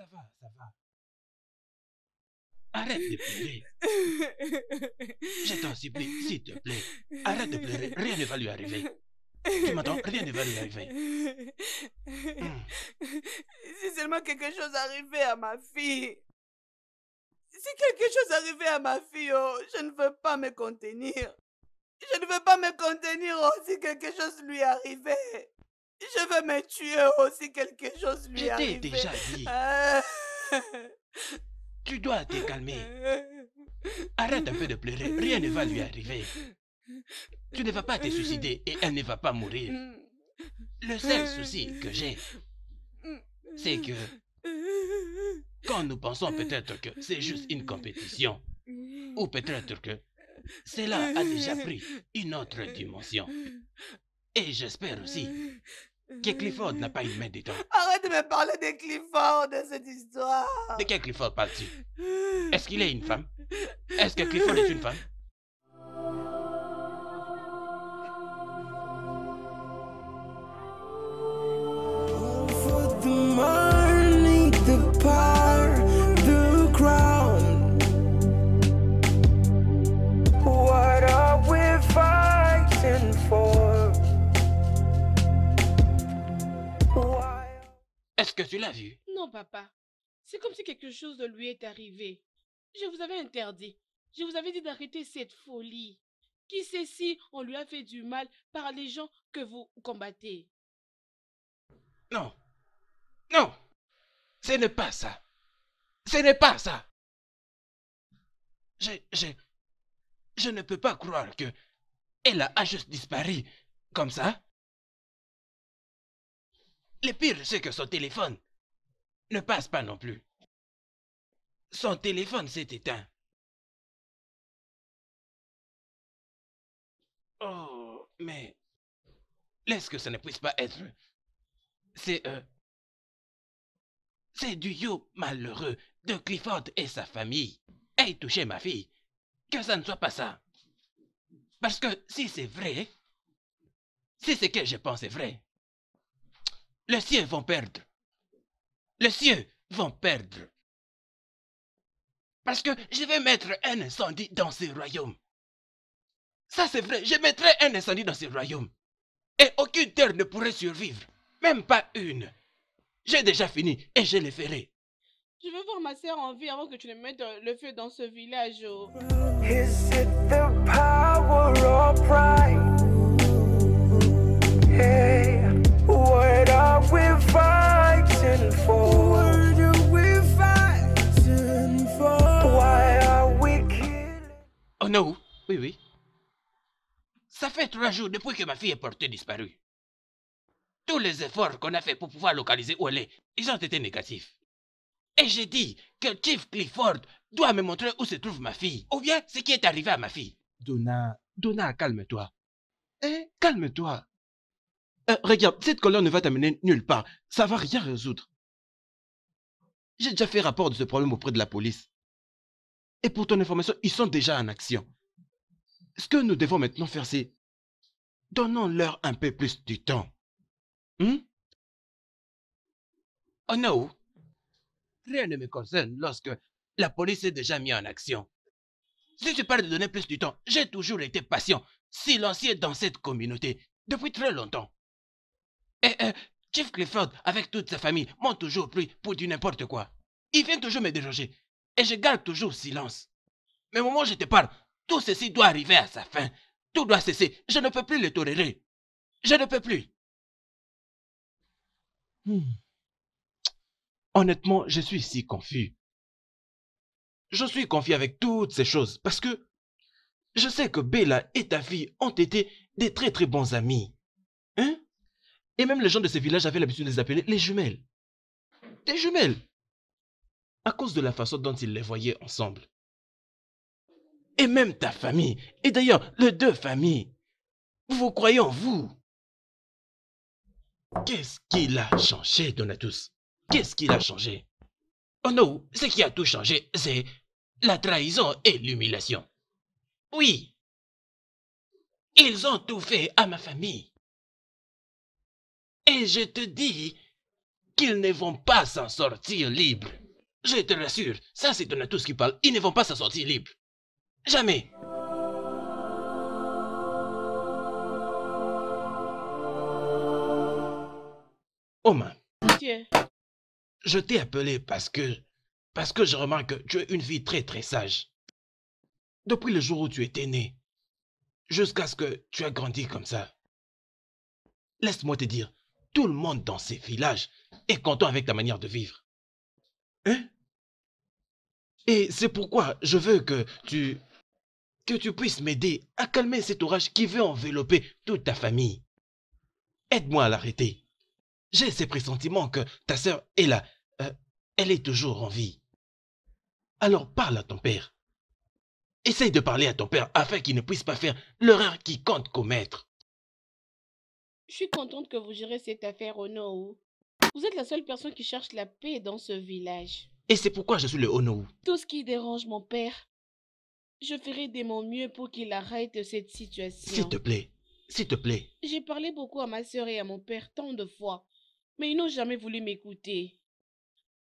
ça va, ça va. Arrête de pleurer. Je t'en supplie, s'il te plaît. Arrête de pleurer, rien ne va lui arriver. Tu m'entends Rien ne va lui arriver. Hmm. Si seulement quelque chose arrivait à ma fille. Si quelque chose arrivait à ma fille, oh, je ne veux pas me contenir. Je ne veux pas me contenir oh, si quelque chose lui arrivait. Je veux me tuer aussi quelque chose lui Je t'ai déjà dit. Tu dois te calmer. Arrête un peu de pleurer. Rien ne va lui arriver. Tu ne vas pas te suicider et elle ne va pas mourir. Le seul souci que j'ai, c'est que quand nous pensons peut-être que c'est juste une compétition, ou peut-être que cela a déjà pris une autre dimension. Et j'espère aussi que Clifford n'a pas une main dedans. Arrête de me parler de Clifford, de cette histoire. De quel Clifford parles-tu Est-ce qu'il est une femme Est-ce que Clifford est une femme Est-ce que tu l'as vu Non, papa. C'est comme si quelque chose de lui est arrivé. Je vous avais interdit. Je vous avais dit d'arrêter cette folie. Qui sait si on lui a fait du mal par les gens que vous combattez Non. Non. Ce n'est pas ça. Ce n'est pas ça. Je, je, je ne peux pas croire que elle a juste disparu comme ça. Le pire, c'est que son téléphone ne passe pas non plus. Son téléphone s'est éteint. Oh, mais laisse que ça ne puisse pas être. C'est euh, c'est du yo malheureux de Clifford et sa famille. Aie touché ma fille. Que ça ne soit pas ça. Parce que si c'est vrai, si ce que je pense est vrai, les cieux vont perdre. Les cieux vont perdre. Parce que je vais mettre un incendie dans ce royaume. Ça c'est vrai, je mettrai un incendie dans ce royaume. Et aucune terre ne pourrait survivre. Même pas une. J'ai déjà fini et je le ferai. Je veux voir ma sœur en vie avant que tu ne mettes euh, le feu dans ce village. Oh. Oui, oui. Ça fait trois jours depuis que ma fille est portée disparue. Tous les efforts qu'on a fait pour pouvoir localiser où elle est, ils ont été négatifs. Et j'ai dit que Chief Clifford doit me montrer où se trouve ma fille, ou bien ce qui est arrivé à ma fille. Donna, Donna, calme-toi. Eh, calme-toi. Euh, regarde, cette colère ne va t'amener nulle part. Ça va rien résoudre. J'ai déjà fait rapport de ce problème auprès de la police. Et pour ton information, ils sont déjà en action. Ce que nous devons maintenant faire, c'est donnons-leur un peu plus de temps. Hmm? Oh no. »« rien ne me concerne lorsque la police est déjà mise en action. Si tu parles de donner plus de temps, j'ai toujours été patient, silencieux dans cette communauté, depuis très longtemps. Et euh, Chief Clifford, avec toute sa famille, m'ont toujours pris pour du n'importe quoi. Il vient toujours me déranger et je garde toujours silence. Mais au moment où je te parle, tout ceci doit arriver à sa fin. Tout doit cesser. Je ne peux plus le tolérer. Je ne peux plus. Hmm. Honnêtement, je suis si confus. Je suis confus avec toutes ces choses parce que je sais que Bella et ta fille ont été des très très bons amis. Hein? Et même les gens de ce village avaient l'habitude de les appeler les jumelles. Des jumelles à cause de la façon dont ils les voyaient ensemble. Et même ta famille, et d'ailleurs les deux familles. Vous vous croyez en vous. Qu'est-ce qu'il a changé, Donatus Qu'est-ce qu'il a changé Oh non, ce qui a tout changé, c'est la trahison et l'humiliation. Oui. Ils ont tout fait à ma famille. Et je te dis qu'ils ne vont pas s'en sortir libres. Je te rassure, ça c'est de tous qui parle, ils ne vont pas s'en sortir libres. Jamais. Oma. Dieu. Je t'ai appelé parce que... Parce que je remarque que tu es une fille très très sage. Depuis le jour où tu étais née, jusqu'à ce que tu as grandi comme ça. Laisse-moi te dire, tout le monde dans ces villages est content avec ta manière de vivre. Hein? Et c'est pourquoi je veux que tu... que tu puisses m'aider à calmer cet orage qui veut envelopper toute ta famille. Aide-moi à l'arrêter. J'ai ces pressentiments que ta sœur est là. Euh, elle est toujours en vie. Alors parle à ton père. Essaye de parler à ton père afin qu'il ne puisse pas faire l'erreur qu'il compte commettre. Je suis contente que vous gérez cette affaire, Ono. Vous êtes la seule personne qui cherche la paix dans ce village. Et c'est pourquoi je suis le Ono. Tout ce qui dérange mon père, je ferai de mon mieux pour qu'il arrête cette situation. S'il te plaît, s'il te plaît. J'ai parlé beaucoup à ma soeur et à mon père tant de fois, mais ils n'ont jamais voulu m'écouter.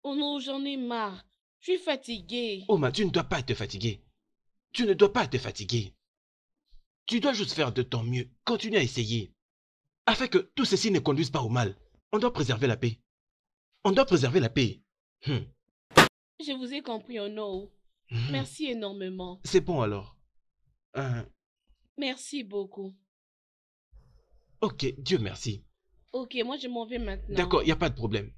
Oh j'en ai marre. Je suis fatiguée. Oma, oh, tu ne dois pas te fatiguer. Tu ne dois pas te fatiguer. Tu dois juste faire de ton mieux. Continue à essayer. Afin que tout ceci ne conduise pas au mal. On doit préserver la paix. On doit préserver la paix. Hmm. Je vous ai compris, Ono. Hmm. Merci énormément. C'est bon alors. Euh. Merci beaucoup. Ok, Dieu merci. Ok, moi je m'en vais maintenant. D'accord, il n'y a pas de problème.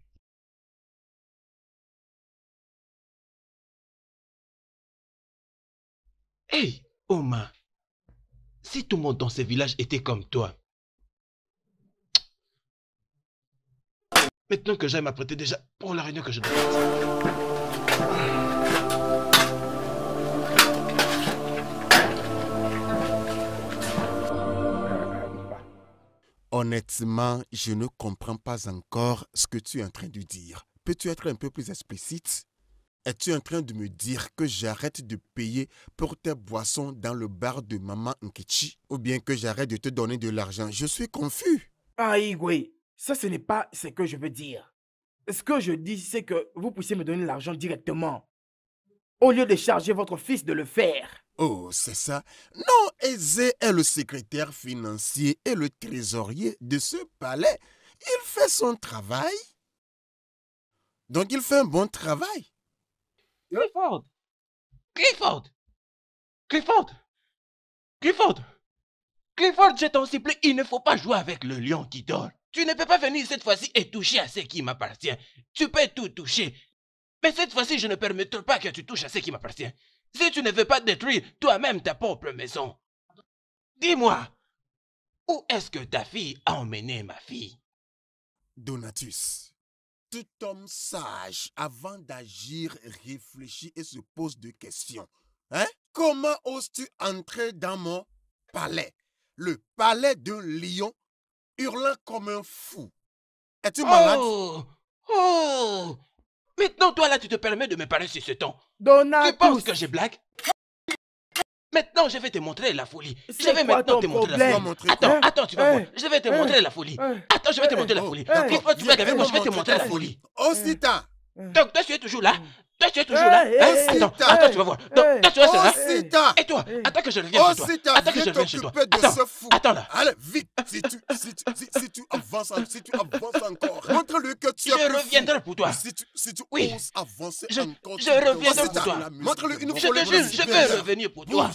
Hey, Oma, si tout le monde dans ce village était comme toi, Maintenant que j'aime m'apprêter déjà pour la réunion que je dois. Honnêtement, je ne comprends pas encore ce que tu es en train de dire. Peux-tu être un peu plus explicite Es-tu en train de me dire que j'arrête de payer pour tes boissons dans le bar de Maman Nkechi Ou bien que j'arrête de te donner de l'argent Je suis confus. Ah, oui. Ça, ce n'est pas ce que je veux dire. Ce que je dis, c'est que vous puissiez me donner l'argent directement, au lieu de charger votre fils de le faire. Oh, c'est ça. Non, Aizé est le secrétaire financier et le trésorier de ce palais. Il fait son travail. Donc il fait un bon travail. Clifford Clifford Clifford Clifford Clifford, j'ai ton cible, il ne faut pas jouer avec le lion qui dort. Tu ne peux pas venir cette fois-ci et toucher à ce qui m'appartient. Tu peux tout toucher. Mais cette fois-ci, je ne permettrai pas que tu touches à ce qui m'appartient. Si tu ne veux pas détruire toi-même ta propre maison. Dis-moi, où est-ce que ta fille a emmené ma fille Donatus, tout homme sage, avant d'agir, réfléchit et se pose des questions. Hein Comment oses-tu entrer dans mon palais Le palais de Lyon? hurlant comme un fou. Es-tu oh! malade? Oh, Maintenant, toi, là, tu te permets de me parler sur ce temps. Donald, Tu penses que j'ai blague Maintenant, je vais te montrer la folie. Je vais maintenant te montrer la folie. Attends, attends, tu vas hein? voir. Je vais te hein? montrer la folie. Hein? Attends, je vais te montrer la folie. Oh, tu avec je vais te montrer la folie. Aussitôt. Hein. Donc, toi, tu es toujours là. Hein. Toi, tu es toujours là. Hein, eh, eh, eh, attends, attends, tu vas voir. Donc, toi, tu là. Et toi, attends que je revienne chez toi. Attends que je revienne chez toi. Attends, attends là. Allez, vite. Si tu, si tu, si, tu avances, si tu avances encore, montre-lui que tu Je reviendrai pour toi. Si tu, tu je reviendrai pour toi. montre Je te jure, je vais revenir pour toi.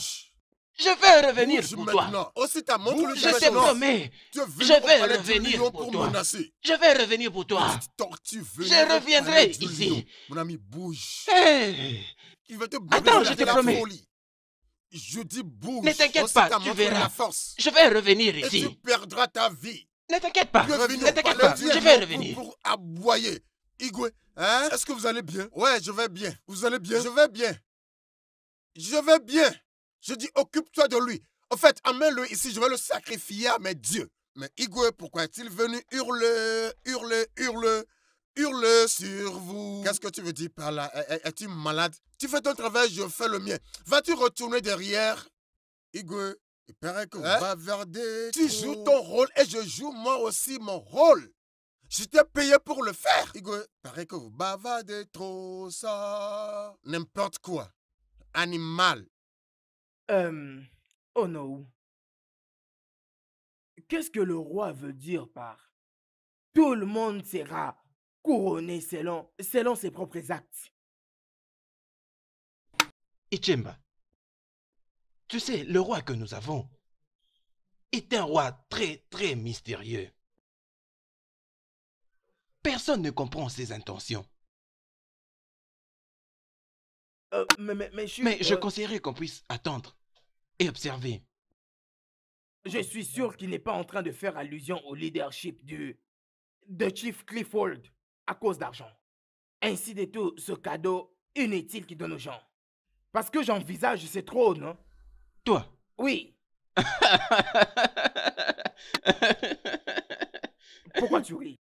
Je vais revenir pour toi. Aussi ta montre je t'ai promets. Je vais revenir pour, toi. Je vais revenir pour toi. je reviendrai ici. Mon ami, bouge. Il va te Attends, je te promets. Je dis bouge. Ne t'inquiète pas, tu verras. force. Je vais revenir ici. Et tu perdras ta vie. Ne t'inquiète pas. Je vais revenir. Pour, aboyer. Igwe, hein? Est-ce que vous allez bien? Ouais, je vais bien. Vous allez bien? Je vais bien. Je vais bien. Je dis, occupe-toi de lui. En fait, amène-le ici, je vais le sacrifier à mes dieux. Mais Igwe, pourquoi est-il venu hurler, hurler, hurler, hurler sur vous Qu'est-ce que tu veux dire par là e, e, Es-tu malade Tu fais ton travail, je fais le mien. Vas-tu retourner derrière Igwe, il paraît que hein? vous bavardez Tu joues ton rôle et je joue moi aussi mon rôle. Je t'ai payé pour le faire. Igwe, paraît que vous bavardez trop ça. N'importe quoi. Animal. Euh, oh no. Qu'est-ce que le roi veut dire par tout le monde sera couronné selon, ses propres actes Ichemba, tu sais, le roi que nous avons est un roi très très mystérieux. Personne ne comprend ses intentions. Euh, mais, je, mais je euh conseillerais qu'on puisse attendre et observez, Je suis sûr qu'il n'est pas en train de faire allusion au leadership du de Chief Clifford à cause d'argent. Ainsi de tout ce cadeau inutile qu'il donne aux gens. Parce que j'envisage ce trône. non hein. Toi Oui. Pourquoi tu ris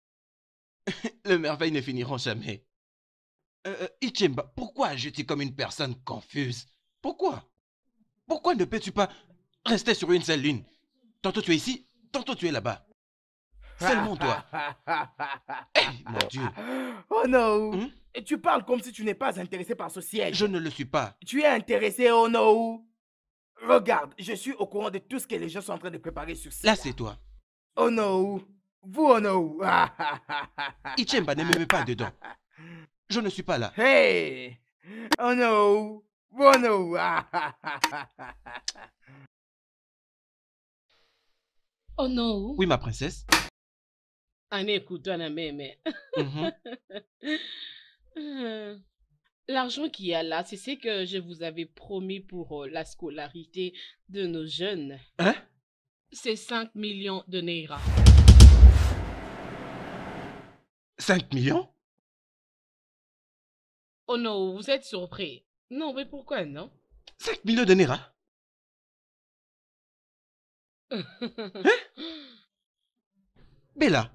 Les merveilles ne finiront jamais. Euh, euh, Ichimba, pourquoi agis-tu comme une personne confuse Pourquoi pourquoi ne peux-tu pas rester sur une seule lune Tantôt tu es ici, tantôt tu es là-bas. Seulement toi. Eh, mon Dieu. Oh no. Hmm? tu parles comme si tu n'es pas intéressé par ce ciel. Je ne le suis pas. Tu es intéressé, oh no. Regarde, je suis au courant de tout ce que les gens sont en train de préparer sur ça. Là, c'est toi. Oh no. Vous, oh no. Ichemba ne me met pas dedans. Je ne suis pas là. Hey. Oh no. Bono Oh non Oui, ma princesse. En écoute, toi Mm L'argent qu'il y a là, c'est ce que je vous avais promis pour euh, la scolarité de nos jeunes. Hein C'est 5 millions de Neira. 5 millions Oh non, vous êtes surpris. Non, mais pourquoi non 5 millions de Nera Hein Bella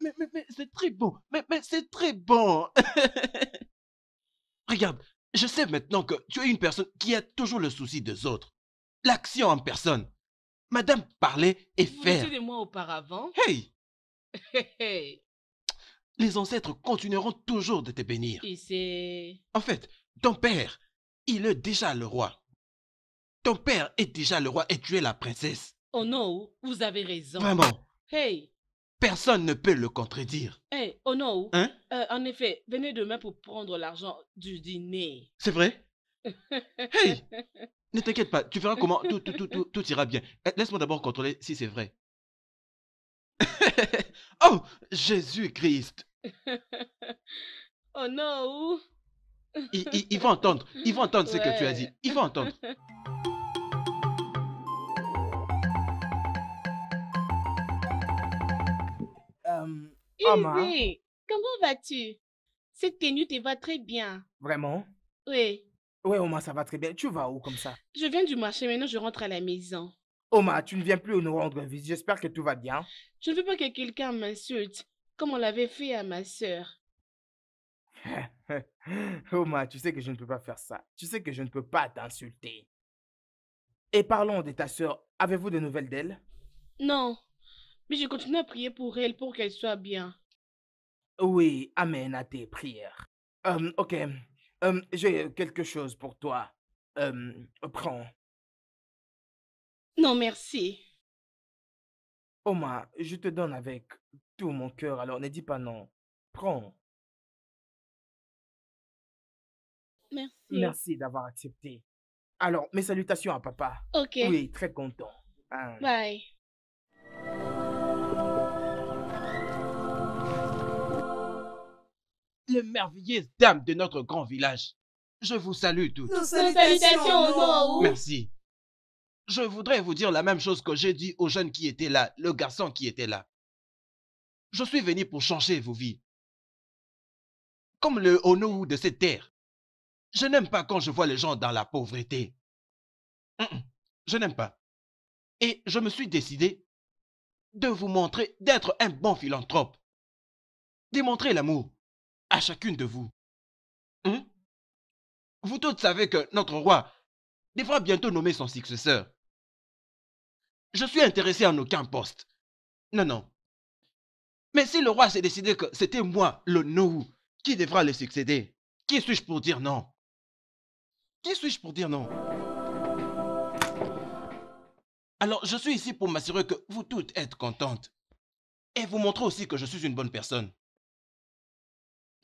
Mais, mais, mais c'est très bon Mais, mais c'est très bon Regarde, je sais maintenant que tu es une personne qui a toujours le souci des autres. L'action en personne. Madame parlait et Vous faire. moi auparavant Hey Les ancêtres continueront toujours de te bénir. Et c'est... En fait, ton père, il est déjà le roi. Ton père est déjà le roi et tu es la princesse. Oh non, vous avez raison. Vraiment Hey. Personne ne peut le contredire. Hey, oh non. Hein? Euh, en effet, venez demain pour prendre l'argent du dîner. C'est vrai? hey! Ne t'inquiète pas, tu verras comment tout, tout, tout, tout ira bien. Eh, laisse-moi d'abord contrôler si c'est vrai. oh, Jésus-Christ. oh non. Il, vont va entendre. ils vont entendre ce que tu as dit. Il va entendre. euh, Oma. comment vas-tu Cette tenue te va très bien. Vraiment Oui. Oui, Oma, ça va très bien. Tu vas où comme ça Je viens du marché, maintenant je rentre à la maison. Oma, tu ne viens plus nous rendre visite. J'espère que tout va bien. Je ne veux pas que quelqu'un m'insulte, comme on l'avait fait à ma sœur. Oma, tu sais que je ne peux pas faire ça. Tu sais que je ne peux pas t'insulter. Et parlons de ta sœur. Avez-vous des nouvelles d'elle Non. Mais je continue à prier pour elle pour qu'elle soit bien. Oui, amen à tes prières. Hum, ok. Hum, j'ai quelque chose pour toi. Hum, prends. Non, merci. Oma, je te donne avec tout mon cœur, alors ne dis pas non. Prends. Merci. d'avoir accepté. Alors, mes salutations à papa. Ok. Oui, très content. Ah. Bye. Les merveilleuses dames de notre grand village, je vous salue toutes. Nos salutations, au nom. Merci. Je voudrais vous dire la même chose que j'ai dit au jeune qui était là, le garçon qui était là. Je suis venu pour changer vos vies. Comme le Onohu de cette terre, je n'aime pas quand je vois les gens dans la pauvreté. Je n'aime pas. Et je me suis décidé de vous montrer d'être un bon philanthrope. Démontrer l'amour à chacune de vous. Mm-hmm. Vous toutes savez que notre roi devra bientôt nommer son successeur. Je suis intéressé en aucun poste. Non, non. Mais si le roi s'est décidé que c'était moi, le nous, qui devra le succéder, qui suis-je pour dire non qui suis-je pour dire non Alors, je suis ici pour m'assurer que vous toutes êtes contentes. Et vous montrer aussi que je suis une bonne personne.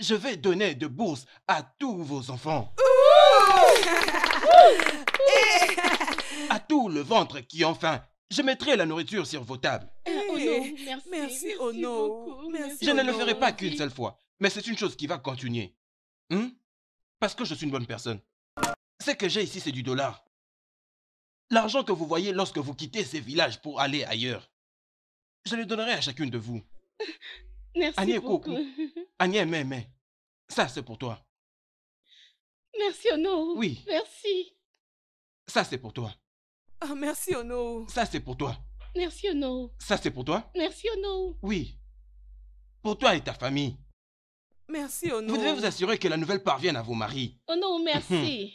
Je vais donner de bourses à tous vos enfants. à tout le ventre qui enfin. faim. Je mettrai la nourriture sur vos tables. Eh, oh non, eh, merci, merci, oh Je ne oh le ferai pas qu'une seule fois, mais c'est une chose qui va continuer. Hmm? Parce que je suis une bonne personne. Ce que j'ai ici, c'est du dollar. L'argent que vous voyez lorsque vous quittez ces villages pour aller ailleurs, je le donnerai à chacune de vous. Merci beaucoup. Agnès, mais, ça c'est pour toi. Merci Ono. Oui. Merci. Ça c'est pour toi. Ah, merci Ono. Ça c'est pour toi. Merci Ono. Ça c'est pour toi. Merci Ono. Oui. Pour toi et ta famille. Merci Ono. Vous devez vous assurer que la nouvelle parvienne à vos maris. Ono, merci.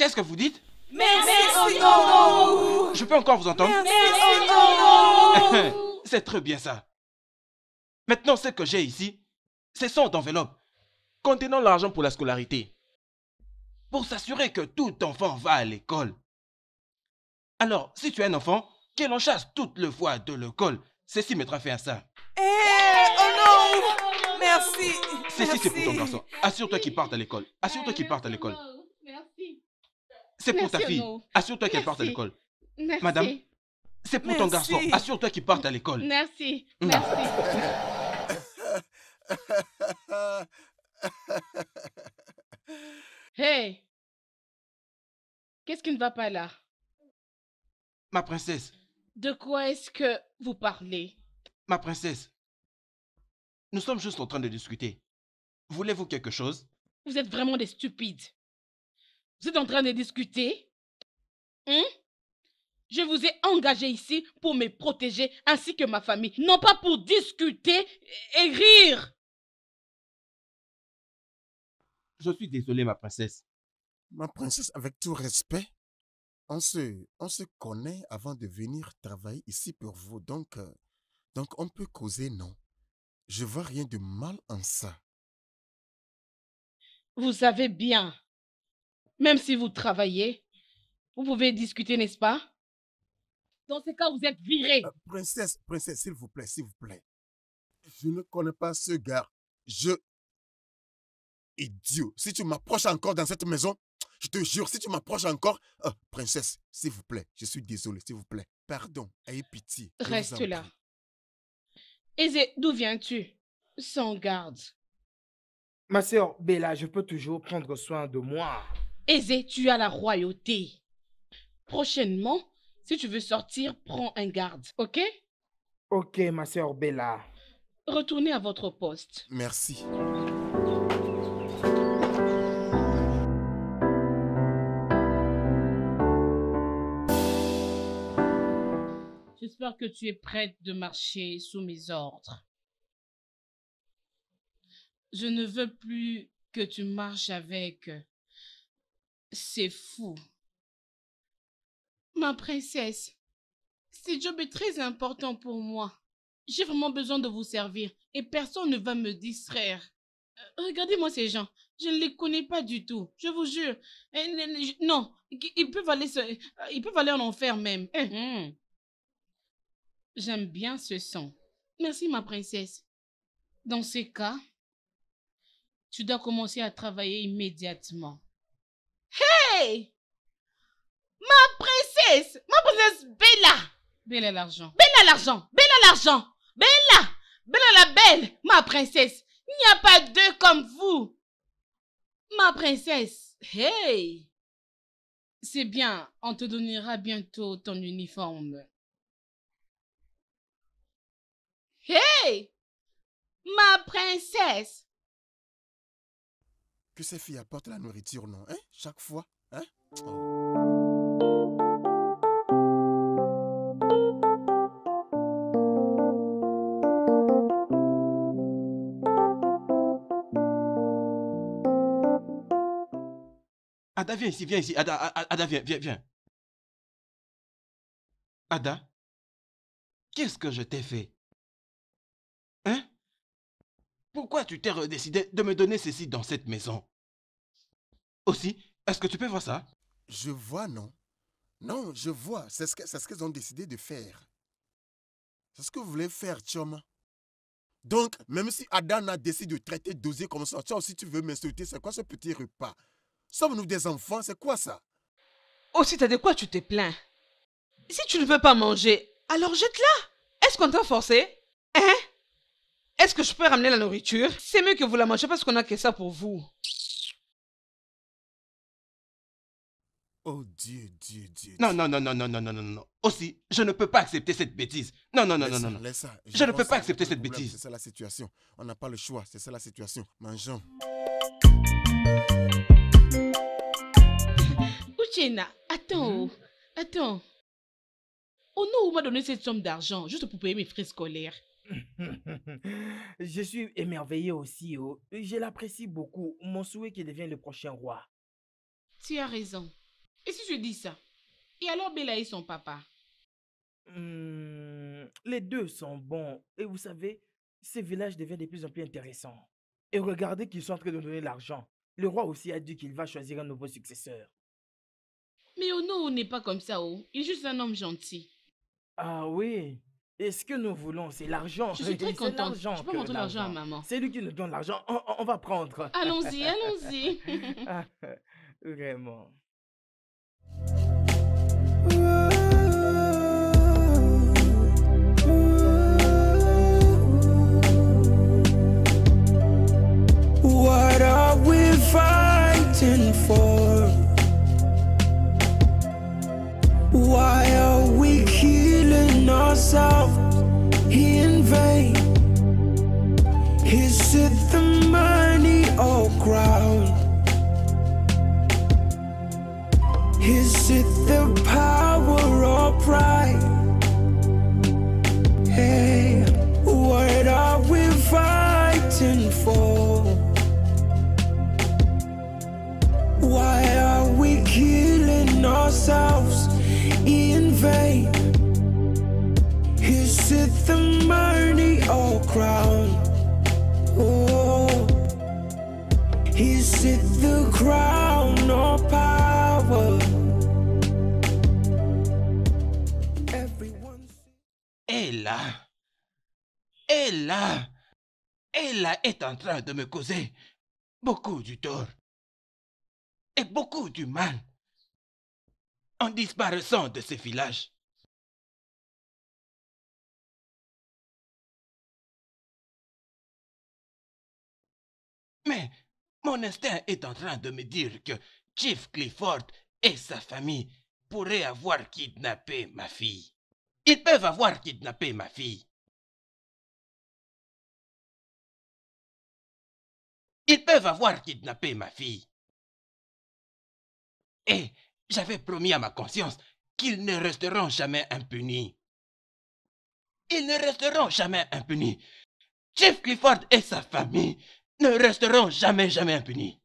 Qu'est-ce que vous dites Je peux encore vous entendre C'est très bien ça. Maintenant, ce que j'ai ici, c'est son enveloppes contenant l'argent pour la scolarité. Pour s'assurer que tout enfant va à l'école. Alors, si tu es un enfant, que l'on chasse toutes les fois de l'école, ceci mettra fin à ça. Eh, oh non Merci Ceci, c'est pour ton garçon. Assure-toi qu'il parte à l'école. Assure-toi qu'il parte à l'école. C'est pour ta fille. Assure-toi qu'elle parte à l'école. Madame, c'est pour ton garçon. Assure-toi qu'il parte à l'école. Merci. Mm. Merci. Hey Qu'est-ce qui ne va pas là Ma princesse. De quoi est-ce que vous parlez Ma princesse. Nous sommes juste en train de discuter. Voulez-vous quelque chose Vous êtes vraiment des stupides. Vous êtes en train de discuter. Hein? Je vous ai engagé ici pour me protéger ainsi que ma famille, non pas pour discuter et rire. Je suis désolé, ma princesse. Ma princesse, avec tout respect, on se, on se connaît avant de venir travailler ici pour vous. Donc, euh, donc on peut causer, non. Je vois rien de mal en ça. Vous savez bien même si vous travaillez, vous pouvez discuter, n'est-ce pas Dans ce cas, vous êtes viré. Euh, princesse, princesse, s'il vous plaît, s'il vous plaît. Je ne connais pas ce gars. Je... Idiot, si tu m'approches encore dans cette maison, je te jure, si tu m'approches encore... Euh, princesse, s'il vous plaît, je suis désolé, s'il vous plaît. Pardon, ayez pitié. Reste là. Eze, d'où viens-tu Sans garde. Ma sœur Bella, je peux toujours prendre soin de moi aisé, tu as la royauté. Prochainement, si tu veux sortir, prends un garde, ok Ok, ma sœur Bella. Retournez à votre poste. Merci. J'espère que tu es prête de marcher sous mes ordres. Je ne veux plus que tu marches avec c'est fou. Ma princesse, ce job est très important pour moi. J'ai vraiment besoin de vous servir et personne ne va me distraire. Euh, regardez-moi ces gens. Je ne les connais pas du tout. Je vous jure. Euh, non, ils peuvent aller, euh, ils peuvent aller en enfer même. Eh. Hmm. J'aime bien ce son. Merci, ma princesse. Dans ce cas, tu dois commencer à travailler immédiatement. Ma princesse, ma princesse Bella. Bella l'argent. Bella l'argent. Bella l'argent. Bella. Bella la belle, ma princesse. Il n'y a pas deux comme vous. Ma princesse, hey. C'est bien, on te donnera bientôt ton uniforme. Hey! Ma princesse! Que ces filles apportent la nourriture, non, hein? Chaque fois. Hein? Oh. Ada, viens ici, viens ici. Ada, Ada, viens, viens, viens. Ada, qu'est-ce que je t'ai fait Hein Pourquoi tu t'es redécidé de me donner ceci dans cette maison Aussi, est-ce que tu peux voir ça Je vois, non. Non, je vois. C'est ce qu'ils ce ont décidé de faire. C'est ce que vous voulez faire, chum. Donc, même si a décidé de traiter d'osier comme ça, si aussi tu veux m'insulter, c'est quoi ce petit repas Sommes-nous des enfants C'est quoi ça Aussi, oh, t'as de quoi tu te plains Si tu ne veux pas manger, alors jette-la Est-ce qu'on t'a forcé Hein Est-ce que je peux ramener la nourriture C'est mieux que vous la mangez parce qu'on a que ça pour vous. Oh Dieu, Dieu, Dieu. Non, non, non, non, non, non, non, non, non. Aussi, je ne peux pas accepter cette bêtise. Non, non, non, non, non. Laisse ça. Je, ne peux pas accepter cette bêtise. C'est ça la situation. On n'a pas le choix. C'est ça la situation. Mangeons. Uchena, attends. Hmm? Attends. Oh non, on m'a donné cette somme d'argent juste pour payer mes frais scolaires. je suis émerveillé aussi. Oh. Je l'apprécie beaucoup. Mon souhait qu'il devienne le prochain roi. Tu as raison. Et si je dis ça Et alors Bella et son papa hum, Les deux sont bons. Et vous savez, ce village devient de plus en plus intéressant. Et regardez qu'ils sont en train de donner l'argent. Le roi aussi a dit qu'il va choisir un nouveau successeur. Mais oh Ono n'est pas comme ça, oh. Il est juste un homme gentil. Ah oui Et ce que nous voulons, c'est l'argent. Je suis très contente. Je peux montrer l'argent à maman. C'est lui qui nous donne l'argent. On, va prendre. Allons-y, allons-y. Ah, vraiment. waiting for? Why are we killing ourselves in vain? Is it the money or crowd? Is it the power? ourselves in vain. Here sit the money all crown. Oh, here sit the crown of power. Everyone elle elle Ella. est en train de me causer beaucoup du tort et beaucoup du mal en disparaissant de ces village. Mais mon instinct est en train de me dire que Chief Clifford et sa famille pourraient avoir kidnappé ma fille. Ils peuvent avoir kidnappé ma fille. Ils peuvent avoir kidnappé ma fille. Et j'avais promis à ma conscience qu'ils ne resteront jamais impunis. Ils ne resteront jamais impunis. Chief Clifford et sa famille ne resteront jamais, jamais impunis.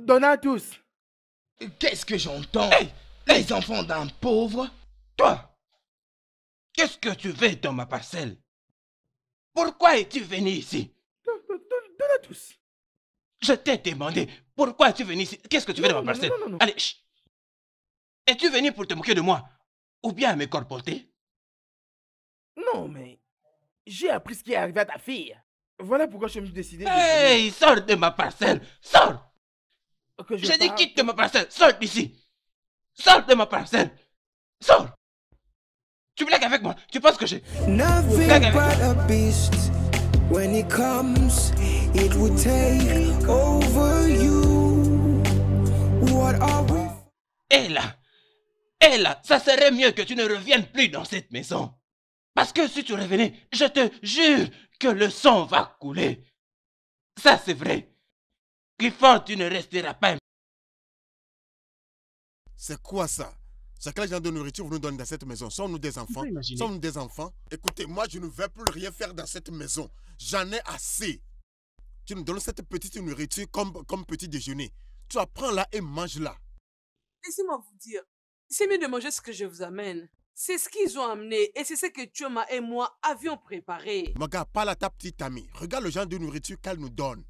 Donatus Qu'est-ce que j'entends Les enfants d'un pauvre Toi Qu'est-ce que tu veux dans ma parcelle Pourquoi es-tu venu ici Donatus je t'ai demandé pourquoi es-tu venu ici Qu'est-ce que tu veux de ma parcelle non, non, Allez, Es-tu venu pour te moquer de moi Ou bien à me corporter Non, mais. J'ai appris ce qui est arrivé à ta fille. Voilà pourquoi je me suis décidé. Hey, sors de ma parcelle Sors J'ai dit quitte de ma parcelle Sors d'ici Sors de ma parcelle Sors Tu blagues avec moi Tu penses que j'ai. Nothing but a When it comes, it will take over you. What are ça serait mieux que tu ne reviennes plus dans cette maison. Parce que si tu revenais, je te jure que le sang va couler. Ça, c'est vrai. Clifford, tu ne resteras pas. C'est quoi ça c'est quel genre de nourriture vous nous donnez dans cette maison Sommes-nous des enfants Sommes-nous des enfants Écoutez, moi, je ne veux plus rien faire dans cette maison. J'en ai assez. Tu nous donnes cette petite nourriture comme, comme petit déjeuner. Tu apprends là et mange là. Laissez-moi vous dire, c'est mieux de manger ce que je vous amène. C'est ce qu'ils ont amené et c'est ce que Thioma et moi avions préparé. Maga, parle à ta petite amie. Regarde le genre de nourriture qu'elle nous donne.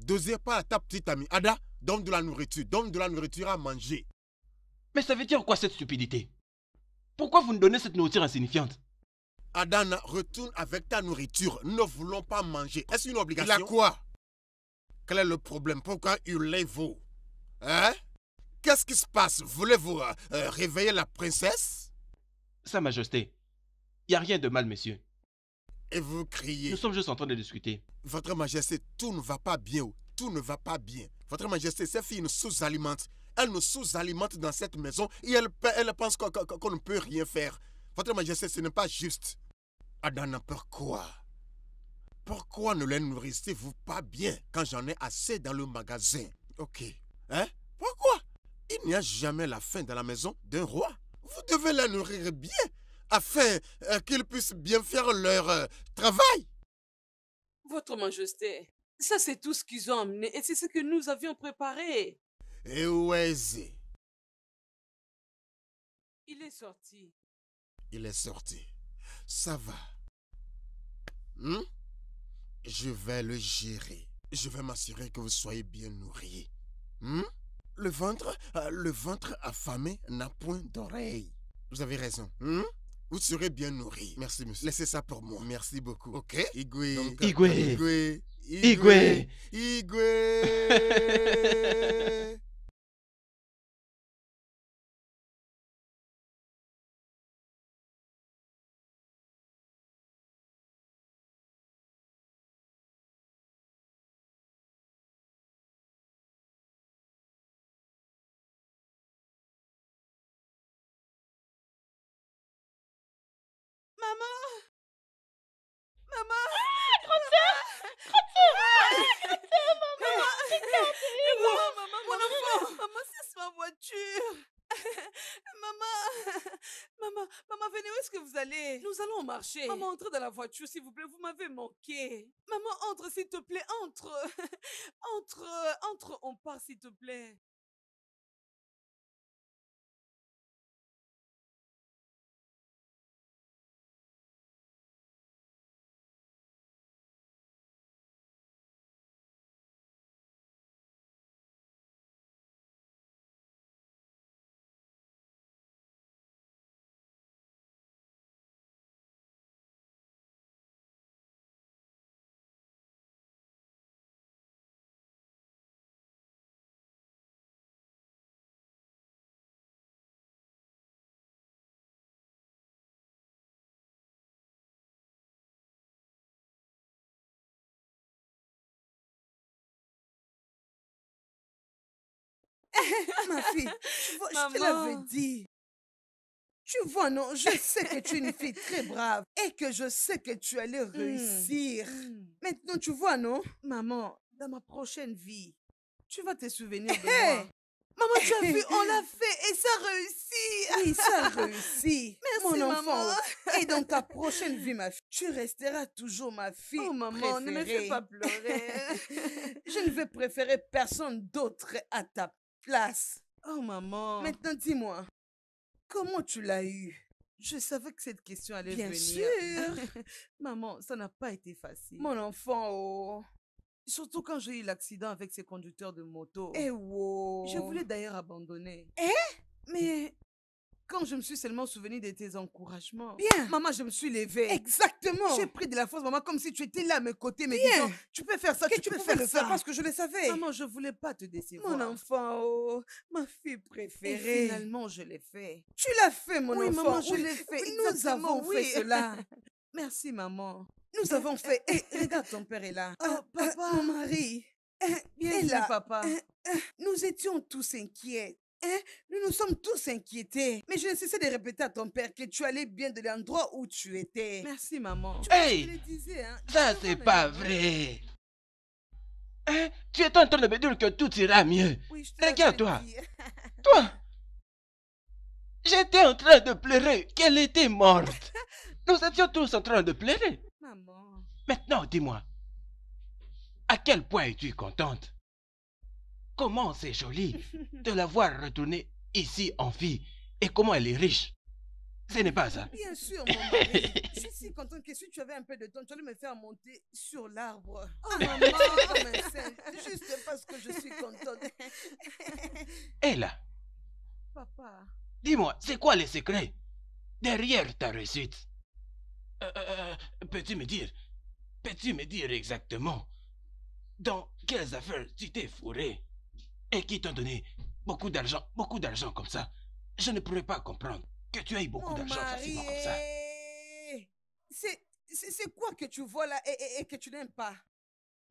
Deuxième, pas à ta petite amie. Ada, donne de la nourriture. Donne de la nourriture à manger. Mais ça veut dire quoi cette stupidité Pourquoi vous nous donnez cette nourriture insignifiante Adana, retourne avec ta nourriture. Nous ne voulons pas manger. Est-ce une obligation Il a quoi Quel est le problème Pourquoi hurlez-vous Hein Qu'est-ce qui se passe Voulez-vous euh, euh, réveiller la princesse Sa Majesté, il n'y a rien de mal, Monsieur. Et vous criez. Nous sommes juste en train de discuter. Votre Majesté, tout ne va pas bien. Oh. Tout ne va pas bien. Votre Majesté, ces filles nous sous alimente elle nous sous-alimente dans cette maison et elle, pense qu'on ne peut rien faire. Votre Majesté, ce n'est pas juste. Adana, pourquoi Pourquoi ne les nourrissez-vous pas bien quand j'en ai assez dans le magasin Ok. Hein Pourquoi Il n'y a jamais la faim dans la maison d'un roi. Vous devez la nourrir bien afin euh, qu'ils puissent bien faire leur euh, travail. Votre Majesté, ça c'est tout ce qu'ils ont amené et c'est ce que nous avions préparé. Eweze. Il est sorti. Il est sorti. Ça va. Hmm? Je vais le gérer. Je vais m'assurer que vous soyez bien nourri. Hmm? Le ventre, euh, le ventre affamé n'a point d'oreille. Vous avez raison. Hmm? Vous serez bien nourri. Merci, monsieur. Laissez ça pour moi. Merci beaucoup. Ok? Igwe. Igwe. Igwe. Igwe. Igwe. Nous allons marcher. Maman, entre dans la voiture, s'il vous plaît. Vous m'avez manqué. Maman, entre, s'il te plaît. Entre. entre. Euh, entre. On part, s'il te plaît. Ma fille, je te l'avais dit. Tu vois, non, je sais que tu es une fille très brave et que je sais que tu allais mmh. réussir. Mmh. Maintenant, tu vois, non, maman, dans ma prochaine vie, tu vas te souvenir de moi. Maman, tu as vu, on l'a fait et ça réussit. Oui, ça réussi. Merci, mon enfant. Et dans ta prochaine vie, ma fille, tu resteras toujours ma fille. Oh, maman, ne me fais pas pleurer. Je ne veux préférer personne d'autre à ta place. Oh maman. Maintenant dis-moi, comment tu l'as eu Je savais que cette question allait venir. Bien sûr. maman, ça n'a pas été facile. Mon enfant, oh. Surtout quand j'ai eu l'accident avec ces conducteurs de moto. Eh wow. Je voulais d'ailleurs abandonner. Eh Mais quand je me suis seulement souvenu de tes encouragements, Bien. maman, je me suis levée. Exactement. J'ai pris de la force, maman, comme si tu étais là à mes côtés, me disant, tu peux faire ça, tu, peux faire ça. parce que je le savais. Maman, je voulais pas te décevoir. Mon enfant, oh, ma fille préférée. Et finalement, je l'ai fait. Tu l'as fait, mon oui, Maman, je l'ai fait. Nous avons fait cela. Merci, maman. Nous avons fait. Eh, regarde, ton père est là. Oh, ah, ah, papa. Mon mari. Eh, eh, bien, là. papa. Nous étions tous inquiets. Hein? nous nous sommes tous inquiétés. Mais je ne cessais de répéter à ton père que tu allais bien de l'endroit où tu étais. Merci, maman. Tu Le disais, hein? Ça, c'est pas vrai. Hein? Tu es en train de me dire que tout ira mieux. Oui, regarde Toi, Toi. j'étais en train de pleurer qu'elle était morte. Nous étions tous en train de pleurer. Maman. Maintenant, dis-moi, à quel point es-tu contente Comment c'est joli de la voir retourner ici en fille et comment elle est riche. Ce n'est pas ça. Bien sûr, mon mari. Je suis si contente que si tu avais un peu de temps, tu allais me faire monter sur l'arbre. Oh maman, oh Juste parce que je suis contente. Ella. Papa. Dis-moi, c'est quoi le secret derrière ta réussite euh, euh, euh, Peux-tu me dire Peux-tu me dire exactement dans quelles affaires tu t'es fourré et qui t'ont donné beaucoup d'argent, beaucoup d'argent comme ça. Je ne pourrais pas comprendre que tu aies beaucoup d'argent facilement comme ça. C'est, c'est, quoi que tu vois là et, et, et que tu n'aimes pas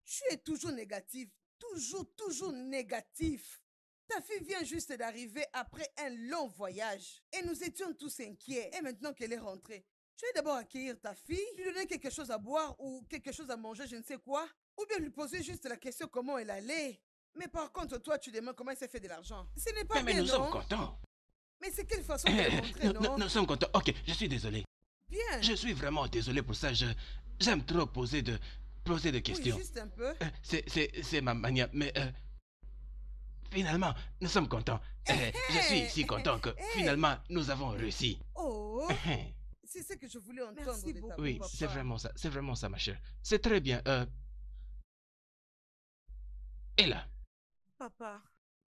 Tu es toujours négatif, toujours, toujours négatif. Ta fille vient juste d'arriver après un long voyage et nous étions tous inquiets. Et maintenant qu'elle est rentrée, tu vas d'abord accueillir ta fille, lui donner quelque chose à boire ou quelque chose à manger, je ne sais quoi, ou bien lui poser juste la question comment elle allait. Mais par contre, toi, tu demandes comment il s'est fait de l'argent. Ce n'est pas mais, mais nous sommes contents. Mais c'est quelle façon de eh, montrer, nous, non? Nous, sommes contents. Ok, je suis désolé. Bien. Je suis vraiment désolé pour ça. Je j'aime trop poser de poser de questions. Oui, juste un peu. Euh, c'est ma manière. Mais euh, finalement, nous sommes contents. Eh, eh, je suis si content que finalement nous avons réussi. Oh. C'est ce que je voulais entendre. Merci oui, c'est vraiment ça. C'est vraiment ça, ma chère. C'est très bien. Euh. Et là. Papa,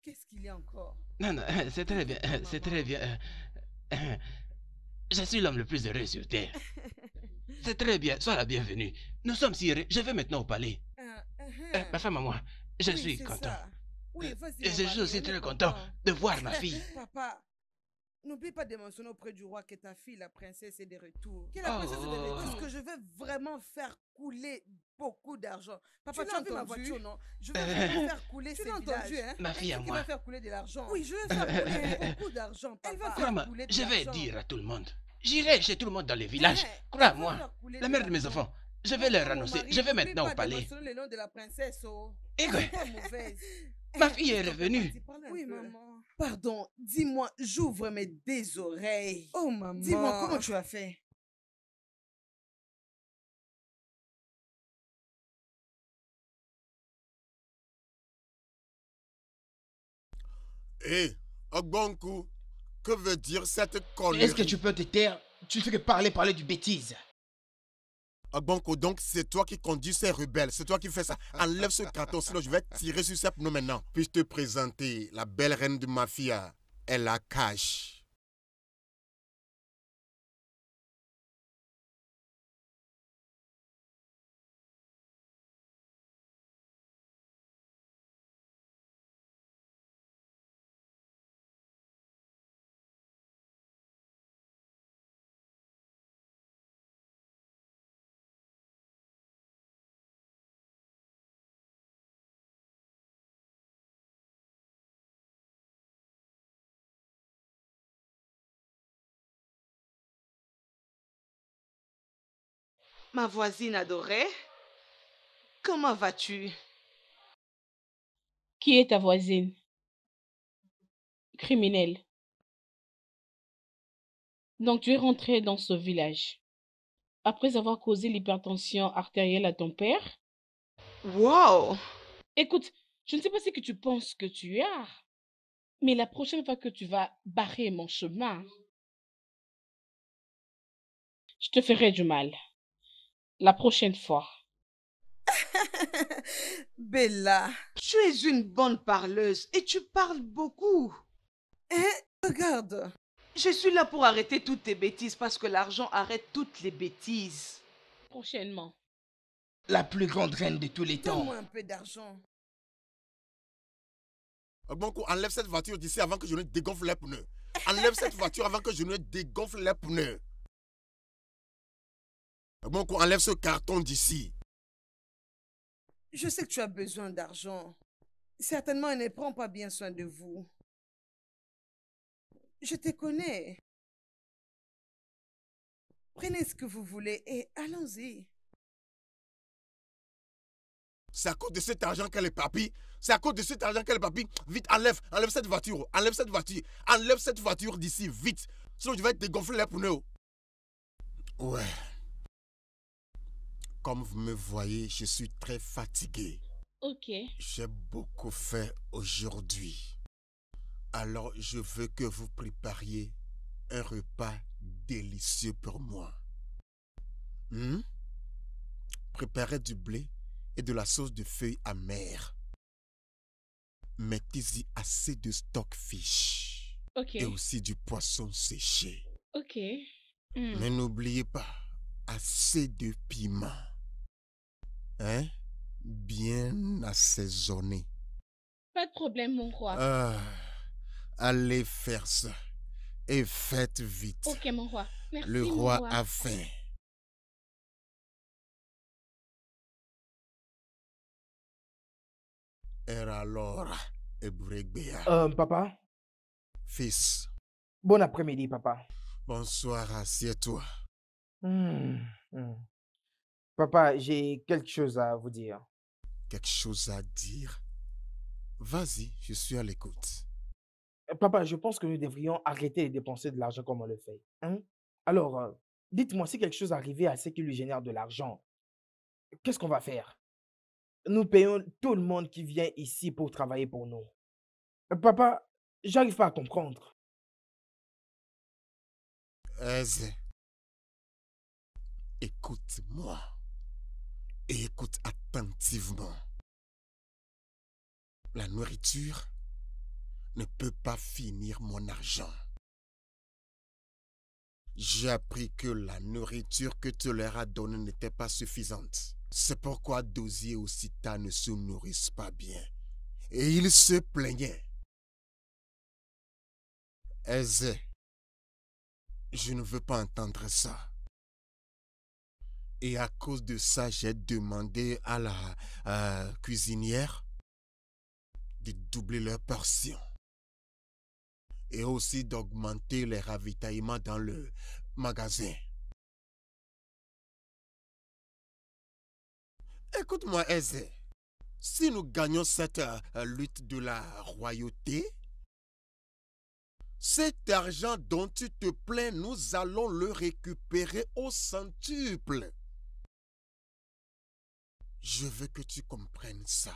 qu'est-ce qu'il y a encore Non, non, euh, c'est très bien, euh, c'est très bien. Euh, je suis l'homme le plus heureux sur Terre. c'est très bien, sois la bienvenue. Nous sommes si heureux. Je vais maintenant au palais. Uh-huh. ma moi, je suis content. Et je suis aussi très content de voir ma fille. Papa, N'oublie pas de mentionner auprès du roi que ta fille, la princesse, est de retour. Que la ah. princesse est de retour. Parce que je veux vraiment faire couler beaucoup d'argent. Papa, tu, as entendu? non Je veux faire couler tu n'as entendu, hein Ma fille à moi. vais faire couler de l'argent. Oui, je veux faire couler beaucoup d'argent, Elle va faire couler je vais dire à tout le monde. J'irai chez tout le monde dans les villages. Crois-moi, la mère de mes enfants. Je vais leur annoncer. Je vais maintenant au palais. Le nom de la princesse, oh. Ma fille est revenue. Oui, maman. Pardon, dis-moi, j'ouvre mes désoreilles. oreilles. Oh maman. Dis-moi comment tu as fait. Hé, hey, coup, que veut dire cette connerie Est-ce que tu peux te taire Tu fais que parler, parler de bêtises donc c'est toi qui conduis ces rebelles, c'est toi qui fais ça. Enlève ce carton, sinon je vais tirer sur ces pneus maintenant. Puis-je te présenter la belle reine de mafia, elle la cache. ma voisine adorée, comment vas-tu Qui est ta voisine Criminelle. Donc tu es rentré dans ce village après avoir causé l'hypertension artérielle à ton père Wow Écoute, je ne sais pas ce que tu penses que tu as, mais la prochaine fois que tu vas barrer mon chemin, je te ferai du mal la prochaine fois. Bella, tu es une bonne parleuse et tu parles beaucoup. Eh, regarde. Je suis là pour arrêter toutes tes bêtises parce que l'argent arrête toutes les bêtises. Prochainement. La plus grande reine de tous les temps. Donne-moi un peu d'argent. enlève cette voiture d'ici avant que je ne dégonfle les pneus. Enlève cette voiture avant que je ne dégonfle les pneus. Bon, qu'on enlève ce carton d'ici. Je sais que tu as besoin d'argent. Certainement, elle ne prend pas bien soin de vous. Je te connais. Prenez ce que vous voulez et allons-y. C'est à cause de cet argent qu'elle est papy. C'est à cause de cet argent qu'elle est papy. Vite, enlève, enlève cette voiture. Enlève cette voiture. Enlève cette voiture d'ici, vite. Sinon, je vais te gonfler les pneus. Ouais. Comme vous me voyez, je suis très fatigué. Ok. J'ai beaucoup fait aujourd'hui. Alors je veux que vous prépariez un repas délicieux pour moi. Hmm? Préparez du blé et de la sauce de feuilles amères. Mettez-y assez de stockfish. Ok. Et aussi du poisson séché. Ok. Hmm. Mais n'oubliez pas, assez de piment hein, bien assaisonné. Pas de problème, mon roi. Ah, allez faire ça. Et faites vite. Ok, mon roi. Merci, Le roi, Le roi. a faim. alors Euh, papa Fils. Bon après-midi, papa. Bonsoir, assieds-toi. Hmm, hmm. Papa, j'ai quelque chose à vous dire. Quelque chose à dire Vas-y, je suis à l'écoute. Euh, papa, je pense que nous devrions arrêter de dépenser de l'argent comme on le fait. Hein? Alors, euh, dites-moi si quelque chose arrivait à ceux qui lui génèrent de l'argent. Qu'est-ce qu'on va faire Nous payons tout le monde qui vient ici pour travailler pour nous. Euh, papa, j'arrive pas à comprendre. Aise. Écoute-moi et écoute attentivement. La nourriture ne peut pas finir mon argent. J'ai appris que la nourriture que tu leur as donnée n'était pas suffisante. C'est pourquoi Dosier et Osita ne se nourrissent pas bien. Et ils se plaignaient. Eze, je ne veux pas entendre ça. Et à cause de ça, j'ai demandé à la euh, cuisinière de doubler leur portion et aussi d'augmenter les ravitaillements dans le magasin. Écoute-moi, Eze. Si nous gagnons cette euh, lutte de la royauté, cet argent dont tu te plains, nous allons le récupérer au centuple. Je veux que tu comprennes ça.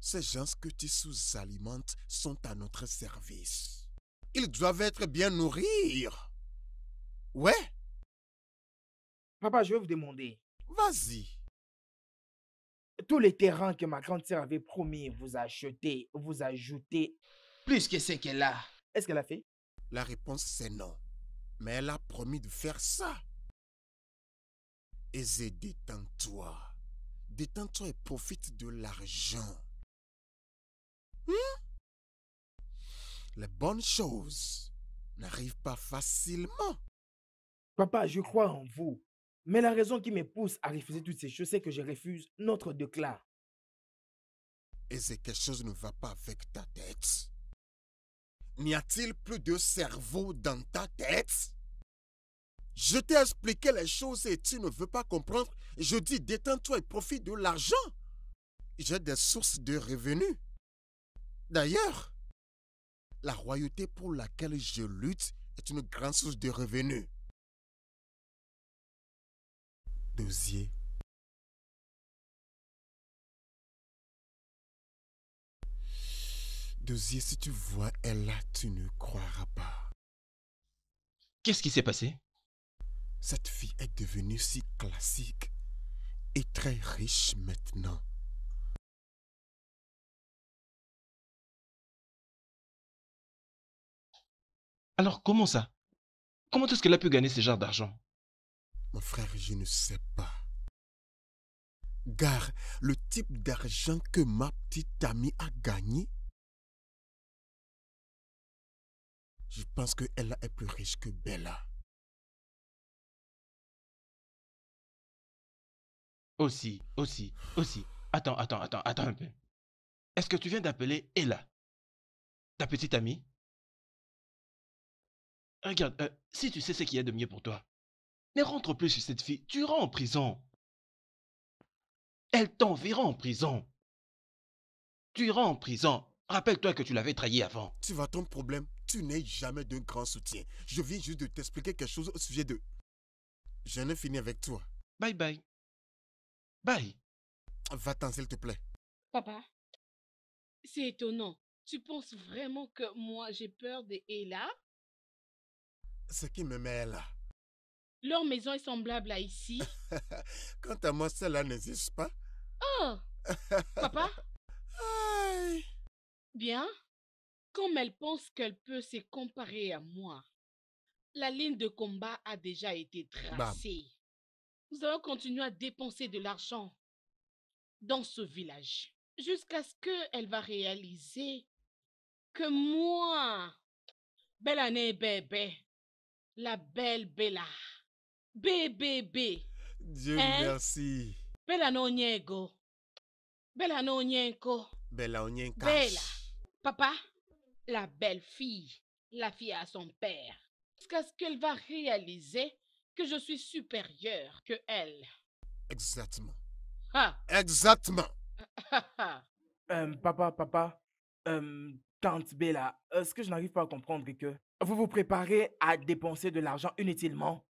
Ces gens que tu sous-alimentes sont à notre service. Ils doivent être bien nourris. Ouais. Papa, je vais vous demander. Vas-y. Tous les terrains que ma grande sœur avait promis vous acheter, vous ajouter. Plus que ce qu'elle a. Est-ce qu'elle a fait La réponse c'est non. Mais elle a promis de faire ça. Et détends-toi détends-toi et profite de l'argent. Hmm? Les bonnes choses n'arrivent pas facilement. Papa, je crois en vous. Mais la raison qui me pousse à refuser toutes ces choses, c'est que je refuse notre déclin. Et c'est quelque chose ne va pas avec ta tête. N'y a-t-il plus de cerveau dans ta tête je t'ai expliqué les choses et tu ne veux pas comprendre. Je dis, détends-toi et profite de l'argent. J'ai des sources de revenus. D'ailleurs, la royauté pour laquelle je lutte est une grande source de revenus. Dosier. Dosier, si tu vois elle là, tu ne croiras pas. Qu'est-ce qui s'est passé cette fille est devenue si classique et très riche maintenant. Alors comment ça Comment est-ce qu'elle a pu gagner ce genre d'argent Mon frère, je ne sais pas. Gare, le type d'argent que ma petite amie a gagné, je pense qu'elle est plus riche que Bella. Aussi, aussi, aussi. Attends, attends, attends, attends un peu. Est-ce que tu viens d'appeler Ella Ta petite amie Regarde, euh, si tu sais ce qu'il y a de mieux pour toi, ne rentre plus chez cette fille, tu iras en prison. Elle t'enverra en prison. Tu iras en prison. Rappelle-toi que tu l'avais trahi avant. Tu vas ton problème, tu n'es jamais d'un grand soutien. Je viens juste de t'expliquer quelque chose au sujet de... Je n'ai fini avec toi. Bye bye. Bye. Va-t'en, s'il te plaît. Papa, c'est étonnant. Tu penses vraiment que moi, j'ai peur de Ella Ce qui me met, là. Leur maison est semblable à ici. Quant à moi, cela n'existe pas. Oh Papa Bien. Comme elle pense qu'elle peut se comparer à moi, la ligne de combat a déjà été tracée. Nous allons continuer à dépenser de l'argent dans ce village jusqu'à ce qu'elle va réaliser que moi, Bella année bébé, la belle Bella, bébé, bébé. Dieu hein? merci. Bella Nonyego, Bella Nonyenko, Bella Onyenka. Bella, papa, la belle fille, la fille à son père. Jusqu'à ce qu'elle va réaliser que je suis supérieur que elle. Exactement. Exactement. Euh, papa, papa, euh, tante Bella, est ce que je n'arrive pas à comprendre que vous vous préparez à dépenser de l'argent inutilement.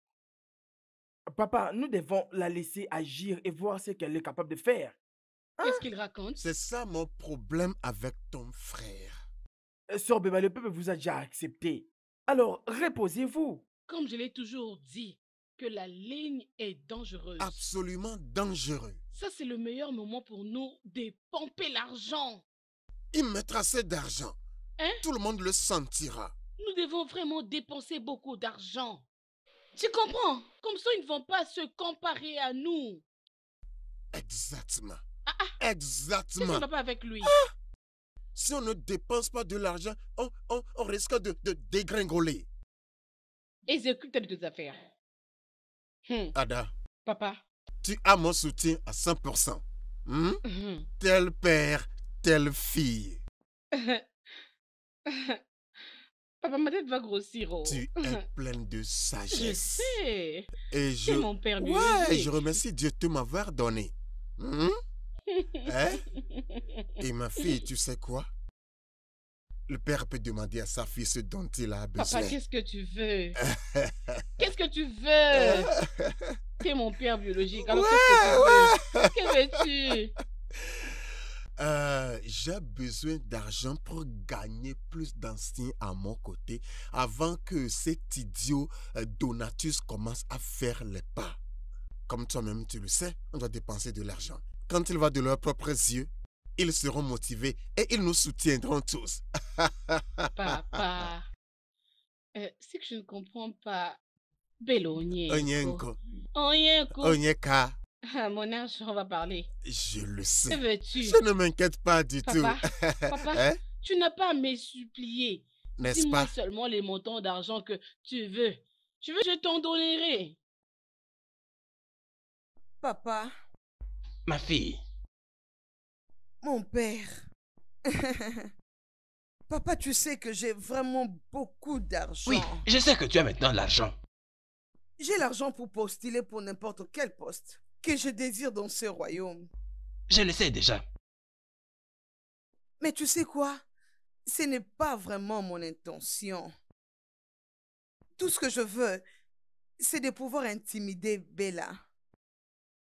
Papa, nous devons la laisser agir et voir ce qu'elle est capable de faire. Hein? Qu'est-ce qu'il raconte C'est ça mon problème avec ton frère. Euh, Sœur béba le peuple vous a déjà accepté. Alors, reposez-vous. Comme je l'ai toujours dit, que la ligne est dangereuse. Absolument dangereux. Ça, c'est le meilleur moment pour nous de pomper l'argent. Il mettra assez d'argent. Hein? Tout le monde le sentira. Nous devons vraiment dépenser beaucoup d'argent. Tu comprends Comme ça, ils ne vont pas se comparer à nous. Exactement. Ah, ah. Exactement. pas avec lui ah! Si on ne dépense pas de l'argent, on, risque de, de dégringoler. Exécute tes affaires. Hmm. Ada. Papa. Tu as mon soutien à 100%. Hmm? Hmm. tel père, telle fille. Papa, ma tête va grossir. Oh. Tu es pleine de sagesse. Je sais. Et je. mon père je remercie Dieu de m'avoir donné. Hein? Et ma fille, tu sais quoi? le père peut demander à sa fille ce dont il a besoin. Papa, qu'est-ce que tu veux Qu'est-ce que tu veux es mon père biologique. Alors, qu'est-ce que tu veux, Qu'est-ce que veux euh, J'ai besoin d'argent pour gagner plus d'anciens à mon côté avant que cet idiot euh, Donatus commence à faire les pas. Comme toi-même, tu le sais, on doit dépenser de l'argent. Quand il va de leurs propres yeux, ils seront motivés et ils nous soutiendront tous. Papa, euh, que je ne comprends pas, Bello, Onyenko. Oh, Onyenko. Onyeka. mon âge, on va parler. Je le sais. Que veux-tu? Je ne m'inquiète pas du tout. papa, hein? tu n'as pas à me supplier. N'est-ce pas? seulement les montants d'argent que tu veux. Tu veux, je t'en donnerai. Papa. Ma fille, mon père. Papa, tu sais que j'ai vraiment beaucoup d'argent. Oui, je sais que tu as maintenant l'argent. J'ai l'argent pour postuler pour n'importe quel poste que je désire dans ce royaume. Je le sais déjà. Mais tu sais quoi Ce n'est pas vraiment mon intention. Tout ce que je veux, c'est de pouvoir intimider Bella.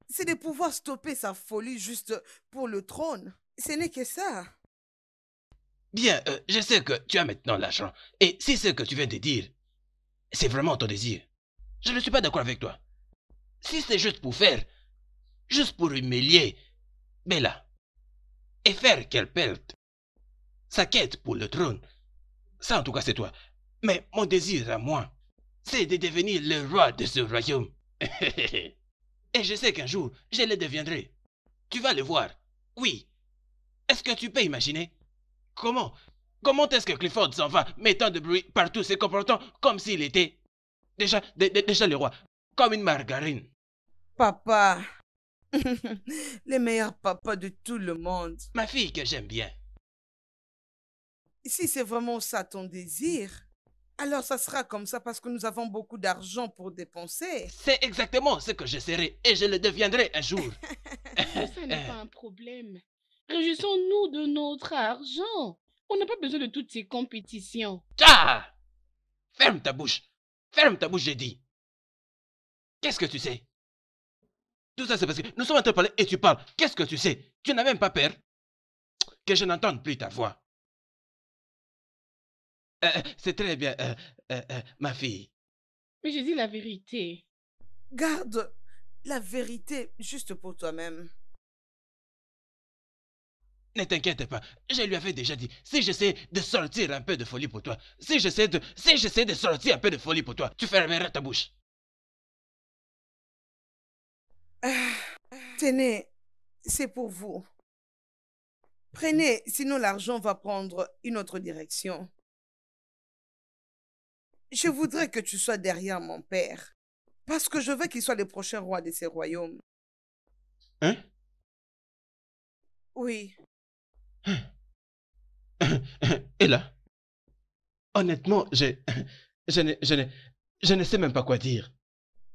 C'est de pouvoir stopper sa folie juste pour le trône ce n'est que ça. Bien, euh, je sais que tu as maintenant l'argent. Et si ce que tu viens de dire, c'est vraiment ton désir, je ne suis pas d'accord avec toi. Si c'est juste pour faire, juste pour humilier Bella, et faire qu'elle perde sa quête pour le trône, ça en tout cas c'est toi. Mais mon désir à moi, c'est de devenir le roi de ce royaume. et je sais qu'un jour, je le deviendrai. Tu vas le voir. Oui, est-ce que tu peux imaginer Comment Comment est-ce que Clifford s'en va, mettant de bruit partout, se comportant comme s'il était déjà, déjà le roi, comme une margarine Papa, le meilleur papa de tout le monde. Ma fille que j'aime bien. Si c'est vraiment ça ton désir, alors ça sera comme ça parce que nous avons beaucoup d'argent pour dépenser. C'est exactement ce que je serai et je le deviendrai un jour. ça n'est pas un problème. Réjouissons-nous de notre argent. On n'a pas besoin de toutes ces compétitions. Ta! Ah! Ferme ta bouche. Ferme ta bouche, j'ai dit. Qu'est-ce que tu sais Tout ça, c'est parce que nous sommes en train de parler et tu parles. Qu'est-ce que tu sais Tu n'as même pas peur que je n'entende plus ta voix. Euh, euh, c'est très bien, euh, ma fille. Mais je dis la vérité. Garde la vérité juste pour toi-même. Ne t'inquiète pas, je lui avais déjà dit, si j'essaie de sortir un peu de folie pour toi, si j'essaie de, si j'essaie de sortir un peu de folie pour toi, tu fermeras ta bouche. Ah, tenez, c'est pour vous. Prenez, sinon l'argent va prendre une autre direction. Je voudrais que tu sois derrière mon père, parce que je veux qu'il soit le prochain roi de ces royaumes. Hein? Oui. Et là, honnêtement, je, je, ne, sais même pas quoi dire.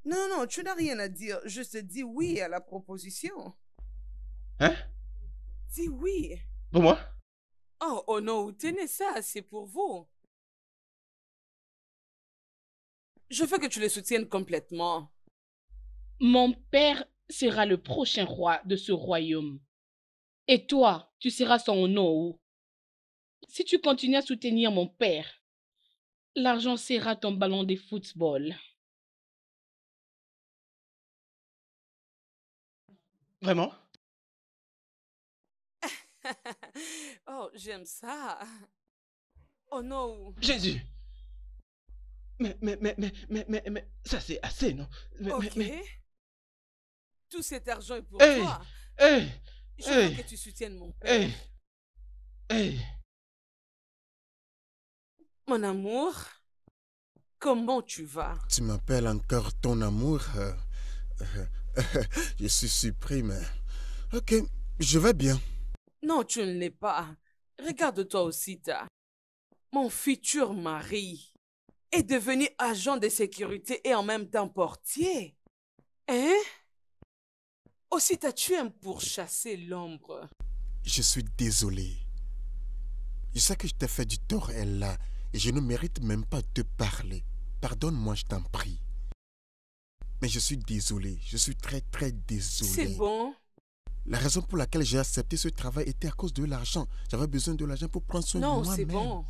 Non, non, tu n'as rien à dire. Je te dis oui à la proposition. Hein? Dis oui. Pour moi? Oh, oh non, tenez ça, c'est pour vous. Je veux que tu le soutiennes complètement. Mon père sera le prochain roi de ce royaume et toi, tu seras son ou Si tu continues à soutenir mon père, l'argent sera ton ballon de football. Vraiment Oh, j'aime ça. Oh non. Jésus. Mais, mais, mais, mais, mais, mais, mais ça c'est assez, non mais, Ok. Mais, Tout cet argent est pour toi. Hey, je veux que tu soutiennes mon père. Mon amour, comment tu vas Tu m'appelles encore ton amour euh, euh, Je suis surpris, mais... Ok, je vais bien. Non, tu ne l'es pas. Regarde-toi aussi, ta. Mon futur mari est devenu agent de sécurité et en même temps portier. Hein aussi t'as-tu pour chasser l'ombre. Je suis désolé. Je sais que je t'ai fait du tort, Ella. là, et je ne mérite même pas de te parler. Pardonne-moi, je t'en prie. Mais je suis désolé, je suis très très désolé. C'est bon. La raison pour laquelle j'ai accepté ce travail était à cause de l'argent. J'avais besoin de l'argent pour prendre soin de moi. Non, c'est bon.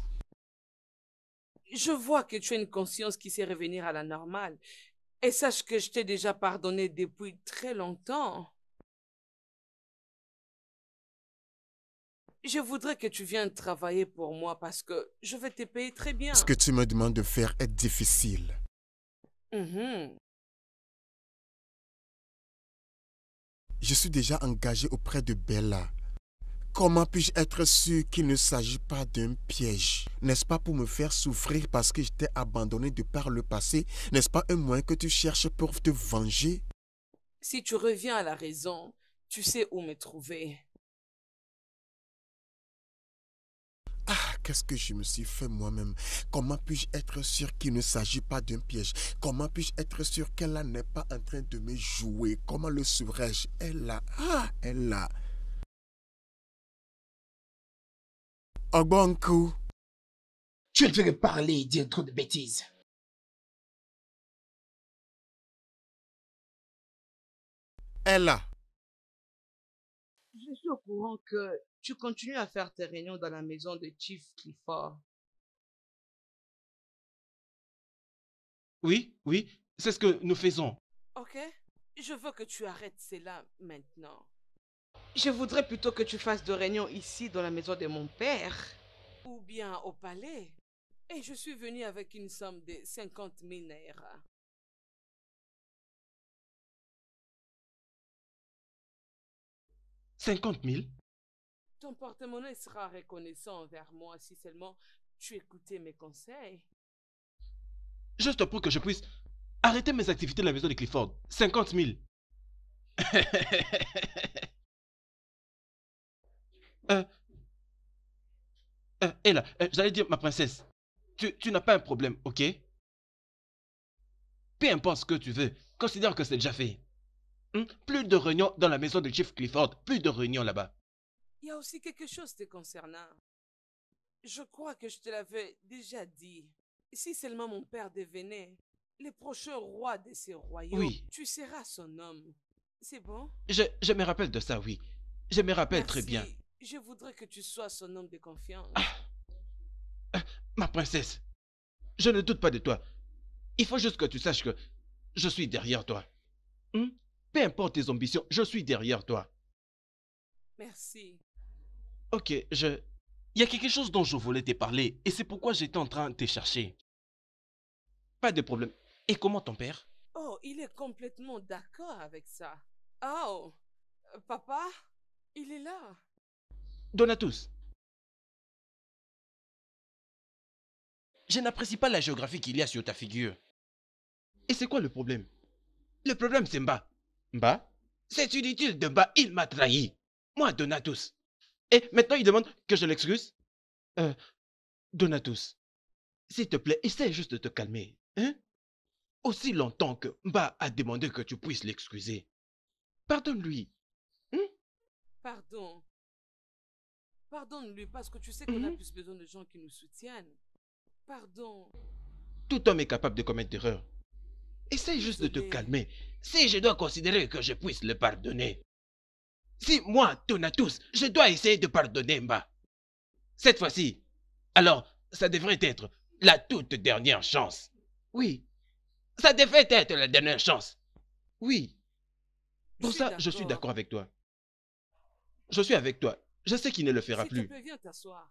Je vois que tu as une conscience qui sait revenir à la normale et sache que je t'ai déjà pardonné depuis très longtemps. Je voudrais que tu viennes travailler pour moi parce que je vais te payer très bien. Ce que tu me demandes de faire est difficile. Mm-hmm. Je suis déjà engagé auprès de Bella. Comment puis-je être sûr qu'il ne s'agit pas d'un piège N'est-ce pas pour me faire souffrir parce que je t'ai abandonné de par le passé N'est-ce pas un moyen que tu cherches pour te venger Si tu reviens à la raison, tu sais où me trouver. Ah, qu'est-ce que je me suis fait moi-même Comment puis-je être sûr qu'il ne s'agit pas d'un piège Comment puis-je être sûr qu'elle n'est pas en train de me jouer Comment le saurais-je Elle a... ah, elle A... coup, Tu ne devrais parler et dire trop de bêtises. Ella. Je suis au courant que tu continues à faire tes réunions dans la maison de Chief Clifford. Oui, oui, c'est ce que nous faisons. Ok, je veux que tu arrêtes cela maintenant. Je voudrais plutôt que tu fasses de réunions ici dans la maison de mon père. Ou bien au palais. Et je suis venu avec une somme de 50 000 naira. Cinquante mille Ton porte-monnaie sera reconnaissant envers moi si seulement tu écoutais mes conseils. Juste pour que je puisse arrêter mes activités de la maison de Clifford. 50 000. euh, euh, hé là, euh, j'allais dire, ma princesse, tu, tu n'as pas un problème, ok Peu importe ce que tu veux, considère que c'est déjà fait. Hum? Plus de réunions dans la maison de Chief Clifford, plus de réunions là-bas. Il y a aussi quelque chose te concernant. Je crois que je te l'avais déjà dit. Si seulement mon père devenait le prochain roi de ce royaume, oui. tu seras son homme. C'est bon je, je, me rappelle de ça, oui. Je me rappelle très bien. Je voudrais que tu sois son homme de confiance. Ah. ma princesse, je ne doute pas de toi. Il faut juste que tu saches que je suis derrière toi. Hmm? Peu importe tes ambitions, je suis derrière toi. Merci. Ok, je... Il y a quelque chose dont je voulais te parler et c'est pourquoi j'étais en train de te chercher. Pas de problème. Et comment ton père Oh, il est complètement d'accord avec ça. Oh, euh, papa, il est là. Donatus. Je n'apprécie pas la géographie qu'il y a sur ta figure. Et c'est quoi le problème Le problème, c'est Mba. Mba C'est inutile de Mba, il m'a trahi. Moi, Donatus. Et maintenant, il demande que je l'excuse euh, Donatus, s'il te plaît, essaie juste de te calmer. Hein Aussi longtemps que Mba a demandé que tu puisses l'excuser. Pardonne-lui. Hein? Pardon. Pardonne-lui parce que tu sais qu'on a mm-hmm. plus besoin de gens qui nous soutiennent. Pardon. Tout homme est capable de commettre erreur. Essaye juste de te calmer. Si je dois considérer que je puisse le pardonner. Si moi, tous, je dois essayer de pardonner Mba. Cette fois-ci, alors, ça devrait être la toute dernière chance. Oui. Ça devrait être la dernière chance. Oui. Pour ça, je suis d'accord avec toi. Je suis avec toi. Je sais qu'il ne le fera plus. t'asseoir.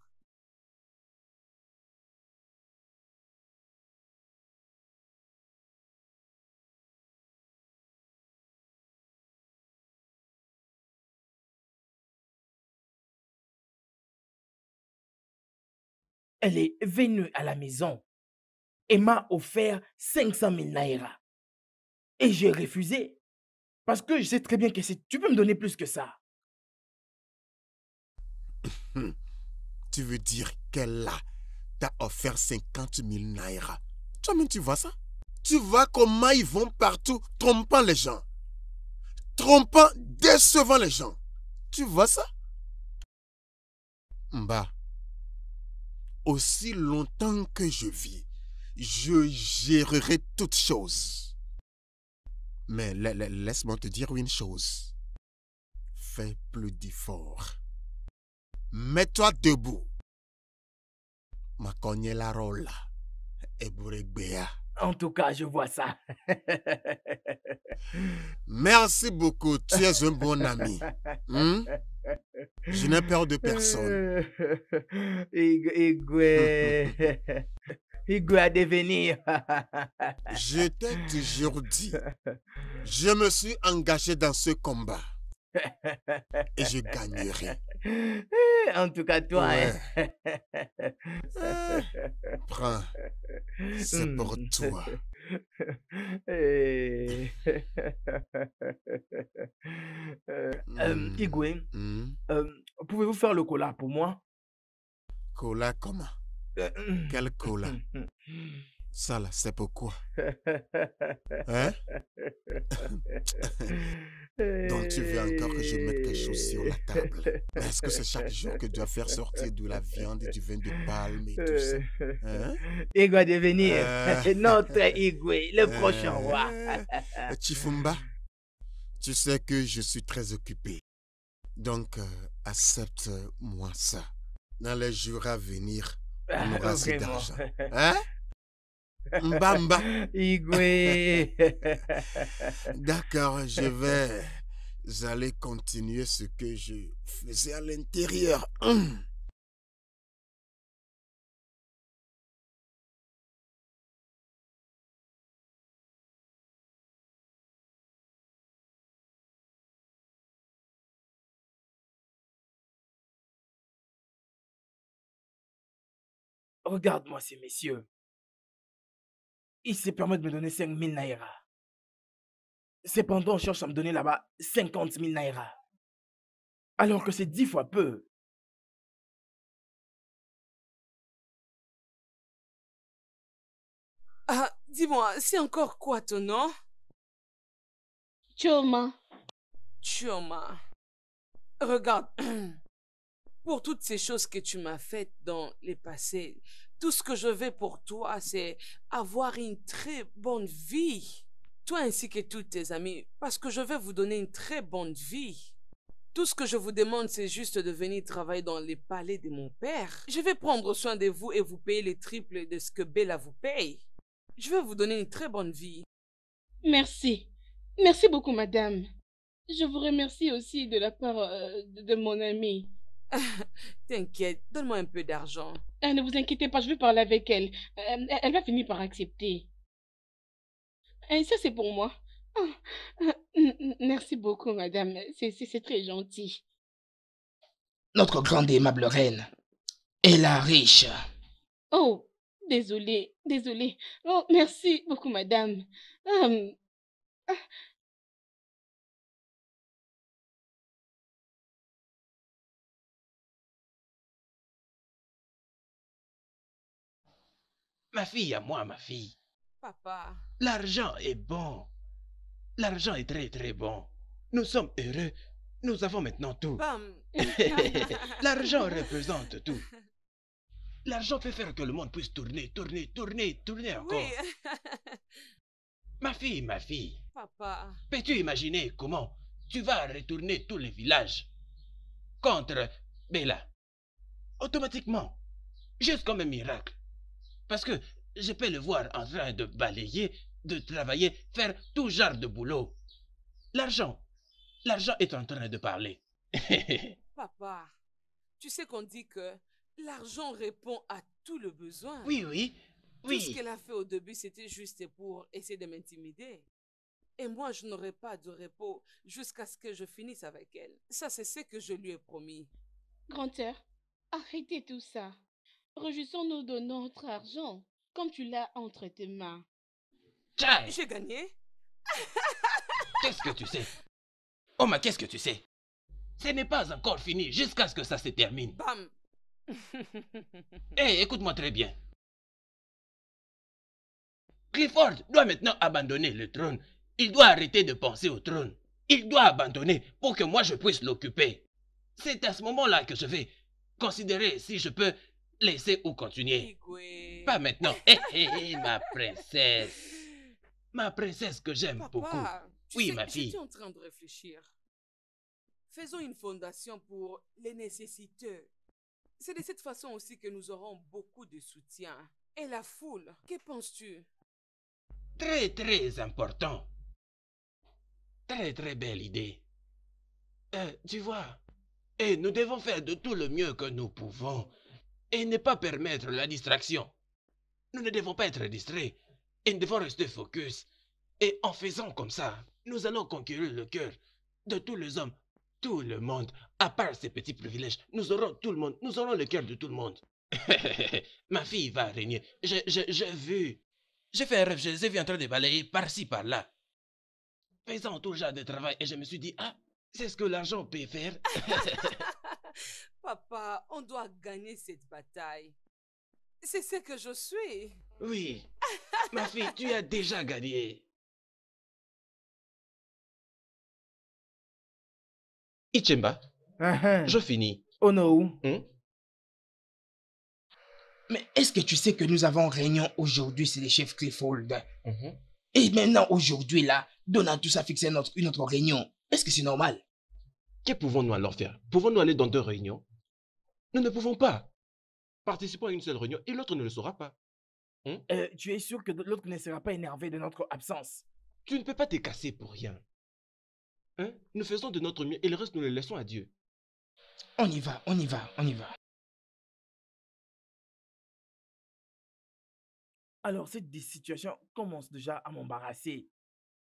Elle est venue à la maison et m'a offert 500 000 naira. Et j'ai refusé. Parce que je sais très bien que tu peux me donner plus que ça. Hmm. Tu veux dire qu'elle t'a offert 50 000 naira. toi tu vois ça Tu vois comment ils vont partout, trompant les gens. Trompant, décevant les gens. Tu vois ça Bah, aussi longtemps que je vis, je gérerai toutes choses. Mais laisse-moi te dire une chose. Fais plus d'efforts Mets-toi debout. la Ebregbea. En tout cas, je vois ça. Merci beaucoup. Tu es un bon ami. Hmm? Je n'ai peur de personne. Igwe. Igwe à devenir. je t'ai toujours dit. Je me suis engagé dans ce combat et je gagnerai. En tout cas, toi. prends, hein. c'est pour hmm. toi. Eh. Euh, hmm. Hmm. Euh, pouvez-vous faire le cola pour moi Cola comment euh, Quel cola ça là, c'est pourquoi. Hein? Donc tu veux encore que je mette quelque chose sur la table. Est-ce que c'est chaque jour que tu dois faire sortir de la viande et du vin de palme et tout ça? Hein? Igwe de venir. Euh. Notre Igwe, le prochain euh. roi. Euh, Chifumba, tu sais que je suis très occupé. Donc, accepte-moi ça. Dans les jours à venir, on ah, aura assez d'argent. Hein? Mbamba. Igwe. D'accord, je vais aller continuer ce que je faisais à l'intérieur. Regarde-moi ces messieurs il s'est permet de me donner 000 naira. Cependant, on cherche à me donner là-bas 50 000 naira. Alors que c'est 10 fois peu. Ah, dis-moi, c'est encore quoi ton nom Choma. Choma. Regarde, pour toutes ces choses que tu m'as faites dans les passés, tout ce que je veux pour toi, c'est avoir une très bonne vie. Toi ainsi que tous tes amis, parce que je vais vous donner une très bonne vie. Tout ce que je vous demande, c'est juste de venir travailler dans les palais de mon père. Je vais prendre soin de vous et vous payer les triples de ce que Bella vous paye. Je vais vous donner une très bonne vie. Merci. Merci beaucoup, madame. Je vous remercie aussi de la part euh, de mon ami. T'inquiète, donne-moi un peu d'argent. Ah, ne vous inquiétez pas, je vais parler avec elle. Euh, elle va finir par accepter. Et euh, ça, c'est pour moi. Ah, ah, merci beaucoup, madame. C'est très gentil. Notre grande et aimable reine est la riche. Oh, désolé, désolé. Oh, merci beaucoup, madame. Euh, Ma fille à moi, ma fille. Papa. L'argent est bon. L'argent est très très bon. Nous sommes heureux. Nous avons maintenant tout. L'argent représente tout. L'argent fait faire que le monde puisse tourner, tourner, tourner, tourner encore. ma fille, ma fille. Papa. Peux-tu imaginer comment tu vas retourner tous les villages contre Bella Automatiquement. Juste comme un miracle parce que je peux le voir en train de balayer, de travailler, faire tout genre de boulot. L'argent, l'argent est en train de parler. Papa, tu sais qu'on dit que l'argent répond à tout le besoin. Oui, oui, oui. Tout ce qu'elle a fait au début, c'était juste pour essayer de m'intimider. Et moi, je n'aurai pas de repos jusqu'à ce que je finisse avec elle. Ça, c'est ce que je lui ai promis. grand arrêtez tout ça. Réjouissons-nous de notre argent, comme tu l'as entre tes mains. Jai J'ai gagné Qu'est-ce que tu sais Oh, ma, qu'est-ce que tu sais Ce n'est pas encore fini jusqu'à ce que ça se termine. Bam Hé, eh, écoute-moi très bien. Clifford doit maintenant abandonner le trône. Il doit arrêter de penser au trône. Il doit abandonner pour que moi je puisse l'occuper. C'est à ce moment-là que je vais considérer si je peux Laissez ou continuer. Pas maintenant. Hé ma princesse. Ma princesse que j'aime beaucoup. oui, ma fille. Je suis en train de réfléchir. Faisons une fondation pour les nécessiteux. C'est de cette façon aussi que nous aurons beaucoup de soutien. Et la foule, que penses-tu Très, très important. Très, très belle idée. Euh, tu vois, et nous devons faire de tout le mieux que nous pouvons et ne pas permettre la distraction. Nous ne devons pas être distraits et nous devons rester focus. Et en faisant comme ça, nous allons conquérir le cœur de tous les hommes, tout le monde, à part ces petits privilèges. Nous aurons tout le monde, nous aurons le cœur de tout le monde. Ma fille va régner. J'ai vu. J'ai fait un rêve, je les ai en train de balayer par-ci, par-là. Faisant tout genre de travail, et je me suis dit, ah, c'est ce que l'argent peut faire. Papa, on doit gagner cette bataille. C'est ce que je suis. Oui. Ma fille, tu as déjà gagné. Ichemba, uh-huh. je finis. Oh non. Hmm? Mais est-ce que tu sais que nous avons réunion aujourd'hui c'est les chefs Clifford mhm. Et maintenant, aujourd'hui, là, Donald tout a fixé une autre réunion. Est-ce que c'est normal que pouvons-nous alors faire Pouvons-nous aller dans deux réunions Nous ne pouvons pas. participer à une seule réunion et l'autre ne le saura pas. Hein? Euh, tu es sûr que l'autre ne sera pas énervé de notre absence Tu ne peux pas te casser pour rien. Hein? Nous faisons de notre mieux et le reste nous le laissons à Dieu. On y va, on y va, on y va. Alors cette situation commence déjà à m'embarrasser.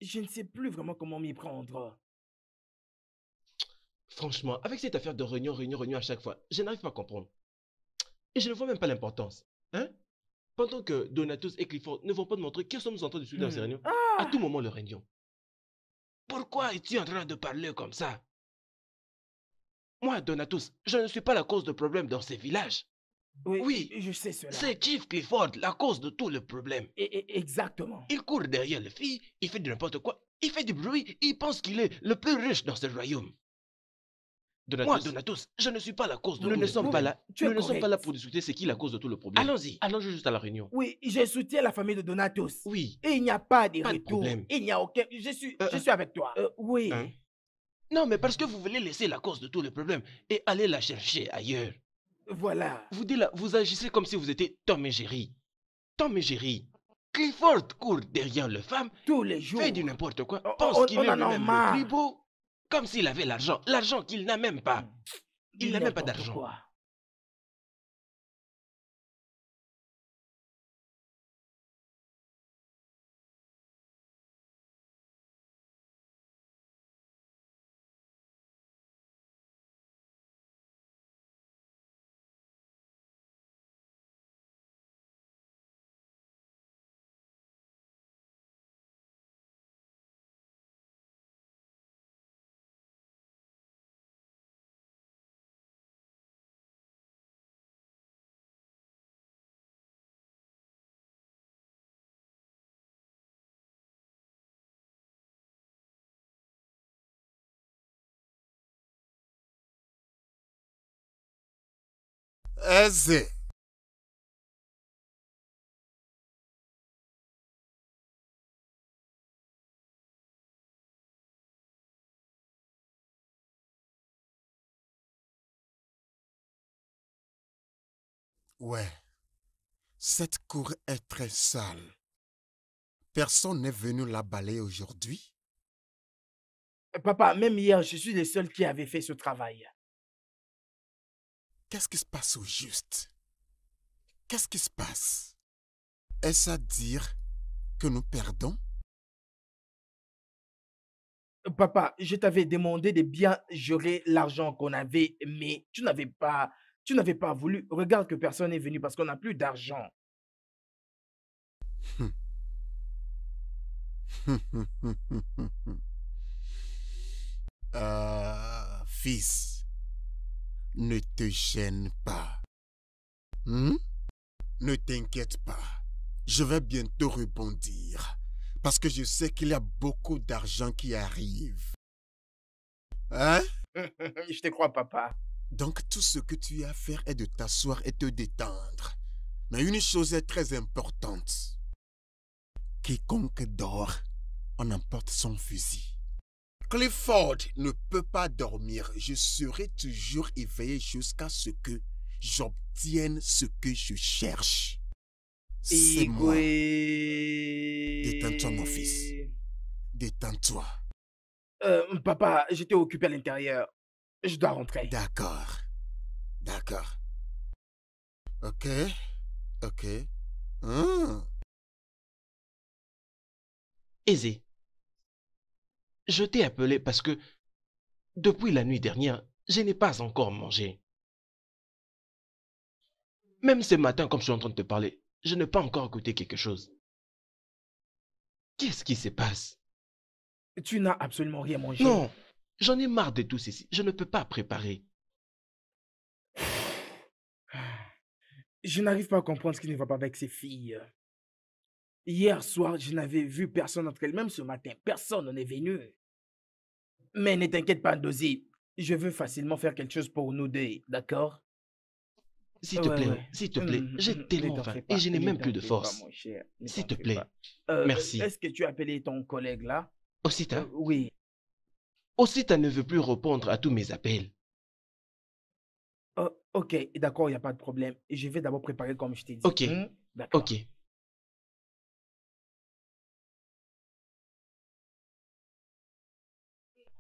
Je ne sais plus vraiment comment m'y prendre. Franchement, avec cette affaire de réunion, réunion, réunion à chaque fois, je n'arrive pas à comprendre. Et je ne vois même pas l'importance. Hein? Pendant que Donatus et Clifford ne vont pas nous montrer que sommes en train de suivre dans ces hmm. réunions, ah! à tout moment, leur réunion. Pourquoi es-tu en train de parler comme ça Moi, Donatus, je ne suis pas la cause de problème dans ces villages. Oui, je sais cela. C'est Chief Clifford la cause de tout le problème. exactement. Il court derrière les filles, il fait de n'importe quoi, il fait du bruit, il pense qu'il est le plus riche dans ce royaume. Moi, Donatus, je ne suis pas la cause de nous tout. ne sommes pas là. nous ne sommes pas là pour discuter c'est qui la cause de tout le problème. Allons-y. Allons juste à la réunion. Oui, je soutiens la famille de Donatus. Oui. Et il n'y a pas de pas retour. il n'y a aucun. Je suis, euh, je euh. suis avec toi. Euh, oui. Hein? Non, mais parce que vous voulez laisser la cause de tout le problème et aller la chercher ailleurs. Voilà. Vous dites là, vous agissez comme si vous étiez Tom et Jerry. Tom et Jerry. Clifford court derrière le femme. Tous les jours. Fait du n'importe quoi. Oh, pense oh, qu'il est le plus beau comme s'il avait l'argent, l'argent qu'il n'a même pas. Mm. Il n'a même pas d'argent. Ouais, cette cour est très sale. Personne n'est venu la balayer aujourd'hui. Papa, même hier, je suis le seul qui avait fait ce travail. Qu'est-ce qui se passe au juste Qu'est-ce qui se passe Est-ce à dire que nous perdons Papa, je t'avais demandé de bien gérer l'argent qu'on avait, mais tu n'avais pas, tu n'avais pas voulu. Regarde que personne n'est venu parce qu'on n'a plus d'argent. Euh, fils, ne te gêne pas. Hmm? Ne t'inquiète pas. Je vais bientôt rebondir. Parce que je sais qu'il y a beaucoup d'argent qui arrive. Hein? je te crois, papa. Donc tout ce que tu as à faire est de t'asseoir et te détendre. Mais une chose est très importante. Quiconque dort, on emporte son fusil. Clifford ne peut pas dormir. Je serai toujours éveillé jusqu'à ce que j'obtienne ce que je cherche. C'est moi. Détends-toi, mon fils. Détends-toi. Euh, papa, je t'ai occupé à l'intérieur. Je dois rentrer. D'accord. D'accord. Ok. Ok. Easy. Hum. Aisé. Je t'ai appelé parce que, depuis la nuit dernière, je n'ai pas encore mangé. Même ce matin, comme je suis en train de te parler, je n'ai pas encore goûté quelque chose. Qu'est-ce qui se passe Tu n'as absolument rien mangé. Non, j'en ai marre de tout ceci. Je ne peux pas préparer. Je n'arrive pas à comprendre ce qui ne va pas avec ces filles. Hier soir, je n'avais vu personne entre elles, même ce matin. Personne n'en est venu. Mais ne t'inquiète pas, Ndozi. Je veux facilement faire quelque chose pour nous deux, d'accord S'il te plaît, s'il te hum, plaît, hum, j'ai hum, tellement et je n'ai même plus de force. S'il te plaît, euh, merci. Est-ce que tu as appelé ton collègue là Osita euh, Oui. Osita ne veut plus répondre à tous mes appels. Oh, ok, d'accord, il n'y a pas de problème. Je vais d'abord préparer comme je t'ai dit. Ok, Ok.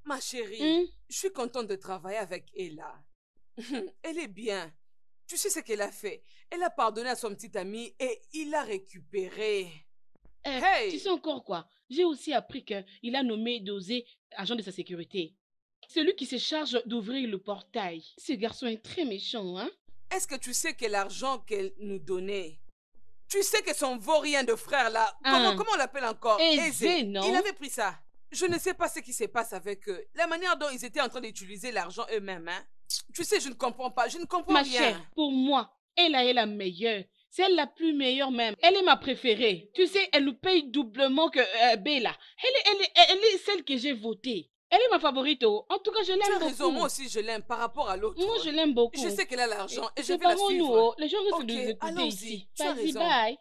Ma chérie, hmm? je suis contente de travailler avec Ella. Elle est bien. Tu sais ce qu'elle a fait. Elle a pardonné à son petit ami et il l'a récupéré. Eh, hey! Tu sais encore quoi J'ai aussi appris qu'il a nommé Dosé agent de sa sécurité. C'est lui qui se charge d'ouvrir le portail. Ce garçon est très méchant, hein Est-ce que tu sais quel l'argent qu'elle nous donnait tu sais que son vaurien de frère là, hein? comment, on l'appelle encore eh, Il avait pris ça. Je ne sais pas ce qui se passe avec eux. La manière dont ils étaient en train d'utiliser l'argent eux-mêmes. Hein? Tu sais, je ne comprends pas. Je ne comprends ma Chère, pour moi, Ella est la meilleure. C'est la plus meilleure même. Elle est ma préférée. Tu sais, elle nous paye doublement que euh, Bella. Elle est, elle, est, celle que j'ai votée. Elle est ma favorite. Oh. En tout cas, je l'aime beaucoup. Tu as raison, moi aussi, je l'aime par rapport à l'autre. Moi, hein. je l'aime beaucoup. Je sais qu'elle a l'argent et, je vais la suivre. Nous, Les gens ne y bye.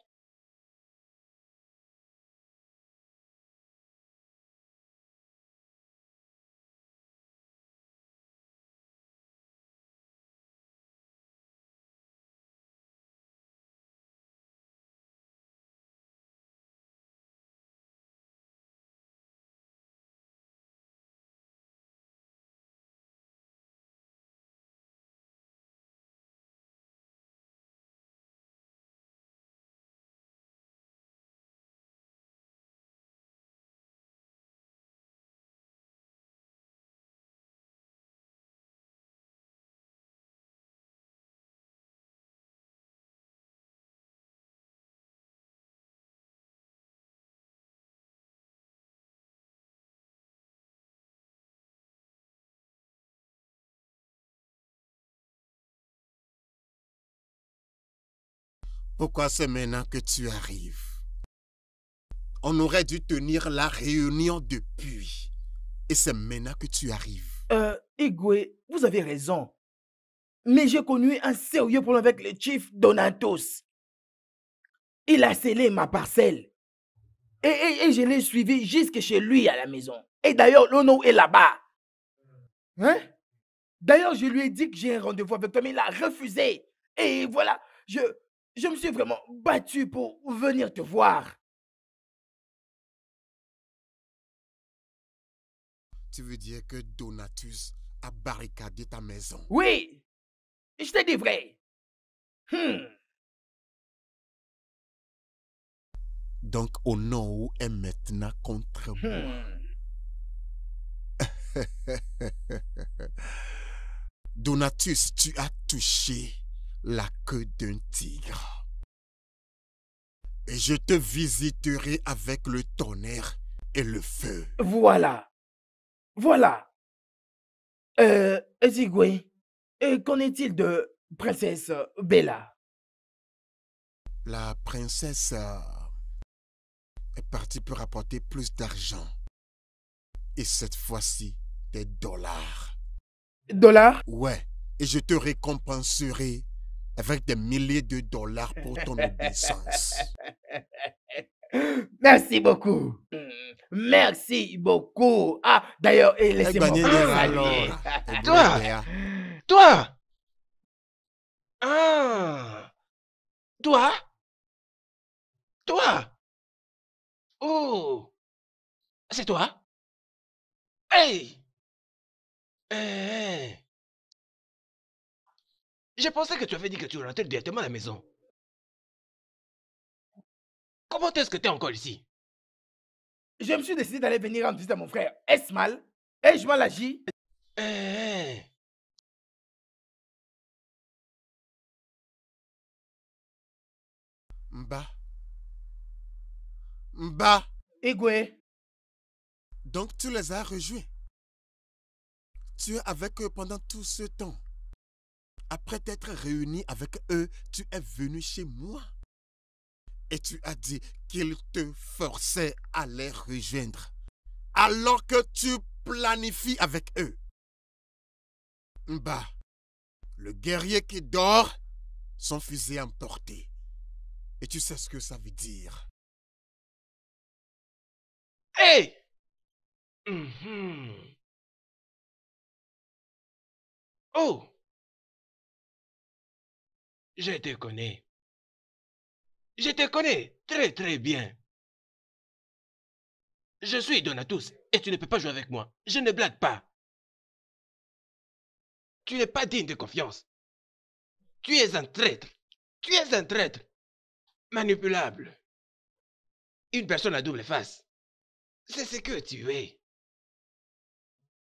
Pourquoi c'est maintenant que tu arrives On aurait dû tenir la réunion depuis. Et c'est maintenant que tu arrives. Euh, Igwe, vous avez raison. Mais j'ai connu un sérieux problème avec le chief Donatos. Il a scellé ma parcelle. Et, et, je l'ai suivi jusque chez lui à la maison. Et d'ailleurs, l'ONO est là-bas. Hein? D'ailleurs, je lui ai dit que j'ai un rendez-vous avec toi, mais il a refusé. Et voilà, je, je me suis vraiment battu pour venir te voir. Tu veux dire que Donatus a barricadé ta maison Oui Je te dis vrai hmm. Donc Ono est maintenant contre moi. Hmm. Donatus, tu as touché la queue d'un tigre. Et je te visiterai avec le tonnerre et le feu. Voilà. Voilà. Euh, et euh, qu'en est-il de princesse Bella La princesse euh, est partie pour apporter plus d'argent. Et cette fois-ci, des dollars. Dollars Ouais. Et je te récompenserai avec des milliers de dollars pour ton obéissance. Merci beaucoup. Merci beaucoup. Ah, d'ailleurs, eh, eh, laissez-moi eh, ah, Toi, toi. Ah, toi, toi. Oh, c'est toi. Hey. hey. Je pensais que tu avais dit que tu rentrais directement à la maison. Comment est-ce que tu es encore ici Je me suis décidé d'aller venir en visite à mon frère. Est-ce mal Ai-je mal agi eh, eh, eh. Mba. Mba. Igwe. Donc tu les as rejoués? Tu es avec eux pendant tout ce temps après t'être réuni avec eux, tu es venu chez moi. Et tu as dit qu'ils te forçaient à les rejoindre. Alors que tu planifies avec eux. Bah, le guerrier qui dort, son fusil emporté. Et tu sais ce que ça veut dire. Hey! Mm-hmm. Oh! Je te connais. Je te connais très très bien. Je suis Donatus et tu ne peux pas jouer avec moi. Je ne blague pas. Tu n'es pas digne de confiance. Tu es un traître. Tu es un traître. Manipulable. Une personne à double face. C'est ce que tu es.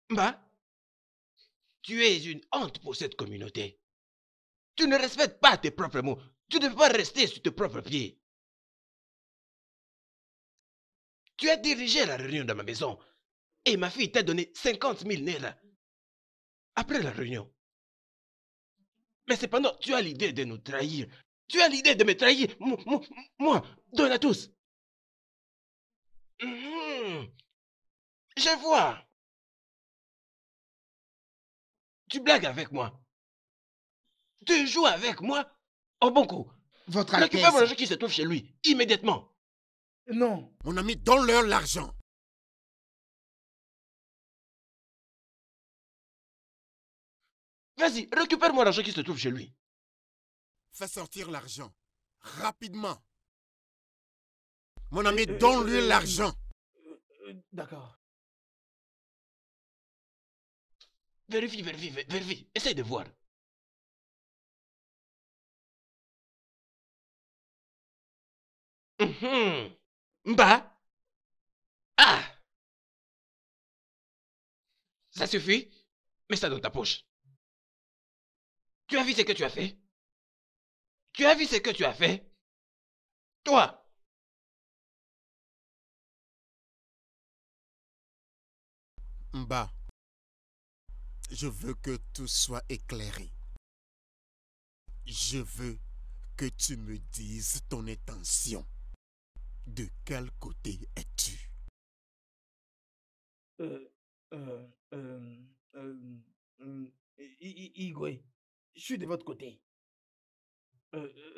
Bah, tu es une honte pour cette communauté. Tu ne respectes pas tes propres mots. Tu ne peux pas rester sur tes propres pieds. Tu as dirigé la réunion dans ma maison et ma fille t'a donné 50 000 là. après la réunion. Mais cependant, tu as l'idée de nous trahir. Tu as l'idée de me trahir. moi, donne à tous. Hum, je vois. Tu blagues avec moi. Tu joues avec moi Au bon coup. Votre Récupère mon argent qui se trouve chez lui, immédiatement. Non. Mon ami, donne-leur l'argent. Vas-y, récupère moi l'argent qui se trouve chez lui. Fais sortir l'argent. Rapidement. Mon euh, ami, euh, donne-lui euh, l'argent. D'accord. Vérifie, vérifie, vérifie. Essaye de voir. Mm-hmm. Mba! Ah. Ça suffit. Mets ça dans ta poche. Tu as vu ce que tu as fait Tu as vu ce que tu as fait Toi Mba, je veux que tout soit éclairé. Je veux que tu me dises ton intention de quel côté es-tu euh, euh, euh, euh hum, Igwe, je suis de votre côté.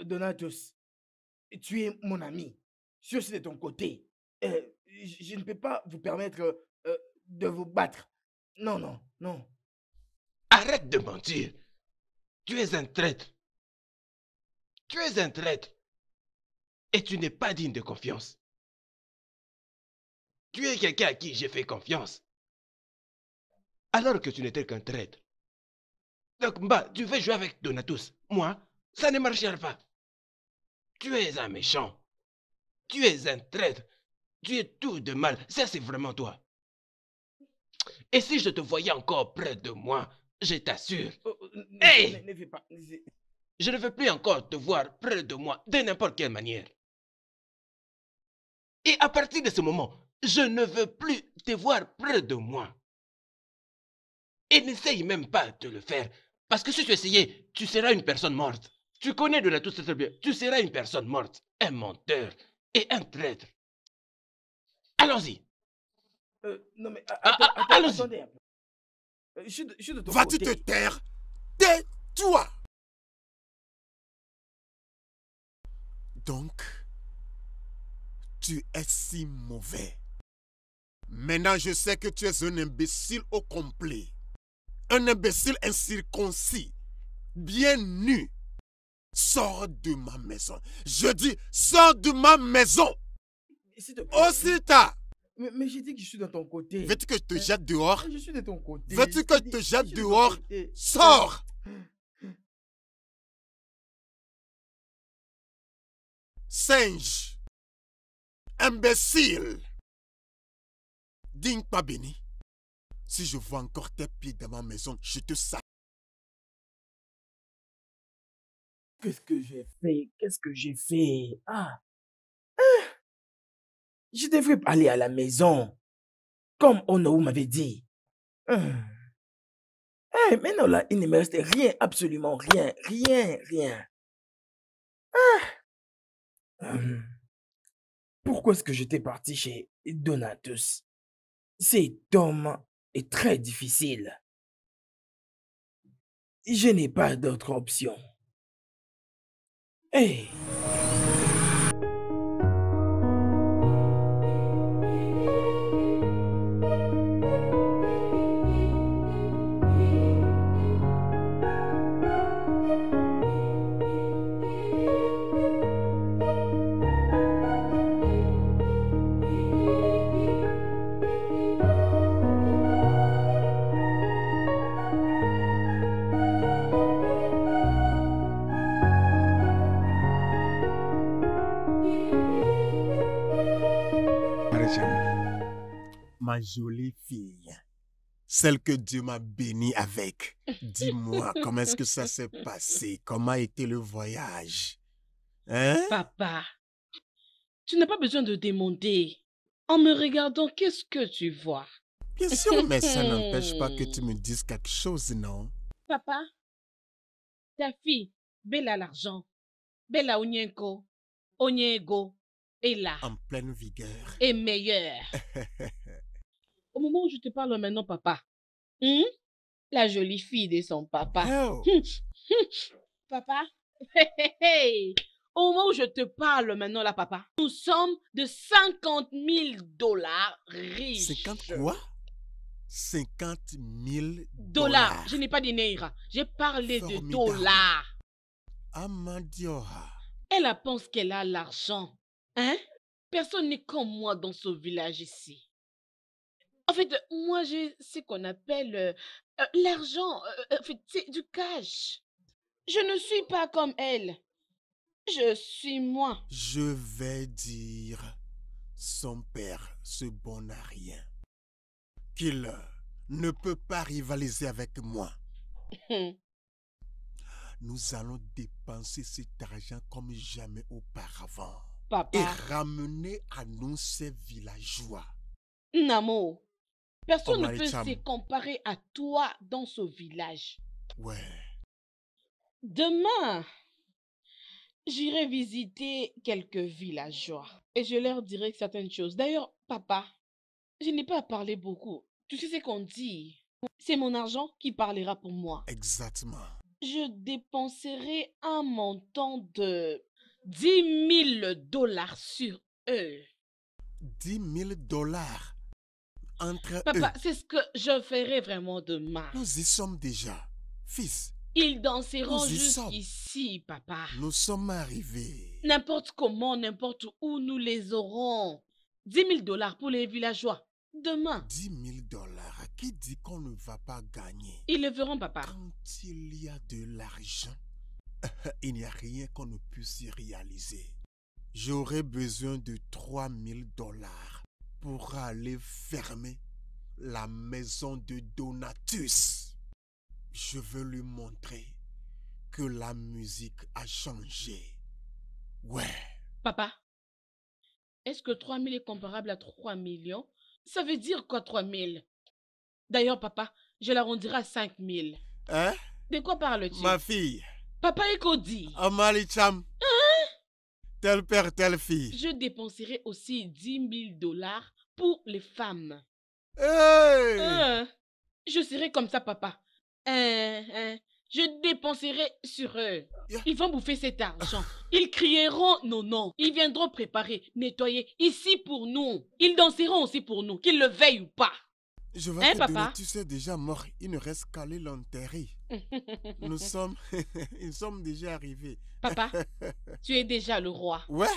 Donatus, tu es mon ami. Je suis de ton côté. je ne peux pas vous permettre de vous battre. Non, non, non. Arrête de mentir. Tu es un traître. Tu es un traître et tu n'es pas digne de confiance. Tu es quelqu'un à qui j'ai fait confiance. Alors que tu n'étais qu'un traître. Donc, bah, tu veux jouer avec Donatus. Moi, ça ne marchera pas. Tu es un méchant. Tu es un traître. Tu es tout de mal. Ça, c'est vraiment toi. Et si je te voyais encore près de moi, je t'assure. hey! Ne, ne, pas. Je ne veux plus encore te voir près de moi de n'importe quelle manière. Et à partir de ce moment, je ne veux plus te voir près de moi. Et n'essaye même pas de le faire, parce que si tu essayais, tu seras une personne morte. Tu connais de la toute cette bien, tu seras une personne morte, un menteur et un traître. Allons-y. Euh, non mais attends, attends, Vas-tu te taire Tais-toi euh, Donc, tu es si mauvais. Maintenant, je sais que tu es un imbécile au complet. Un imbécile incirconcis, bien nu. Sors de ma maison. Je dis, sors de ma maison. Aussi Mais, je j'ai que je suis de ton côté. Veux-tu que je te jette dehors Je suis de ton côté. Veux-tu que je te jette dehors Sors Singe imbécile Digne pas béni. Si je vois encore tes pieds dans ma maison, je te sac. Qu'est-ce que j'ai fait Qu'est-ce que j'ai fait ah. ah! Je devrais aller à la maison. Comme Ono m'avait dit. Ah! Eh, Hey, maintenant là, il ne me reste rien, absolument rien, rien, rien. Ah. ah! pourquoi est-ce que j'étais parti chez Donatus Cet homme est très difficile. Je n'ai pas d'autre option. Hey fille, celle que Dieu m'a bénie avec. Dis-moi, comment est-ce que ça s'est passé? Comment a été le voyage? Hein? Papa, tu n'as pas besoin de demander. En me regardant, qu'est-ce que tu vois? Bien sûr, mais ça n'empêche pas que tu me dises quelque chose, non? Papa, ta fille, Bella l'argent, Bella Onyenko, Onyego, est là. En pleine vigueur. Et meilleure. au moment où je te parle maintenant, papa, hum, la jolie fille de son papa. Hum, hum, papa, au moment où je te parle maintenant, la papa, nous sommes de 50 000 dollars riches. 50 quoi 50 000 dollars. Je n'ai pas dit J'ai parlé de dollars. Elle pense qu'elle a l'argent. Hein? Personne n'est comme moi dans ce village ici. En fait, moi, j'ai ce qu'on appelle euh, euh, l'argent, euh, en fait, du cash. Je ne suis pas comme elle. Je suis moi. Je vais dire, son père, ce bon à rien, qu'il ne peut pas rivaliser avec moi. Nous allons dépenser cet argent comme jamais auparavant. Papa. Et ramener à nous ces villageois. Namo, Personne ne peut se comparer à toi dans ce village. Ouais. Demain, j'irai visiter quelques villageois et je leur dirai certaines choses. D'ailleurs, papa, je n'ai pas à parler beaucoup. Tu sais ce qu'on dit. C'est mon argent qui parlera pour moi. Exactement. Je dépenserai un montant de 10 000 dollars sur eux. 10 000 dollars Papa, c'est ce que je ferai vraiment demain. Nous y sommes déjà. Fils, ils danseront jusqu'ici, papa. Nous sommes arrivés. N'importe comment, n'importe où, nous les aurons. 10 000 dollars pour les villageois. Demain. 10 000 dollars. Qui dit qu'on ne va pas gagner Ils le verront, papa. Quand il y a de l'argent, il n'y a rien qu'on ne puisse y réaliser. J'aurai besoin de 3 000 dollars pour aller fermer la maison de Donatus. Je veux lui montrer que la musique a changé. Ouais. Papa, est-ce que 3000 000 est comparable à 3 millions Ça veut dire quoi 3000 D'ailleurs, papa, je l'arrondirai à cinq mille. Hein De quoi parles-tu Ma fille. Papa et Amalicham. Hein? tel père, telle fille. Je dépenserai aussi 10 000 dollars pour les femmes. Hein? je serai comme ça, papa. Euh, je dépenserai sur eux. Ils vont bouffer cet argent. Ils crieront non, non. Ils viendront préparer, nettoyer ici pour nous. Ils danseront aussi pour nous, qu'ils le veillent ou pas. Je vais hein, te papa? tu es déjà mort, il ne reste qu'à l'enterrer. nous sommes, nous sommes déjà arrivés. Papa, tu es déjà le roi. Ouais.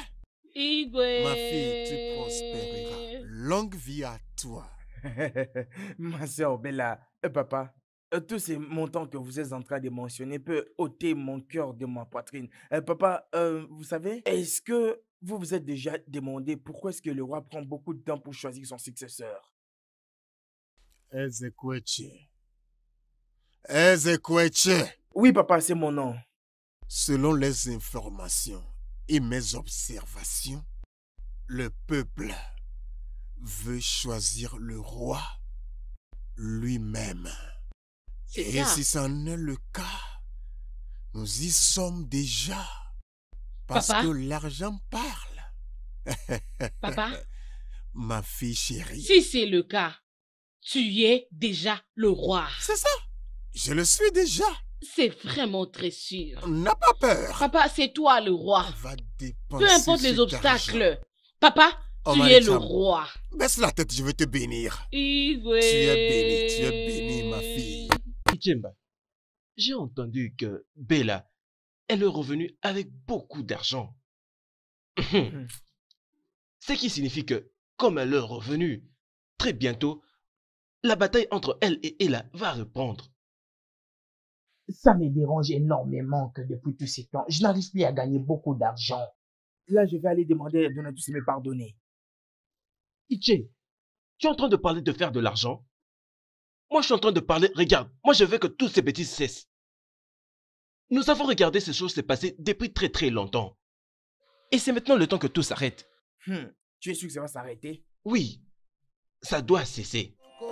Ma fille, tu prospéreras. Longue vie à toi. Ma soeur Bella, euh, papa, euh, tous ces montants que vous êtes en train de mentionner peut ôter mon cœur de ma poitrine. Euh, papa, vous savez, est-ce que vous vous êtes déjà demandé pourquoi est-ce que le roi prend beaucoup de temps pour choisir son successeur Ezekweche. Ezekweche. Oui, papa, c'est mon nom. Selon les informations et mes observations, le peuple veut choisir le roi lui-même. Et si c'en est le cas, nous y sommes déjà. Parce que l'argent parle. Papa Ma fille chérie. Si c'est le cas, tu es déjà le roi. C'est ça. Je le suis déjà. C'est vraiment très sûr. N'a pas peur. Papa, c'est toi le roi. Va Peu importe les obstacles. Papa, oh, tu es le roi. Baisse la tête, je veux te bénir. Tu es béni, tu es béni, ma fille. j'ai entendu que Bella, elle est revenue avec beaucoup d'argent. Hmm. Ce qui signifie que, comme elle est revenue, très bientôt, la bataille entre elle et Ella va reprendre. Ça me dérange énormément que depuis tout ce temps, je n'arrive plus à gagner beaucoup d'argent. Là, je vais aller demander à Donatus de me pardonner. Itché, tu es en train de parler de faire de l'argent Moi, je suis en train de parler, regarde, moi, je veux que toutes ces bêtises cessent. Nous avons regardé ces choses se passer depuis très très longtemps. Et c'est maintenant le temps que tout s'arrête. Hmm, tu es sûr que ça va s'arrêter Oui, ça doit cesser.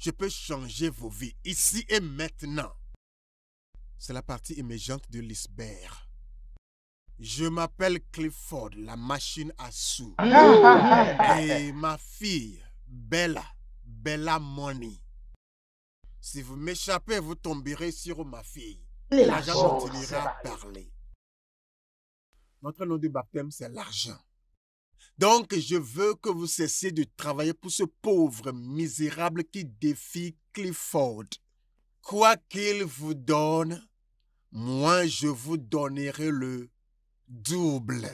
je peux changer vos vies ici et maintenant. C'est la partie émergente de l'iceberg. Je m'appelle Clifford, la machine à sous. et ma fille, Bella, Bella Money. Si vous m'échappez, vous tomberez sur ma fille. L'argent continuera à parler. Notre nom de baptême, c'est l'argent. Donc, je veux que vous cessiez de travailler pour ce pauvre misérable qui défie Clifford. Quoi qu'il vous donne, moi je vous donnerai le double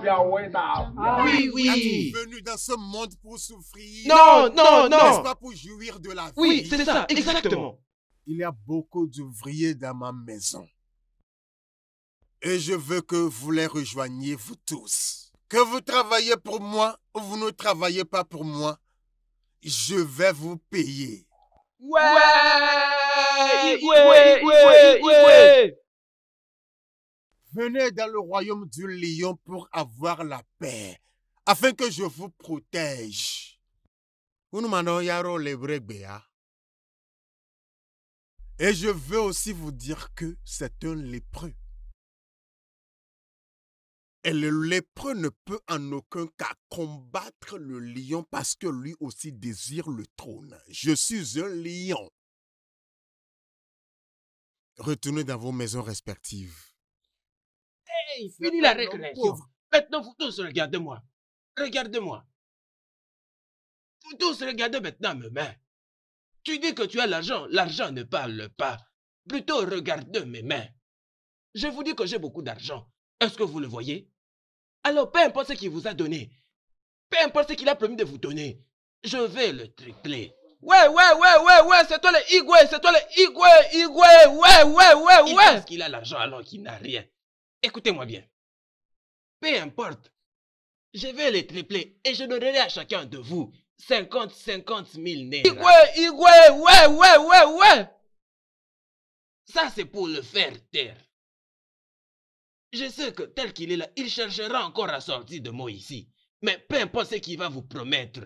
bien bah, ah, Oui, oui. venu dans ce monde pour souffrir. Non, non, non. nest pas pour jouir de la vie? Oui, c'est ça, exactement. Il y a beaucoup d'ouvriers dans ma maison. Et je veux que vous les rejoigniez, vous tous. Que vous travaillez pour moi ou vous ne travaillez pas pour moi, je vais vous payer. Ouais! ouais, ouais, ouais Venez dans le royaume du lion pour avoir la paix, afin que je vous protège. Et je veux aussi vous dire que c'est un lépreux. Et le lépreux ne peut en aucun cas combattre le lion parce que lui aussi désire le trône. Je suis un lion. Retournez dans vos maisons respectives. Fini la récréation. Maintenant, vous tous regardez-moi. Regardez-moi. Vous tous regardez maintenant mes mains. Tu dis que tu as l'argent. L'argent ne parle pas. Plutôt, regardez mes mains. Je vous dis que j'ai beaucoup d'argent. Est-ce que vous le voyez Alors, peu importe ce qu'il vous a donné, peu importe ce qu'il a promis de vous donner, je vais le tripler. Ouais, ouais, ouais, ouais, ouais, c'est toi le Igwe, c'est toi le Igwe, Igwe, ouais, ouais, ouais, ouais. Il pense qu'il a l'argent alors qu'il n'a rien. Écoutez-moi bien. Peu importe. Je vais les tripler et je donnerai à chacun de vous 50, 50 000 nègres. Ouais, ouais, ouais, ouais, ouais, ouais. Ça, c'est pour le faire taire. Je sais que tel qu'il est là, il cherchera encore à sortir de moi ici. Mais peu importe ce qu'il va vous promettre,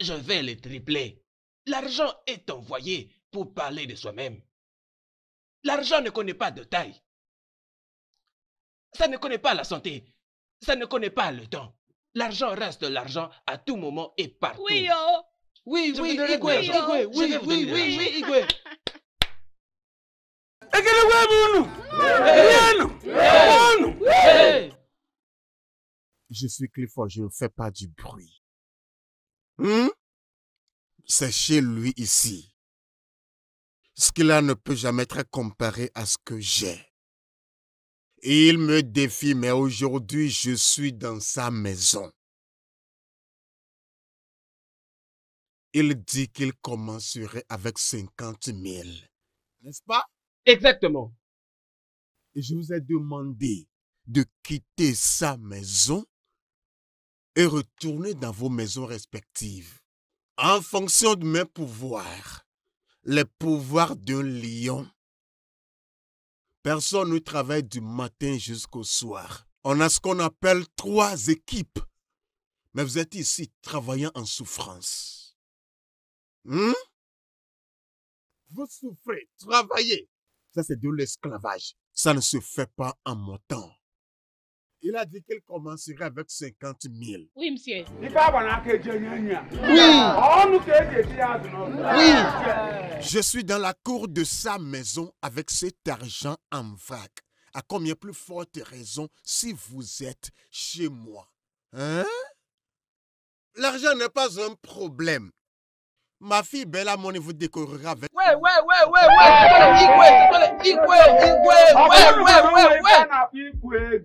je vais le tripler. L'argent est envoyé pour parler de soi-même. L'argent ne connaît pas de taille. Ça ne connaît pas la santé. Ça ne connaît pas le temps. L'argent reste l'argent à tout moment et partout. Oui, oh. Oui, oui, Igwe, oui, oui, oui, oui, oui, Igwe. Je suis Clifford, je ne fais pas du bruit. Hmm? C'est chez lui ici. Ce qu'il a ne peut jamais être comparé à ce que j'ai. Il me défie, mais aujourd'hui je suis dans sa maison. Il dit qu'il commencerait avec 50 000. N'est-ce pas? Exactement. Et je vous ai demandé de quitter sa maison et retourner dans vos maisons respectives. En fonction de mes pouvoirs, les pouvoirs d'un lion Personne ne travaille du matin jusqu'au soir. On a ce qu'on appelle trois équipes. Mais vous êtes ici travaillant en souffrance. Hmm? Vous souffrez, travaillez. Ça, c'est de l'esclavage. Ça ne se fait pas en montant. Il a dit qu'il commencerait avec 50 000. Oui, monsieur. Oui. Oh, oui. Je suis dans la cour de sa maison avec cet argent en vrac. À combien plus forte raison si vous êtes chez moi. Hein? L'argent n'est pas un problème. Ma fille Bella Money vous décorera avec. Ouais, ouais, ouais, ouais, ouais. Ouais, ouais, ouais,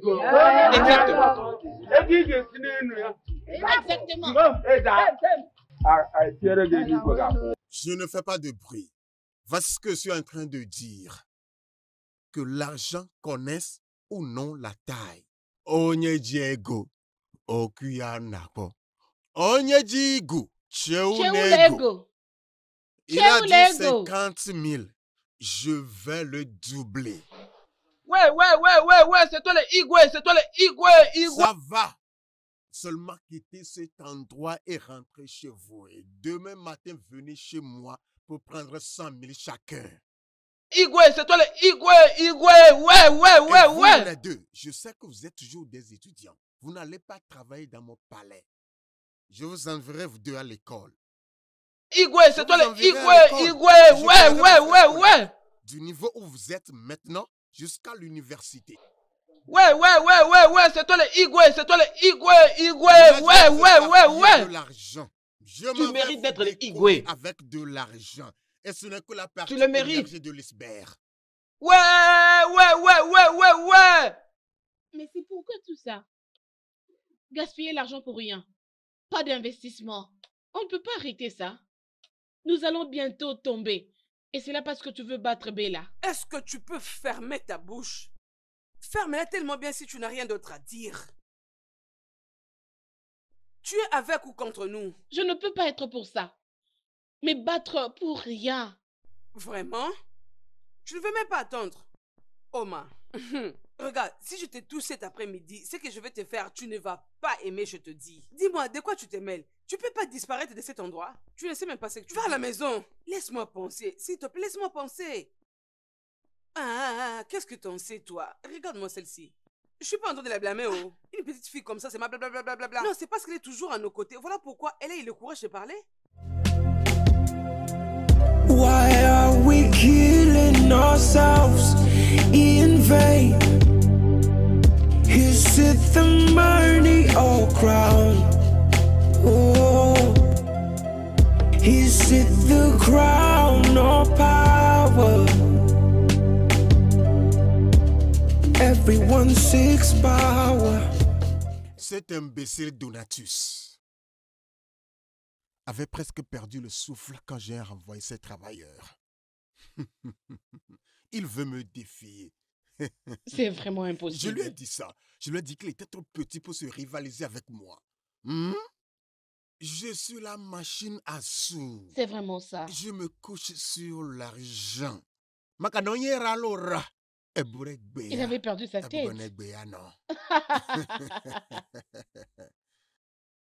Exactement. Exactement. Je ne fais pas de bruit. Voici ce que je suis en train de dire. Que l'argent connaisse ou non la taille. Onye Diego. Okuyanapo. Onye Lego. Il a dit 50 000. Je vais le doubler. Ouais, ouais, ouais, ouais, ouais, c'est toi le Igwe, c'est toi le Igwe, Igwe. Ça va. Seulement quitter cet endroit et rentrer chez vous. Et demain matin, venez chez moi pour prendre 100 000 chacun. Igwe, c'est toi le Igwe, Igwe, ouais, ouais, ouais, vous, ouais. Les deux, je sais que vous êtes toujours des étudiants. Vous n'allez pas travailler dans mon palais. Je vous enverrai vous deux à l'école. Igwe, c'est toi le Igwe, Igwe, ouais, ouais, ouais, ouais. Du niveau où vous êtes maintenant jusqu'à l'université. Ouais, ouais, ouais, ouais, ouais, c'est toi le Igwe, c'est toi le Igwe, Igwe, ouais, ouais, ouais, ouais. De l'argent. tu mérites d'être le Igwe. Avec de l'argent. Et ce n'est que la partie tu le mérites. de l'iceberg. Ouais, ouais, ouais, ouais, ouais, ouais. Mais c'est pourquoi tout ça Gaspiller l'argent pour rien pas d'investissement. On ne peut pas arrêter ça. Nous allons bientôt tomber. Et c'est là parce que tu veux battre Bella. Est-ce que tu peux fermer ta bouche Ferme-la tellement bien si tu n'as rien d'autre à dire. Tu es avec ou contre nous Je ne peux pas être pour ça. Mais battre pour rien. Vraiment Tu ne veux même pas attendre. Oma, Regarde, si je te touche cet après-midi, ce que je vais te faire, tu ne vas pas aimer, je te dis. Dis-moi, de quoi tu te mêles Tu peux pas disparaître de cet endroit Tu ne sais même pas ce que tu... Vas à la maison Laisse-moi penser, s'il te plaît, laisse-moi penser. Ah, ah, ah, ah, qu'est-ce que t'en sais, toi Regarde-moi celle-ci. Je suis pas en train de la blâmer, oh. une petite fille comme ça, c'est ma blablabla. Non, c'est parce qu'elle est toujours à nos côtés. Voilà pourquoi elle a eu le courage de parler. Why are we killing ourselves in vain? Is it the money crown? power? Everyone seeks power. Cet imbécile Donatus avait presque perdu le souffle quand j'ai renvoyé ses travailleurs. Il veut me défier. C'est vraiment impossible. Je lui ai dit ça. Je lui ai dit qu'il était trop petit pour se rivaliser avec moi. Hmm? Je suis la machine à sous. C'est vraiment ça. Je me couche sur l'argent. Il avait perdu sa tête.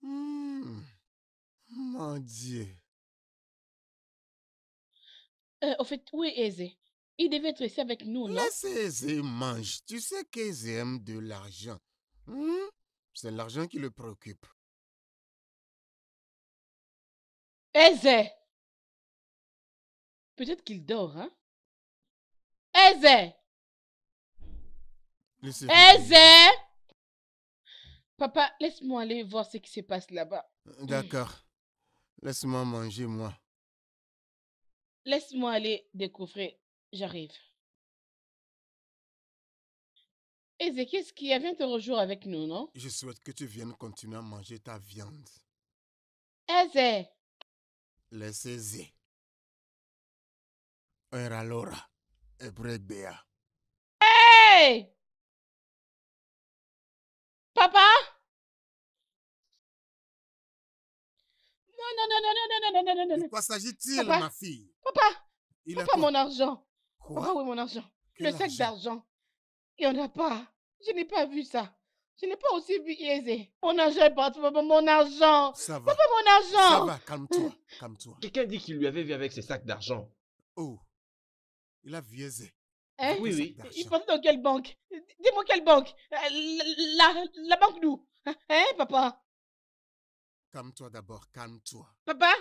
Hmm. Mon Dieu. Euh, au fait, où est Aisé il devait être ici avec nous, non? Laisse mange. Tu sais qu'ils aime de l'argent. Hmm? C'est l'argent qui le préoccupe. Eze Peut-être qu'il dort, hein? Eze Eze Papa, laisse-moi aller voir ce qui se passe là-bas. Hmm. D'accord. Laisse-moi manger, moi. Laisse-moi aller découvrir J'arrive. qu'est-ce qui vient te rejoindre avec nous, non? Je souhaite que tu viennes continuer à manger ta viande. Eze! Laissez-y. Eralora. béa. Hey! Papa? Non, non, non, non, non, non, non, non, non, non, non. non. s'agit-il, ma fille? Papa, Il papa, mon argent. Où oh, mon argent. le sac d'argent. Il n'y en a pas. Je n'ai pas vu ça. Je n'ai pas aussi vu Yézé. Mon argent est parti, papa, mon argent. Ça Papa, mon argent. Ça va, calme-toi, calme-toi. Quelqu'un dit qu'il lui avait vu avec ses sacs d'argent. Oh, il a vu hein? Oui, oui. Il pensait dans quelle banque Dis-moi quelle banque euh, la, la, la banque d'où Hein, hein papa Calme-toi d'abord, calme-toi. Papa,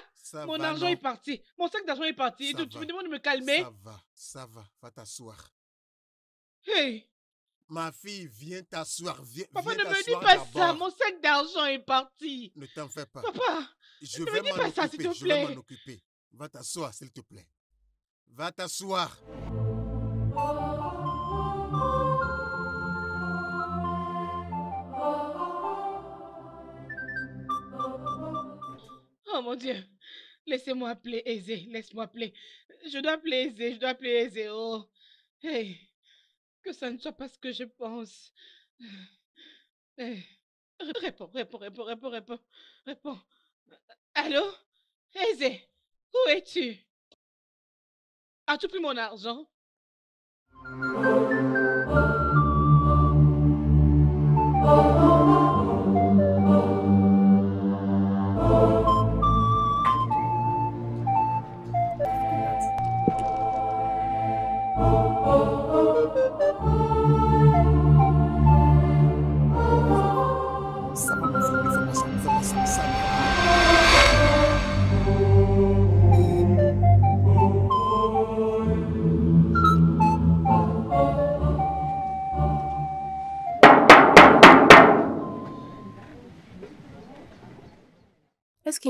mon argent est parti. Mon sac d'argent est parti. tu me demandes de me calmer. Ça va, ça va. Va t'asseoir. Hey. Ma fille, viens t'asseoir. Viens, Papa, ne me dis pas ça. Mon sac d'argent est parti. Ne t'en fais pas. Papa, je vais me dis pas ça, s'il te Je vais m'en occuper. Va t'asseoir, s'il te plaît. Va t'asseoir. Oh mon Dieu. Laissez-moi appeler Aisé. Laisse-moi appeler. Je dois appeler Eze, Je dois appeler Aisé. Oh. Hey. Que ça ne soit pas ce que je pense. Réponds, réponds, réponds, réponds, réponds. Réponds. Allô? Aisé, où es-tu? As-tu pris mon argent?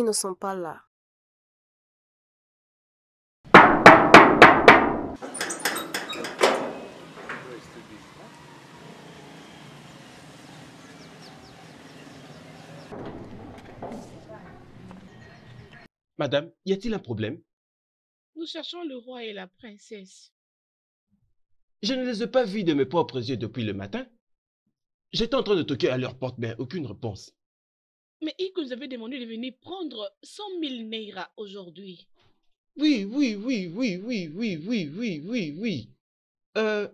ne sont pas là. Madame, y a-t-il un problème Nous cherchons le roi et la princesse. Je ne les ai pas vus de mes propres yeux depuis le matin. J'étais en train de toquer à leur porte, mais aucune réponse mais il nous avait demandé de venir prendre 100 000 Neira aujourd'hui. Oui, oui, oui, oui, oui, oui, oui, oui, oui, oui. Euh,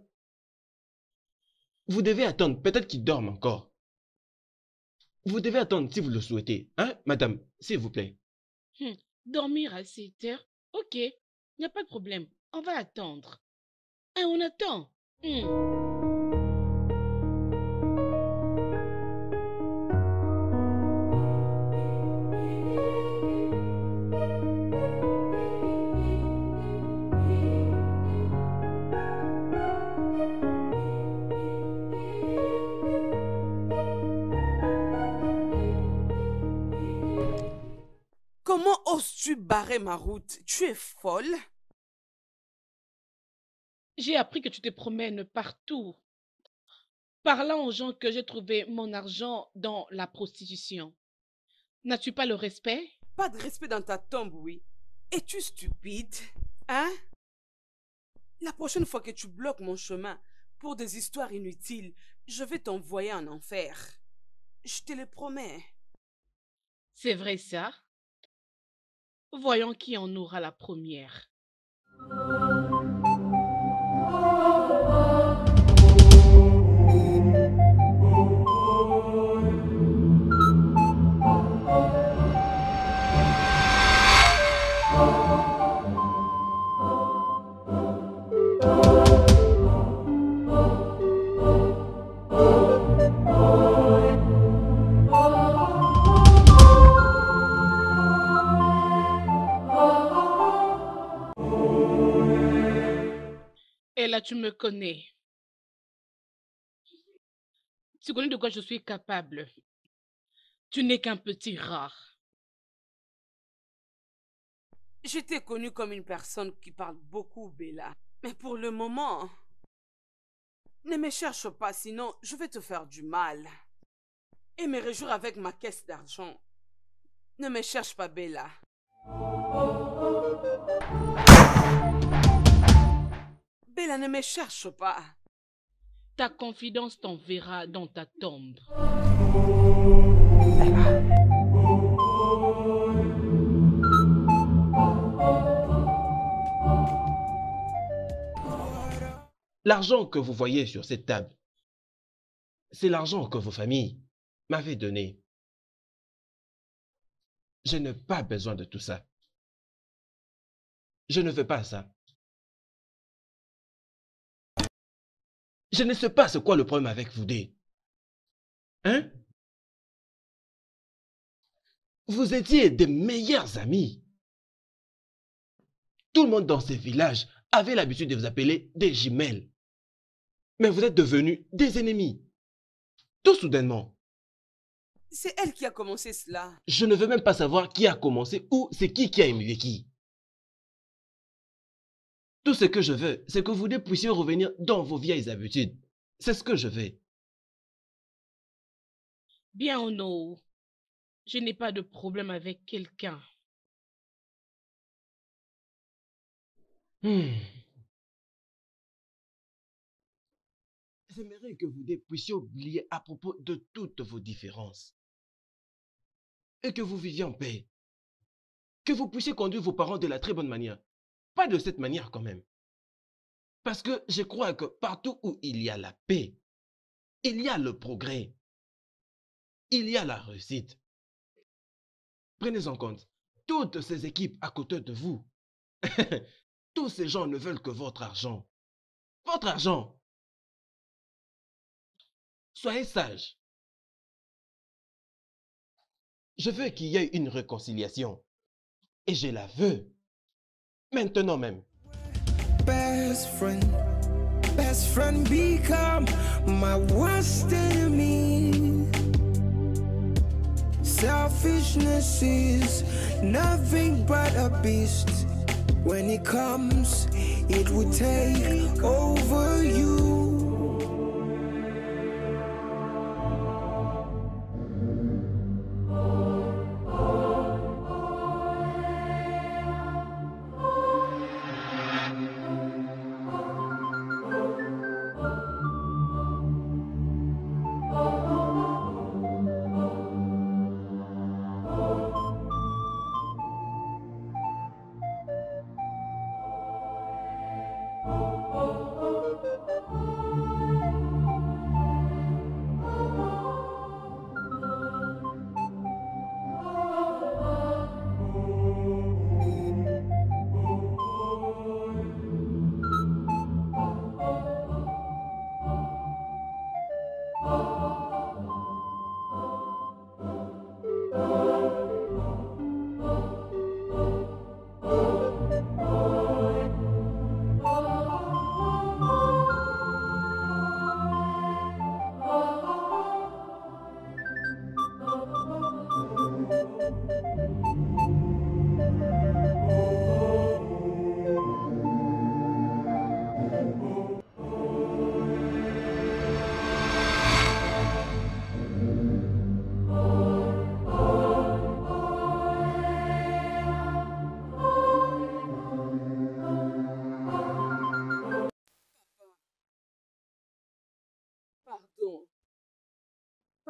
vous devez attendre, peut-être qu'il dorme encore. Vous devez attendre si vous le souhaitez, hein, madame, s'il vous plaît. Hum, dormir à 7 heures, ok, il n'y a pas de problème, on va attendre. Hein, on attend. Hum. Oses-tu barrer ma route Tu es folle J'ai appris que tu te promènes partout, parlant aux gens que j'ai trouvé mon argent dans la prostitution. N'as-tu pas le respect Pas de respect dans ta tombe, oui. Es-tu stupide Hein La prochaine fois que tu bloques mon chemin pour des histoires inutiles, je vais t'envoyer en enfer. Je te le promets. C'est vrai ça Voyons qui en aura la première. tu me connais. Tu connais de quoi je suis capable. Tu n'es qu'un petit rat. Je t'ai connue comme une personne qui parle beaucoup, Bella. Mais pour le moment, ne me cherche pas, sinon je vais te faire du mal. Et me réjouir avec ma caisse d'argent. Ne me cherche pas, Bella. Bella, ne me cherche pas. Ta confidence t'enverra dans ta tombe. L'argent que vous voyez sur cette table, c'est l'argent que vos familles m'avaient donné. Je n'ai pas besoin de tout ça. Je ne veux pas ça. Je ne sais pas ce quoi le problème avec vous deux. Hein? Vous étiez des meilleurs amis. Tout le monde dans ce village avait l'habitude de vous appeler des jumelles. Mais vous êtes devenus des ennemis. Tout soudainement. C'est elle qui a commencé cela. Je ne veux même pas savoir qui a commencé ou c'est qui qui a humilié qui. Tout ce que je veux, c'est que vous deux puissiez revenir dans vos vieilles habitudes. C'est ce que je veux. Bien, ou non, je n'ai pas de problème avec quelqu'un. Hmm. J'aimerais que vous deux puissiez oublier à propos de toutes vos différences. Et que vous viviez en paix. Que vous puissiez conduire vos parents de la très bonne manière. Pas de cette manière quand même. Parce que je crois que partout où il y a la paix, il y a le progrès, il y a la réussite. Prenez en compte, toutes ces équipes à côté de vous, tous ces gens ne veulent que votre argent. Votre argent. Soyez sage. Je veux qu'il y ait une réconciliation. Et je la veux. maintenant même. Best friend, best friend become my worst enemy. Selfishness is nothing but a beast. When it comes, it will take over you.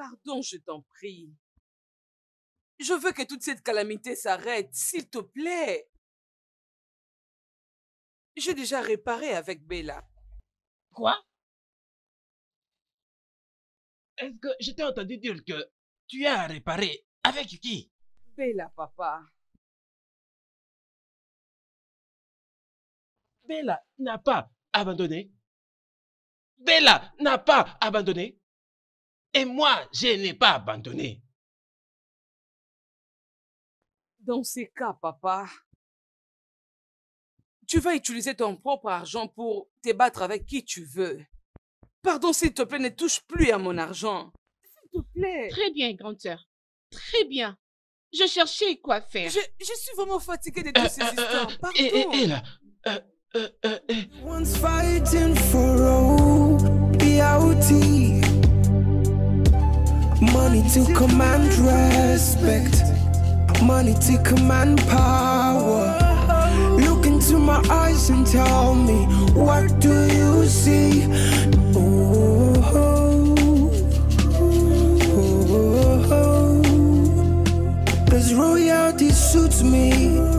Pardon, je t'en prie. Je veux que toute cette calamité s'arrête, s'il te plaît. J'ai déjà réparé avec Bella. Quoi Est-ce que je t'ai entendu dire que tu as réparé avec qui Bella, papa. Bella n'a pas abandonné. Bella n'a pas abandonné. Et moi, je n'ai pas abandonné. Dans ces cas, papa, tu vas utiliser ton propre argent pour te battre avec qui tu veux. Pardon, s'il te plaît, ne touche plus à mon argent. S'il te plaît. Très bien, grande sœur. Très bien. Je cherchais quoi faire. Je, suis vraiment fatiguée de toutes ces euh, euh, histoires. Euh, Pardon. Et, là. Once fighting for Money to command respect, money to command power. Look into my eyes and tell me, what do you see? royalty suits me.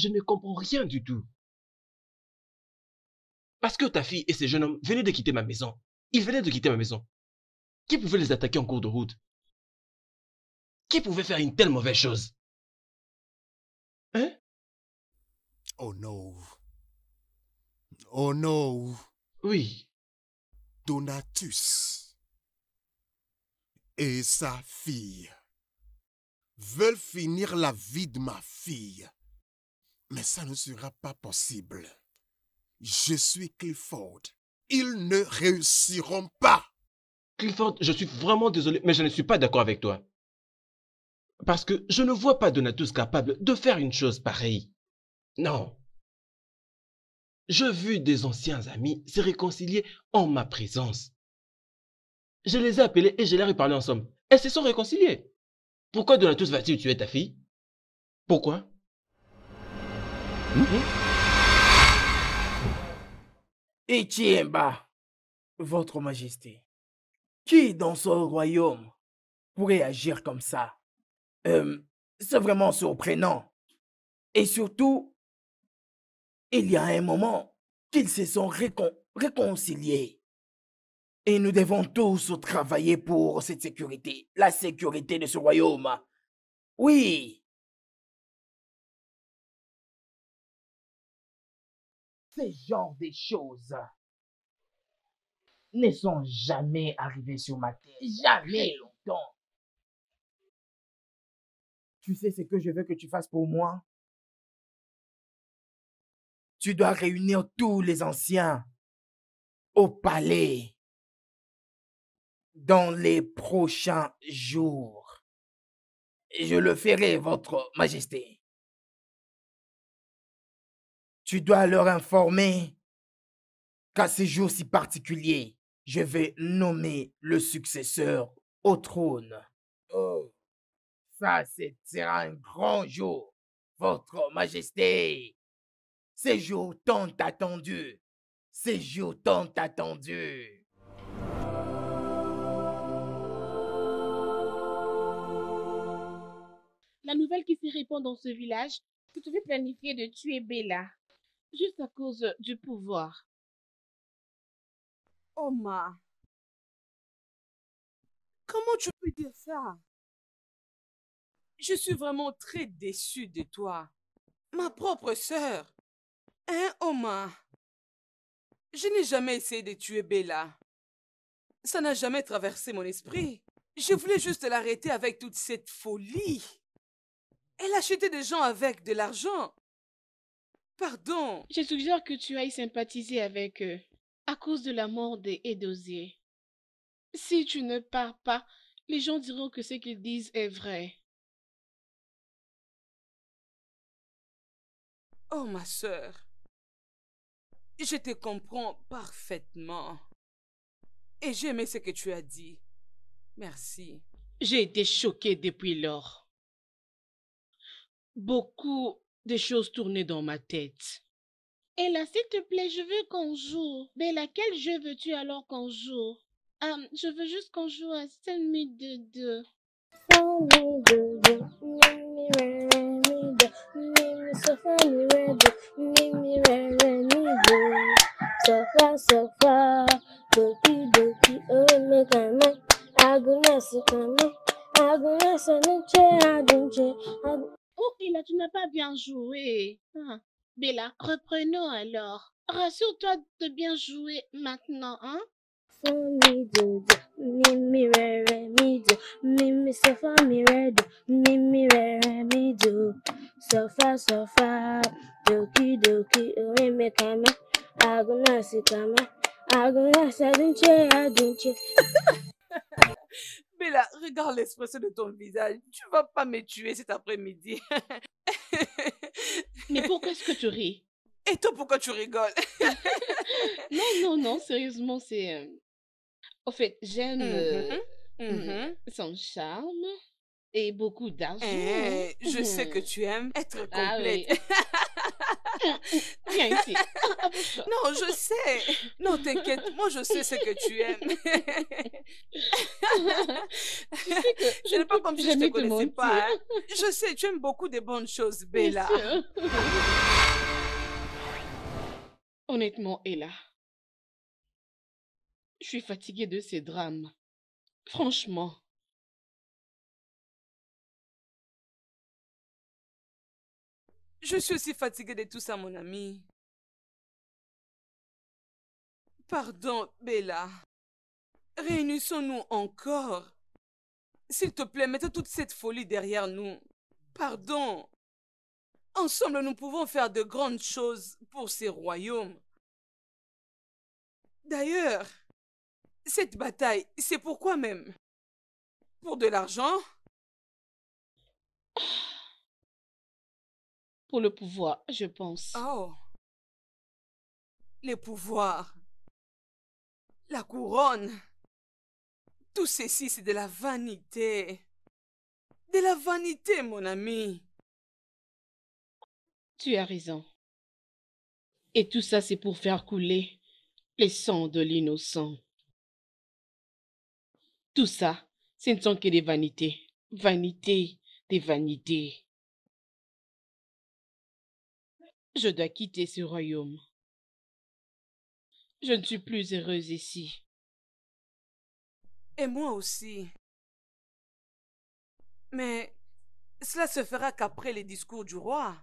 je ne comprends rien du tout. Parce que ta fille et ce jeune homme venaient de quitter ma maison. Ils venaient de quitter ma maison. Qui pouvait les attaquer en cours de route Qui pouvait faire une telle mauvaise chose Hein Oh non. Oh non. Oui. Donatus et sa fille veulent finir la vie de ma fille. Mais ça ne sera pas possible. Je suis Clifford. Ils ne réussiront pas. Clifford, je suis vraiment désolé, mais je ne suis pas d'accord avec toi. Parce que je ne vois pas Donatus capable de faire une chose pareille. Non. J'ai vu des anciens amis se réconcilier en ma présence. Je les ai appelés et je leur ai parlé ensemble. Elles se sont réconciliées. Pourquoi Donatus va-t-il tuer ta fille Pourquoi tiens-bas, hmm? Votre Majesté, qui dans ce royaume pourrait agir comme ça euh, C'est vraiment surprenant. Et surtout, il y a un moment qu'ils se sont réconciliés. Et nous devons tous travailler pour cette sécurité, la sécurité de ce royaume. Oui, ce genre de choses ne sont jamais arrivées sur ma tête. Jamais longtemps. Tu sais ce que je veux que tu fasses pour moi Tu dois réunir tous les anciens au palais dans les prochains jours. Je le ferai, Votre Majesté. Tu dois leur informer qu'à ces jours si particuliers, je vais nommer le successeur au trône. Oh, ça, sera un grand jour, Votre Majesté. Ces jours tant attendu. ces jours tant attendu. » La nouvelle qui se répand dans ce village, que tu veux planifier de tuer Bella juste à cause du pouvoir. Oma. comment tu peux dire ça Je suis vraiment très déçue de toi. Ma propre sœur. Hein, Oma? Je n'ai jamais essayé de tuer Bella. Ça n'a jamais traversé mon esprit. Je voulais juste l'arrêter avec toute cette folie. Elle achetait des gens avec de l'argent. Pardon. Je suggère que tu ailles sympathiser avec eux à cause de la mort des Edosier. Si tu ne pars pas, les gens diront que ce qu'ils disent est vrai. Oh, ma sœur, je te comprends parfaitement. Et j'aimais ce que tu as dit. Merci. J'ai été choquée depuis lors. Beaucoup des choses tournaient dans ma tête. Et là, s'il te plaît, je veux qu'on joue. Mais laquelle jeu veux-tu alors qu'on joue euh, Je veux juste qu'on joue à Salmi de 2. Oh, Ella, tu n'as pas bien joué. Hein? Bella, reprenons alors. Rassure-toi de bien jouer maintenant, hein? me do me me re re me do me me so far me re do me me re re me do so far so far doki doki re me kame aguna si kame aguna adunche Bella, regarde l'expression de ton visage. Tu vas pas me tuer cet après-midi. Mais pourquoi est-ce que tu ris Et toi, pourquoi tu rigoles Non, non, non, sérieusement, c'est... Euh, au fait, j'aime mmh euh, mmh mmh, son charme et beaucoup d'argent. Eh, je sais que tu aimes être ah complète. Viens ici. Non, je sais. Non, t'inquiète. Moi, je sais ce que tu aimes. Je sais que je pas comme si je ne te connaissais pas. Hein. Je sais, tu aimes beaucoup de bonnes choses, Bella. Honnêtement, Ella, je suis fatiguée de ces drames. Franchement, Je suis aussi fatiguée de tout ça, mon ami. Pardon, Bella. Réunissons-nous encore. S'il te plaît, mettez toute cette folie derrière nous. Pardon. Ensemble, nous pouvons faire de grandes choses pour ces royaumes. D'ailleurs, cette bataille, c'est pour quoi même Pour de l'argent pour le pouvoir, je pense. Oh. Le pouvoir. La couronne. Tout ceci, c'est de la vanité. De la vanité, mon ami. Tu as raison. Et tout ça, c'est pour faire couler les sangs de l'innocent. Tout ça, ce ne sont que des vanités. Vanité des vanités je dois quitter ce royaume. Je ne suis plus heureuse ici. Et moi aussi. Mais cela se fera qu'après les discours du roi.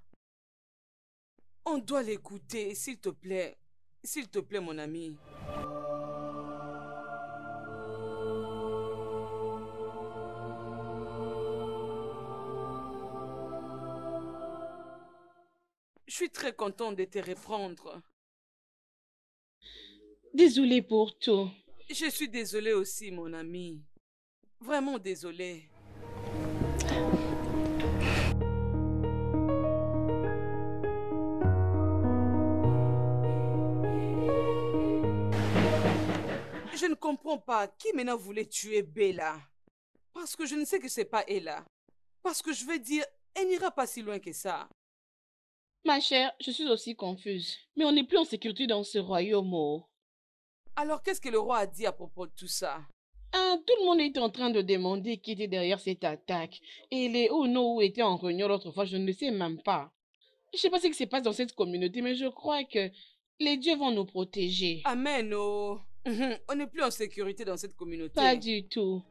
On doit l'écouter, s'il te plaît. S'il te plaît, mon ami. Je suis très contente de te reprendre. Désolée pour tout. Je suis désolée aussi, mon ami. Vraiment désolée. Je ne comprends pas qui maintenant voulait tuer Bella. Parce que je ne sais que c'est pas Ella. Parce que je veux dire, elle n'ira pas si loin que ça. Ma chère, je suis aussi confuse. Mais on n'est plus en sécurité dans ce royaume. Oh. Alors qu'est-ce que le roi a dit à propos de tout ça ah, tout le monde est en train de demander qui était derrière cette attaque. Et les Ono étaient en réunion l'autre fois, je ne sais même pas. Je ne sais pas ce qui se passe dans cette communauté, mais je crois que les dieux vont nous protéger. Amen. Oh. Mhm. On n'est plus en sécurité dans cette communauté. Pas du tout.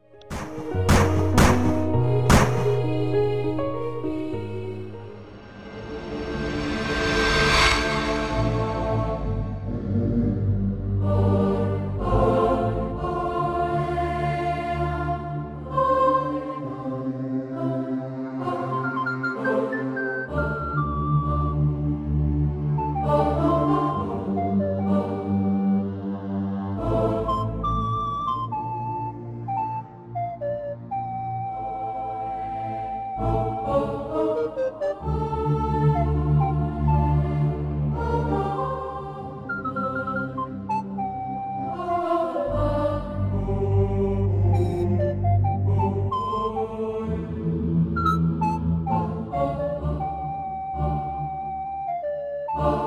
Oh.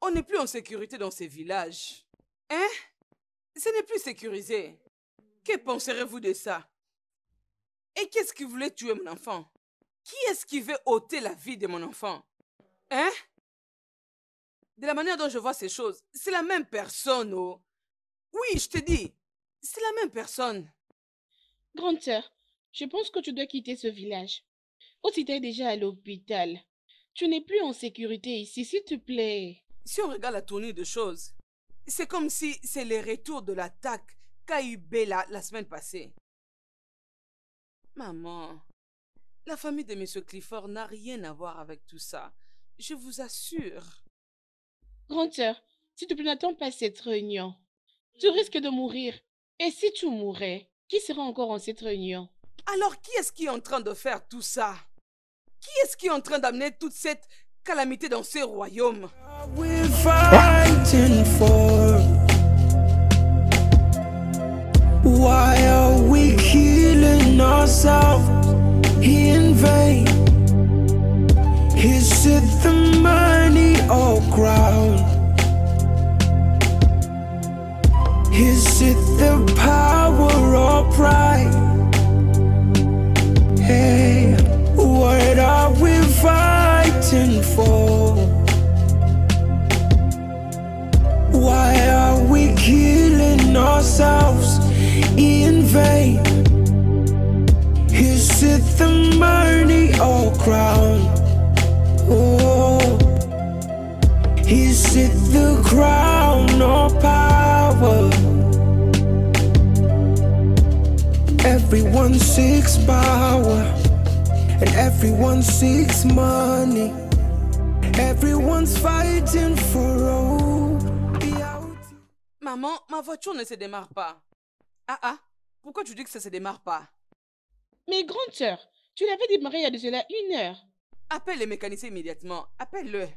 on n'est plus en sécurité dans ces villages. Hein Ce n'est plus sécurisé. Que penserez-vous de ça Et qu'est-ce qui voulait tuer mon enfant Qui est-ce qui veut ôter la vie de mon enfant Hein De la manière dont je vois ces choses, c'est la même personne, oh Oui, je te dis, c'est la même personne. Grande sœur, je pense que tu dois quitter ce village. aussi tu es déjà à l'hôpital, tu n'es plus en sécurité ici, s'il te plaît. Si on regarde la tournure de choses, c'est comme si c'est le retour de l'attaque qu'a eu Bella la semaine passée. Maman, la famille de M. Clifford n'a rien à voir avec tout ça. Je vous assure. Grande soeur, s'il te plaît, n'attends pas cette réunion. Tu risques de mourir. Et si tu mourais, qui sera encore en cette réunion Alors qui est-ce qui est en train de faire tout ça qui est-ce qui est en train d'amener toute cette calamité dans ce royaume Why are we killing ourselves in vain? Is it the money or crown? Is it the power or pride? Hey. what are we fighting for? Why are we killing ourselves in vain? Is it the money or crown? Oh, is it the crown or power? Everyone seeks power. everyone seeks money. Everyone's fighting for Maman, ma voiture ne se démarre pas. Ah ah, pourquoi tu dis que ça se démarre pas Mais grande sœur, tu l'avais démarré il y a déjà une heure. Appelle les mécanicien immédiatement. Appelle-le.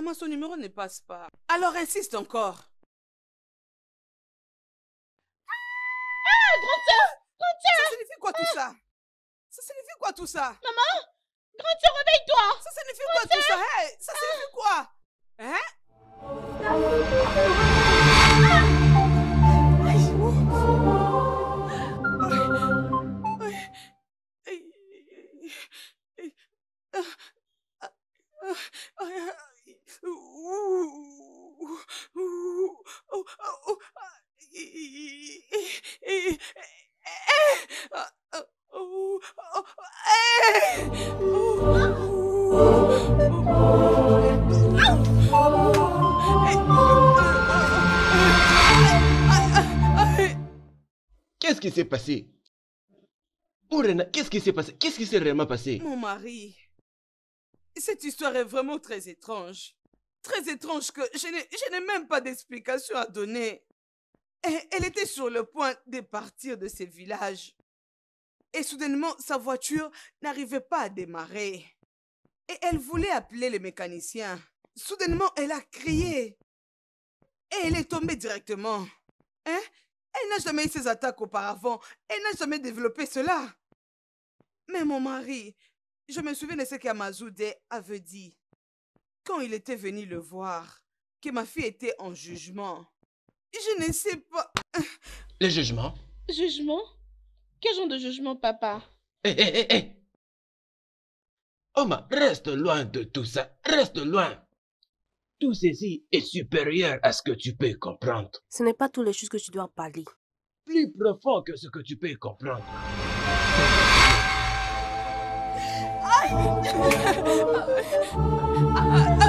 Maman, son numéro ne passe pas. Alors insiste encore. Ah, grand soeur Grand soeur Ça signifie quoi tout ça Ça signifie quoi tout ça Maman Grand soeur, réveille-toi Ça signifie quoi tout ça Hein Ça signifie quoi Hein Qu'est-ce qui s'est passé Ourena, qu'est-ce qui s'est passé Qu'est-ce qui s'est réellement passé Mon mari. Cette histoire est vraiment très étrange très étrange que je n'ai même pas d'explication à donner. elle était sur le point de partir de ce village. Et soudainement, sa voiture n'arrivait pas à démarrer. Et elle voulait appeler le mécanicien. Soudainement, elle a crié. Et elle est tombée directement. Hein? Elle n'a jamais eu ces attaques auparavant. Elle n'a jamais développé cela. Mais mon mari, je me souviens de ce qu'Amazoude avait dit quand il était venu le voir, que ma fille était en jugement. Je ne sais pas. Le jugement Jugement Quel genre de jugement, papa Hé, eh, hé, eh, hé, eh, hé Oma, reste loin de tout ça. Reste loin. Tout ceci est supérieur à ce que tu peux comprendre. Ce n'est pas toutes les choses que tu dois parler. Plus profond que ce que tu peux comprendre. I,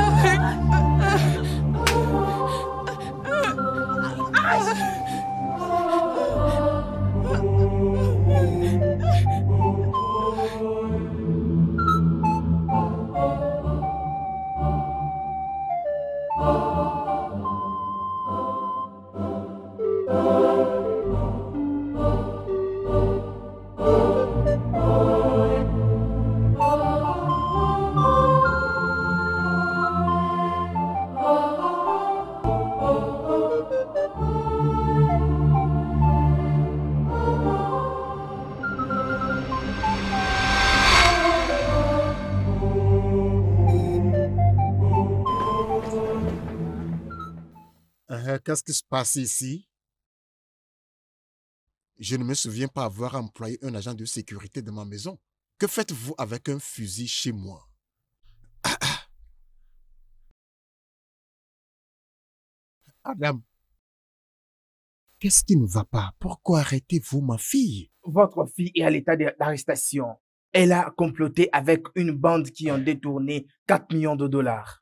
qu'est-ce qui se passe ici Je ne me souviens pas avoir employé un agent de sécurité de ma maison. Que faites-vous avec un fusil chez moi Adam, qu'est-ce qui ne va pas Pourquoi arrêtez-vous ma fille Votre fille est à l'état d'arrestation. Elle a comploté avec une bande qui en détourné 4 millions de dollars.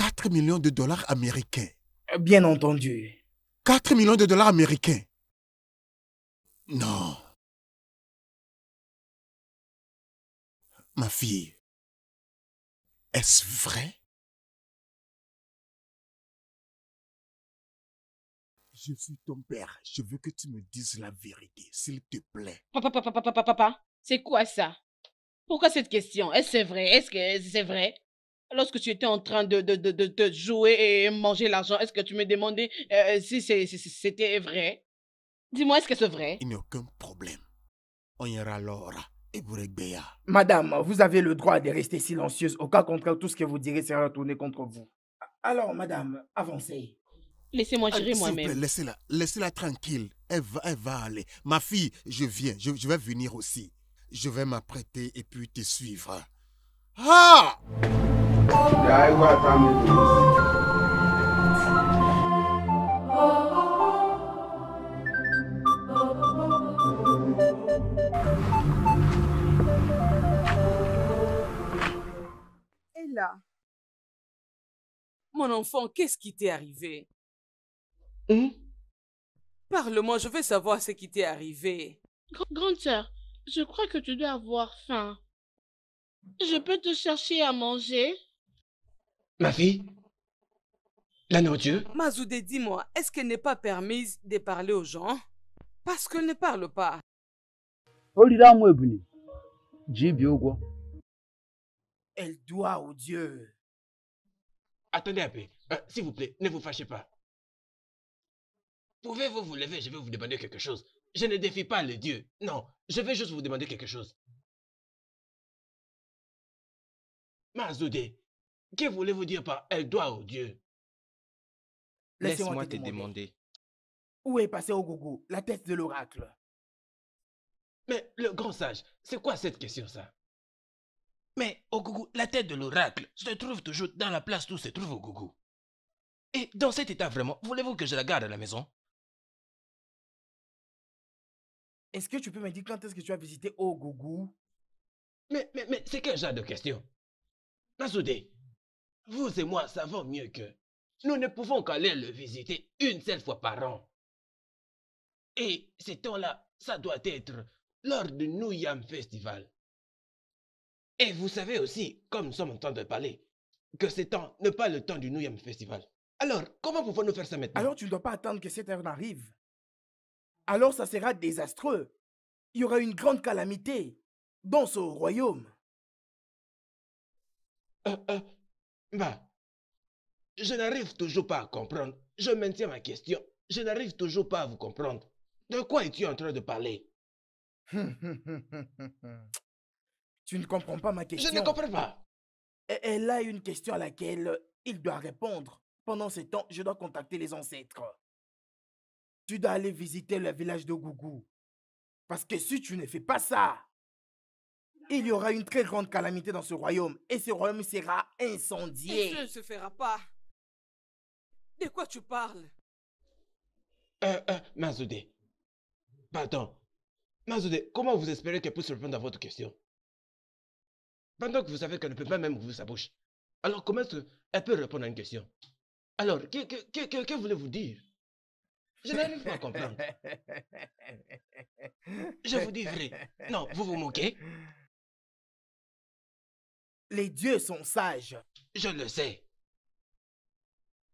4 millions de dollars américains. Euh, bien entendu. 4 millions de dollars américains. Non. Ma fille, est-ce vrai Je suis ton père. Je veux que tu me dises la vérité, s'il te plaît. Papa, papa, papa, papa, papa, c'est quoi ça Pourquoi cette question Est-ce vrai Est-ce que c'est vrai lorsque tu étais en train de, de, de, jouer et manger l'argent, est-ce que tu me demandais euh, si c'était vrai Dis-moi, est-ce que c'est vrai Il n'y a aucun problème. On ira alors. Madame, vous avez le droit de rester silencieuse. Au cas contraire, tout ce que vous direz sera retourné contre vous. Alors, madame, avancez. Laissez-moi gérer ah, moi-même. Laissez-la laissez -la tranquille. Elle va, elle va aller. Ma fille, je viens. je vais venir aussi. Je vais m'apprêter et puis te suivre. Ah! là, mon enfant, qu'est-ce qui t'est arrivé? Hum? Parle-moi, je veux savoir ce qui t'est arrivé. Grande sœur, je crois que tu dois avoir faim. Je peux te chercher à manger Ma fille La Dieu. Mazoudé, dis-moi, est-ce qu'elle n'est pas permise de parler aux gens Parce qu'elle ne parle pas. Elle doit au Dieu. Attendez un peu. Euh, s'il vous plaît, ne vous fâchez pas. Pouvez-vous vous lever Je vais vous demander quelque chose. Je ne défie pas le Dieu. Non, je vais juste vous demander quelque chose. Mazoudé, que voulez-vous dire par elle doit au Dieu Laisse-moi te, demander. Où est passé Ogogo, la tête de l'oracle Mais le grand sage, c'est quoi cette question ça Mais Ogogo, la tête de l'oracle, se trouve toujours dans la place où se trouve Ogogo. Et dans cet état vraiment, voulez-vous que je la garde à la maison Est-ce que tu peux me dire quand est-ce que tu as visité Ogogo mais, mais, mais c'est quel genre de question Nazoudé! vous et moi savons mieux que nous ne pouvons qu'aller le visiter une seule fois par an. Et ce temps-là, ça doit être lors du New Festival. Et vous savez aussi, comme nous sommes en train de parler, que ce temps n'est pas le temps du New Festival. Alors, comment pouvons-nous faire ça maintenant Alors, tu ne dois pas attendre que cette heure n'arrive. Alors, ça sera désastreux. Il y aura une grande calamité dans ce royaume. Euh, euh, bah, je n'arrive toujours pas à comprendre. Je maintiens ma question. Je n'arrive toujours pas à vous comprendre. De quoi es-tu en train de parler Tu ne comprends pas ma question. Je ne comprends pas. Elle a une question à laquelle il doit répondre. Pendant ce temps, je dois contacter les ancêtres. Tu dois aller visiter le village de Gougou. Parce que si tu ne fais pas ça, il y aura une très grande calamité dans ce royaume et ce royaume sera incendié. Et ce ne se fera pas. De quoi tu parles Euh, euh, Mazoudé. Pardon. Mazoudé, comment vous espérez qu'elle puisse répondre à votre question Pendant que vous savez qu'elle ne peut pas même ouvrir sa bouche. Alors comment est-ce elle peut répondre à une question Alors, que, voulez-vous dire je n'arrive pas à comprendre. Je vous dis vrai. Non, vous vous moquez. Les dieux sont sages. Je le sais.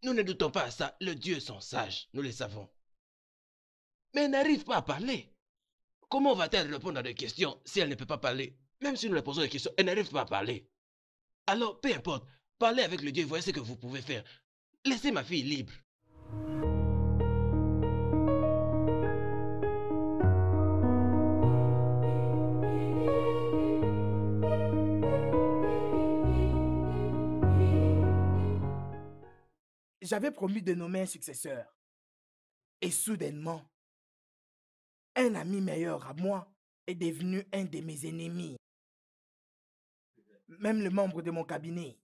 Nous ne doutons pas à ça. Les dieux sont sages. Nous le savons. Mais elle n'arrive pas à parler. Comment va-t-elle répondre à des questions si elle ne peut pas parler Même si nous lui posons des questions, elle n'arrive pas à parler. Alors, peu importe, parlez avec le Dieu, voyez ce que vous pouvez faire. Laissez ma fille libre. j'avais promis de nommer un successeur. Et soudainement, un ami meilleur à moi est devenu un de mes ennemis. Même les membres de mon cabinet,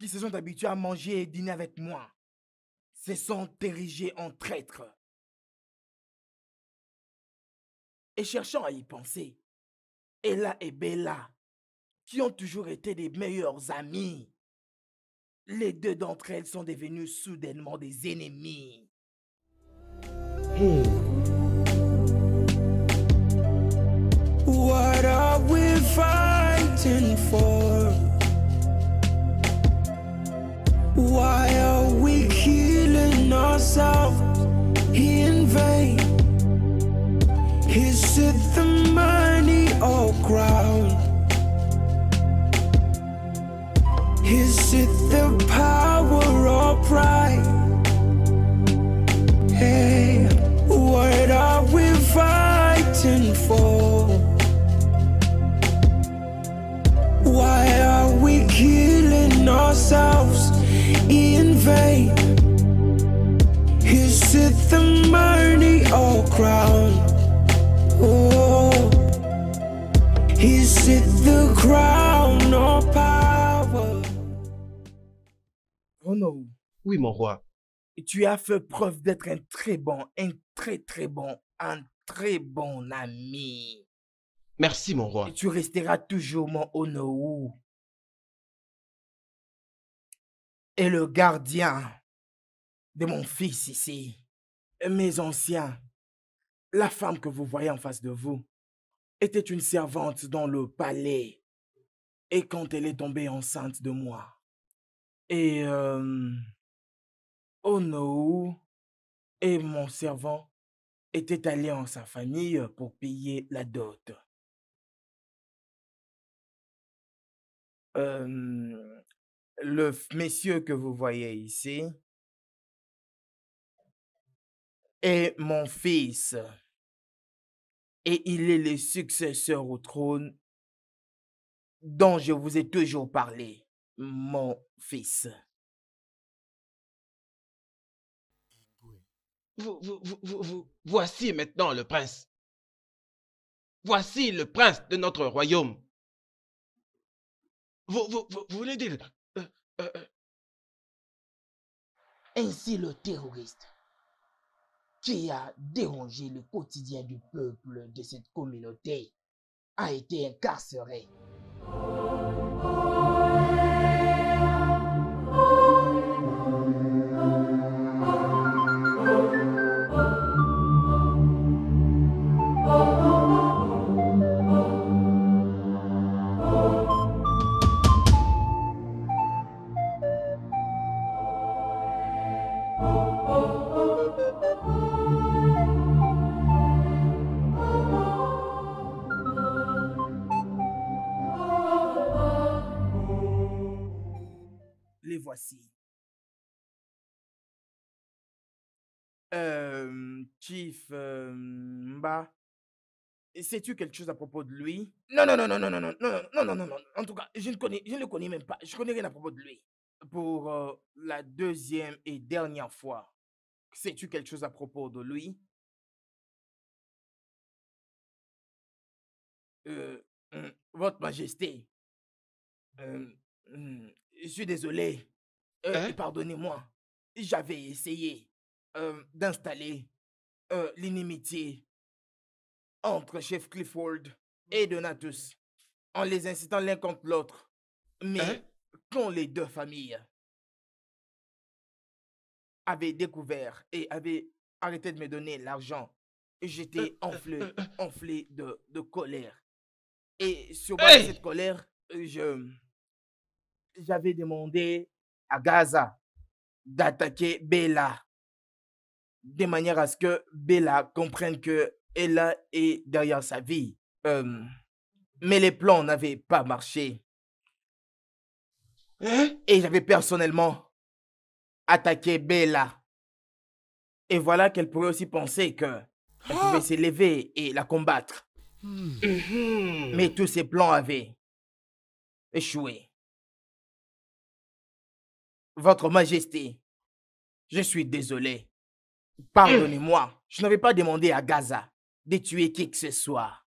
qui se sont habitués à manger et dîner avec moi, se sont érigés en traîtres. Et cherchant à y penser, Ella et Bella, qui ont toujours été des meilleurs amis, les deux d'entre elles sont devenues soudainement des ennemis Hey. What are we fighting for? Why are we killing ourselves in vain? Is it the money or crowd? the power or pride. Hey, what are we fighting for? Why are we killing ourselves in vain? Is it the money or crown? Oh, is it the crown or power? Oui, mon roi. Tu as fait preuve d'être un très bon, un très très bon, un très bon ami. Merci, mon roi. tu resteras toujours mon Onohu. Et le gardien de mon fils ici, mes anciens, la femme que vous voyez en face de vous, était une servante dans le palais. Et quand elle est tombée enceinte de moi, et Ono et mon servant étaient allés en sa famille pour payer la dot. le monsieur que vous voyez ici est mon fils et il est le successeur au trône dont je vous ai toujours parlé mon fils. Vous, vous, vous, voici maintenant le prince. Voici le prince de notre royaume. Vous, voulez dire... Euh, euh, euh, ainsi le terroriste qui a dérangé le quotidien du peuple de cette communauté a été incarcéré Merci. Euh, Chief Mba, sais-tu quelque chose à propos de lui Non, non, non, non, non, non, non, non, non, non, non, non. En tout cas, je ne connais, je ne le connais même pas. Je connais rien à propos de lui. Pour la deuxième et dernière fois, sais-tu quelque chose à propos de lui euh, Votre Majesté, euh, je suis désolé. Euh, hein? Pardonnez-moi, j'avais essayé euh, d'installer euh, l'inimitié entre Chef Clifford mmh. et Donatus en les incitant l'un contre l'autre, mais hein? quand les deux familles avaient découvert et avaient arrêté de me donner l'argent, j'étais enflé, enflé de, colère. Et sur cette colère, je j'avais demandé à Gaza, d'attaquer Bella, de manière à ce que Bella comprenne que Ella est derrière sa vie. Euh, mais les plans n'avaient pas marché. Hein? Et j'avais personnellement attaqué Bella. Et voilà qu'elle pourrait aussi penser que elle ah! pouvait se s'élever et la combattre. Hmm. Mhm. Mais tous ses plans avaient échoué. Votre Majesté, je suis désolé. Hum. Pardonnez-moi, je n'avais pas demandé à Gaza de tuer qui que ce soit.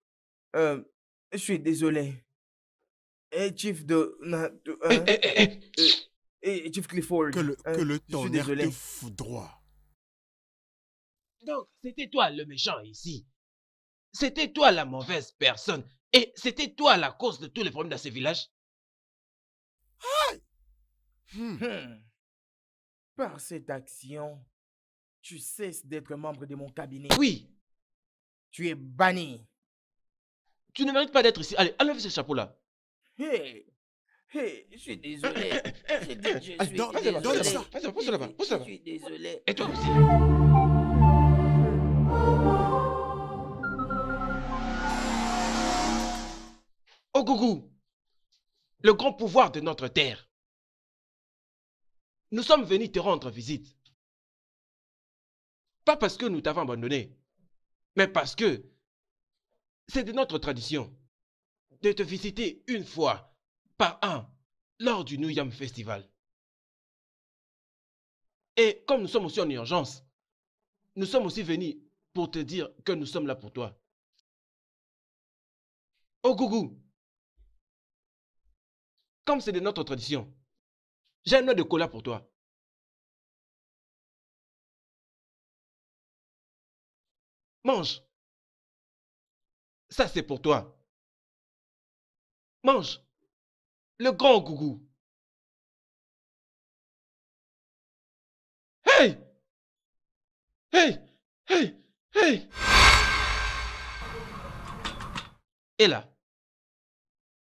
Euh, je suis désolé. Et eh, Chief de... et eh, hein? eh, Chief Clifford. Que le, hein? que tonnerre foudroie. Donc, c'était toi le méchant ici. C'était toi la mauvaise personne. Et c'était toi la cause de tous les problèmes dans ce village. Hmm. Hmm. Par cette action, tu cesses d'être membre de mon cabinet. Oui. Tu es banni. Tu ne mérites pas d'être ici. Allez, enlève ce chapeau-là. Hé Hé. je suis désolé. Je, suis désolé. Donne ça. là là-bas. Je suis désolé. Et toi aussi. Oh, Gougou, le grand pouvoir de notre terre nous sommes venus te rendre visite. Pas parce que nous t'avons abandonné, mais parce que c'est de notre tradition de te visiter une fois par an lors du New Yam Festival. Et comme nous sommes aussi en urgence, nous sommes aussi venus pour te dire que nous sommes là pour toi. Oh Gougou, comme c'est de notre tradition, j'ai un noix de cola pour toi. Mange. Ça, c'est pour toi. Mange. Le grand gougou. Hey! Hey! Hey! Hey! Et là,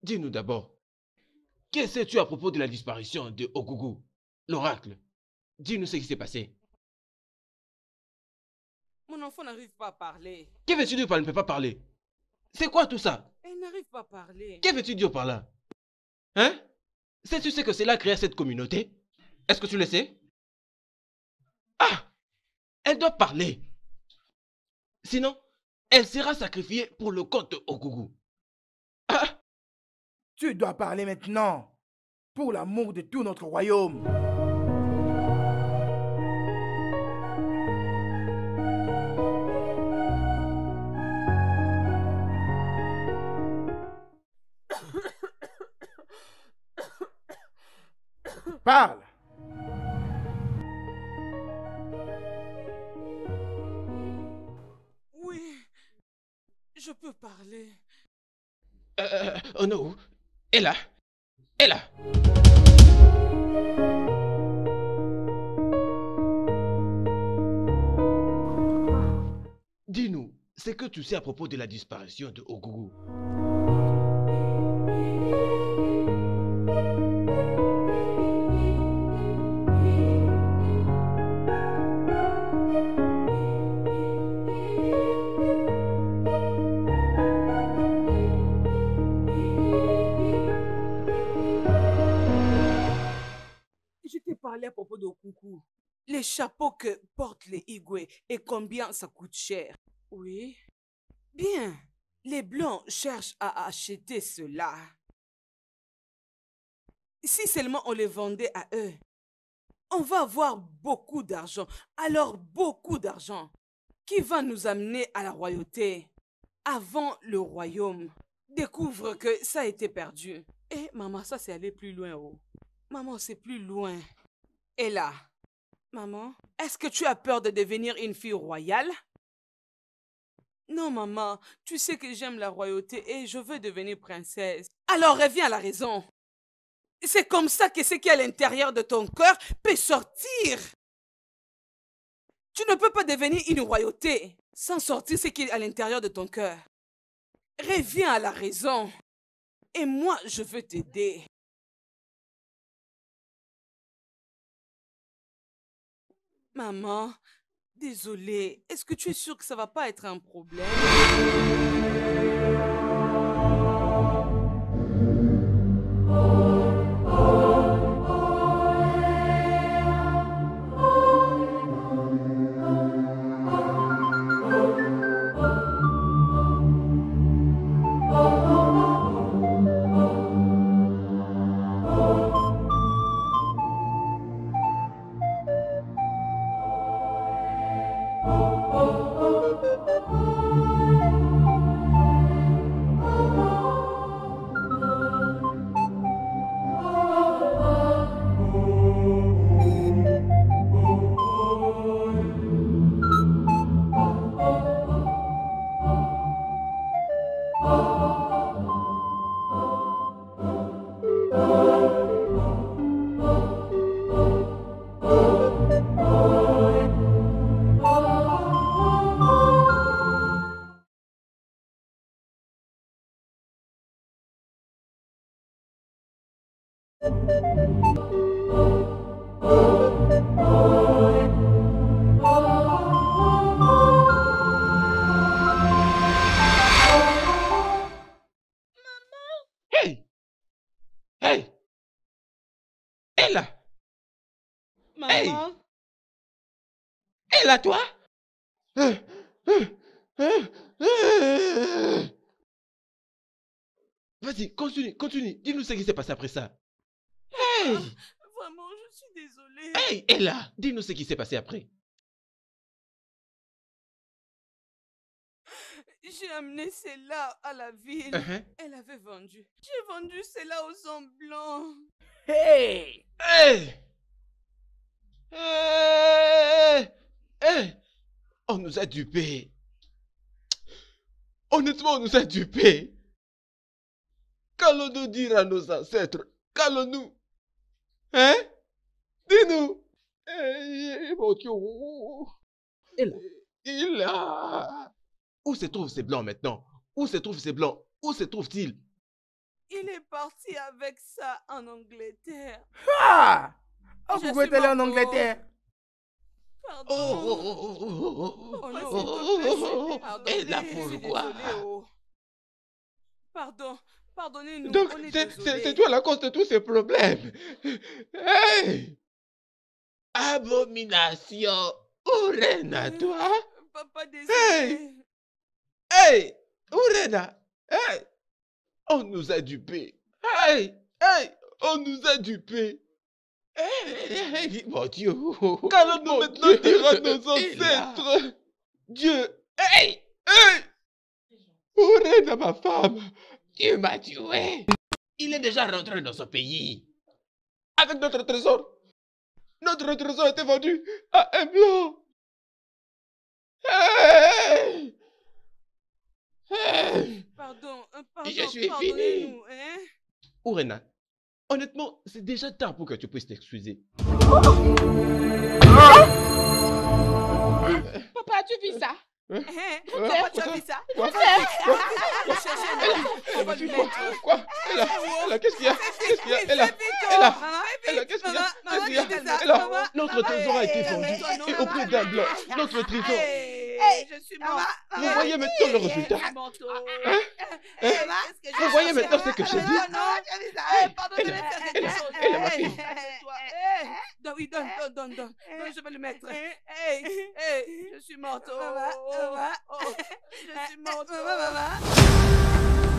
dis-nous d'abord, que sais-tu à propos de la disparition de Ogugu, l'oracle Dis-nous ce qui s'est passé. Mon enfant n'arrive pas à parler. Que veux-tu dire par ne peut pas parler C'est quoi tout ça Elle n'arrive pas à parler. Que veux-tu dire par là Hein Sais-tu ce que cela crée cette communauté Est-ce que tu le sais Ah Elle doit parler. Sinon, elle sera sacrifiée pour le compte Ogugu. Tu dois parler maintenant, pour l'amour de tout notre royaume. Parle. Oui, je peux parler. Euh, euh, oh non, et là. et là. Dis-nous, c'est que tu sais à propos de la disparition de Oguru. parler à propos de coucou. Les chapeaux que portent les Igwe et combien ça coûte cher. Oui. Bien. Les Blancs cherchent à acheter cela. Si seulement on les vendait à eux, on va avoir beaucoup d'argent. Alors beaucoup d'argent qui va nous amener à la royauté. Avant le royaume, découvre que ça a été perdu. Et eh, maman, ça c'est aller plus loin. Oh. Maman, c'est plus loin. Et là. Maman, est-ce que tu as peur de devenir une fille royale Non, maman, tu sais que j'aime la royauté et je veux devenir princesse. Alors reviens à la raison. C'est comme ça que ce qui est à l'intérieur de ton cœur peut sortir. Tu ne peux pas devenir une royauté sans sortir ce qui est à l'intérieur de ton cœur. Reviens à la raison. Et moi, je veux t'aider. Maman, désolée, est-ce que tu es sûre que ça va pas être un problème à toi Vas-y, continue, continue. Dis-nous ce qui s'est passé après ça. Hey ah, Vraiment, je suis désolée. Hey, là, dis-nous ce qui s'est passé après. J'ai amené celle-là à la ville. Uh-huh. Elle avait vendu. J'ai vendu celle-là aux hommes blancs. Hey Hey eh On nous a dupés. Honnêtement, on nous a dupés. Qu'allons-nous dire à nos ancêtres Qu'allons-nous Hein Dis-nous eh, Et là. Il a... Où se trouvent ces blancs maintenant Où se trouvent ces blancs Où se trouvent-ils Il est parti avec ça en Angleterre. Ah, ah On peut aller en Angleterre Pardon. Oh, oh, oh, oh, Oh, oh, oh, Oh, Oh, oh. Pardon, pardonnez-nous. Donc, c'est toi la cause de tous ces problèmes. Hey Abomination Urena, euh, toi Papa, désolé. Hey Hey Urena Hey On nous a dupés. Hey Hey On nous a dupés. Eh, eh, eh, mon Dieu Qu'allons-nous maintenant Dieu. dire à nos ancêtres Dieu Hey Hey Où est ma femme Dieu m'a tué Il est déjà rentré dans son pays Avec notre trésor Notre trésor était vendu à un blanc Hey Hey Pardon, euh, pardon, Je suis fini hein? Honnêtement, c'est déjà tard pour que tu puisses t'excuser. Papa, tu vis ça Hein? Papa, tu as vu ça Quoi Quoi Quoi Quoi Qu'est-ce qu'il y a Qu'est-ce qu'il y a Elle a Elle a Qu'est-ce qu'il y a Qu'est-ce qu'il y a Notre trésor a été vendu et au prix d'un blanc. Notre trésor Hey, je suis maman. Vous voyez maintenant le résultat. Vous voyez maintenant ce que je dis. Oh elle a ma fille. Donne, donne, donne, donne, donne. Je vais le mettre. Hey, hey, je suis manteau. Oh, oh, je suis manteau.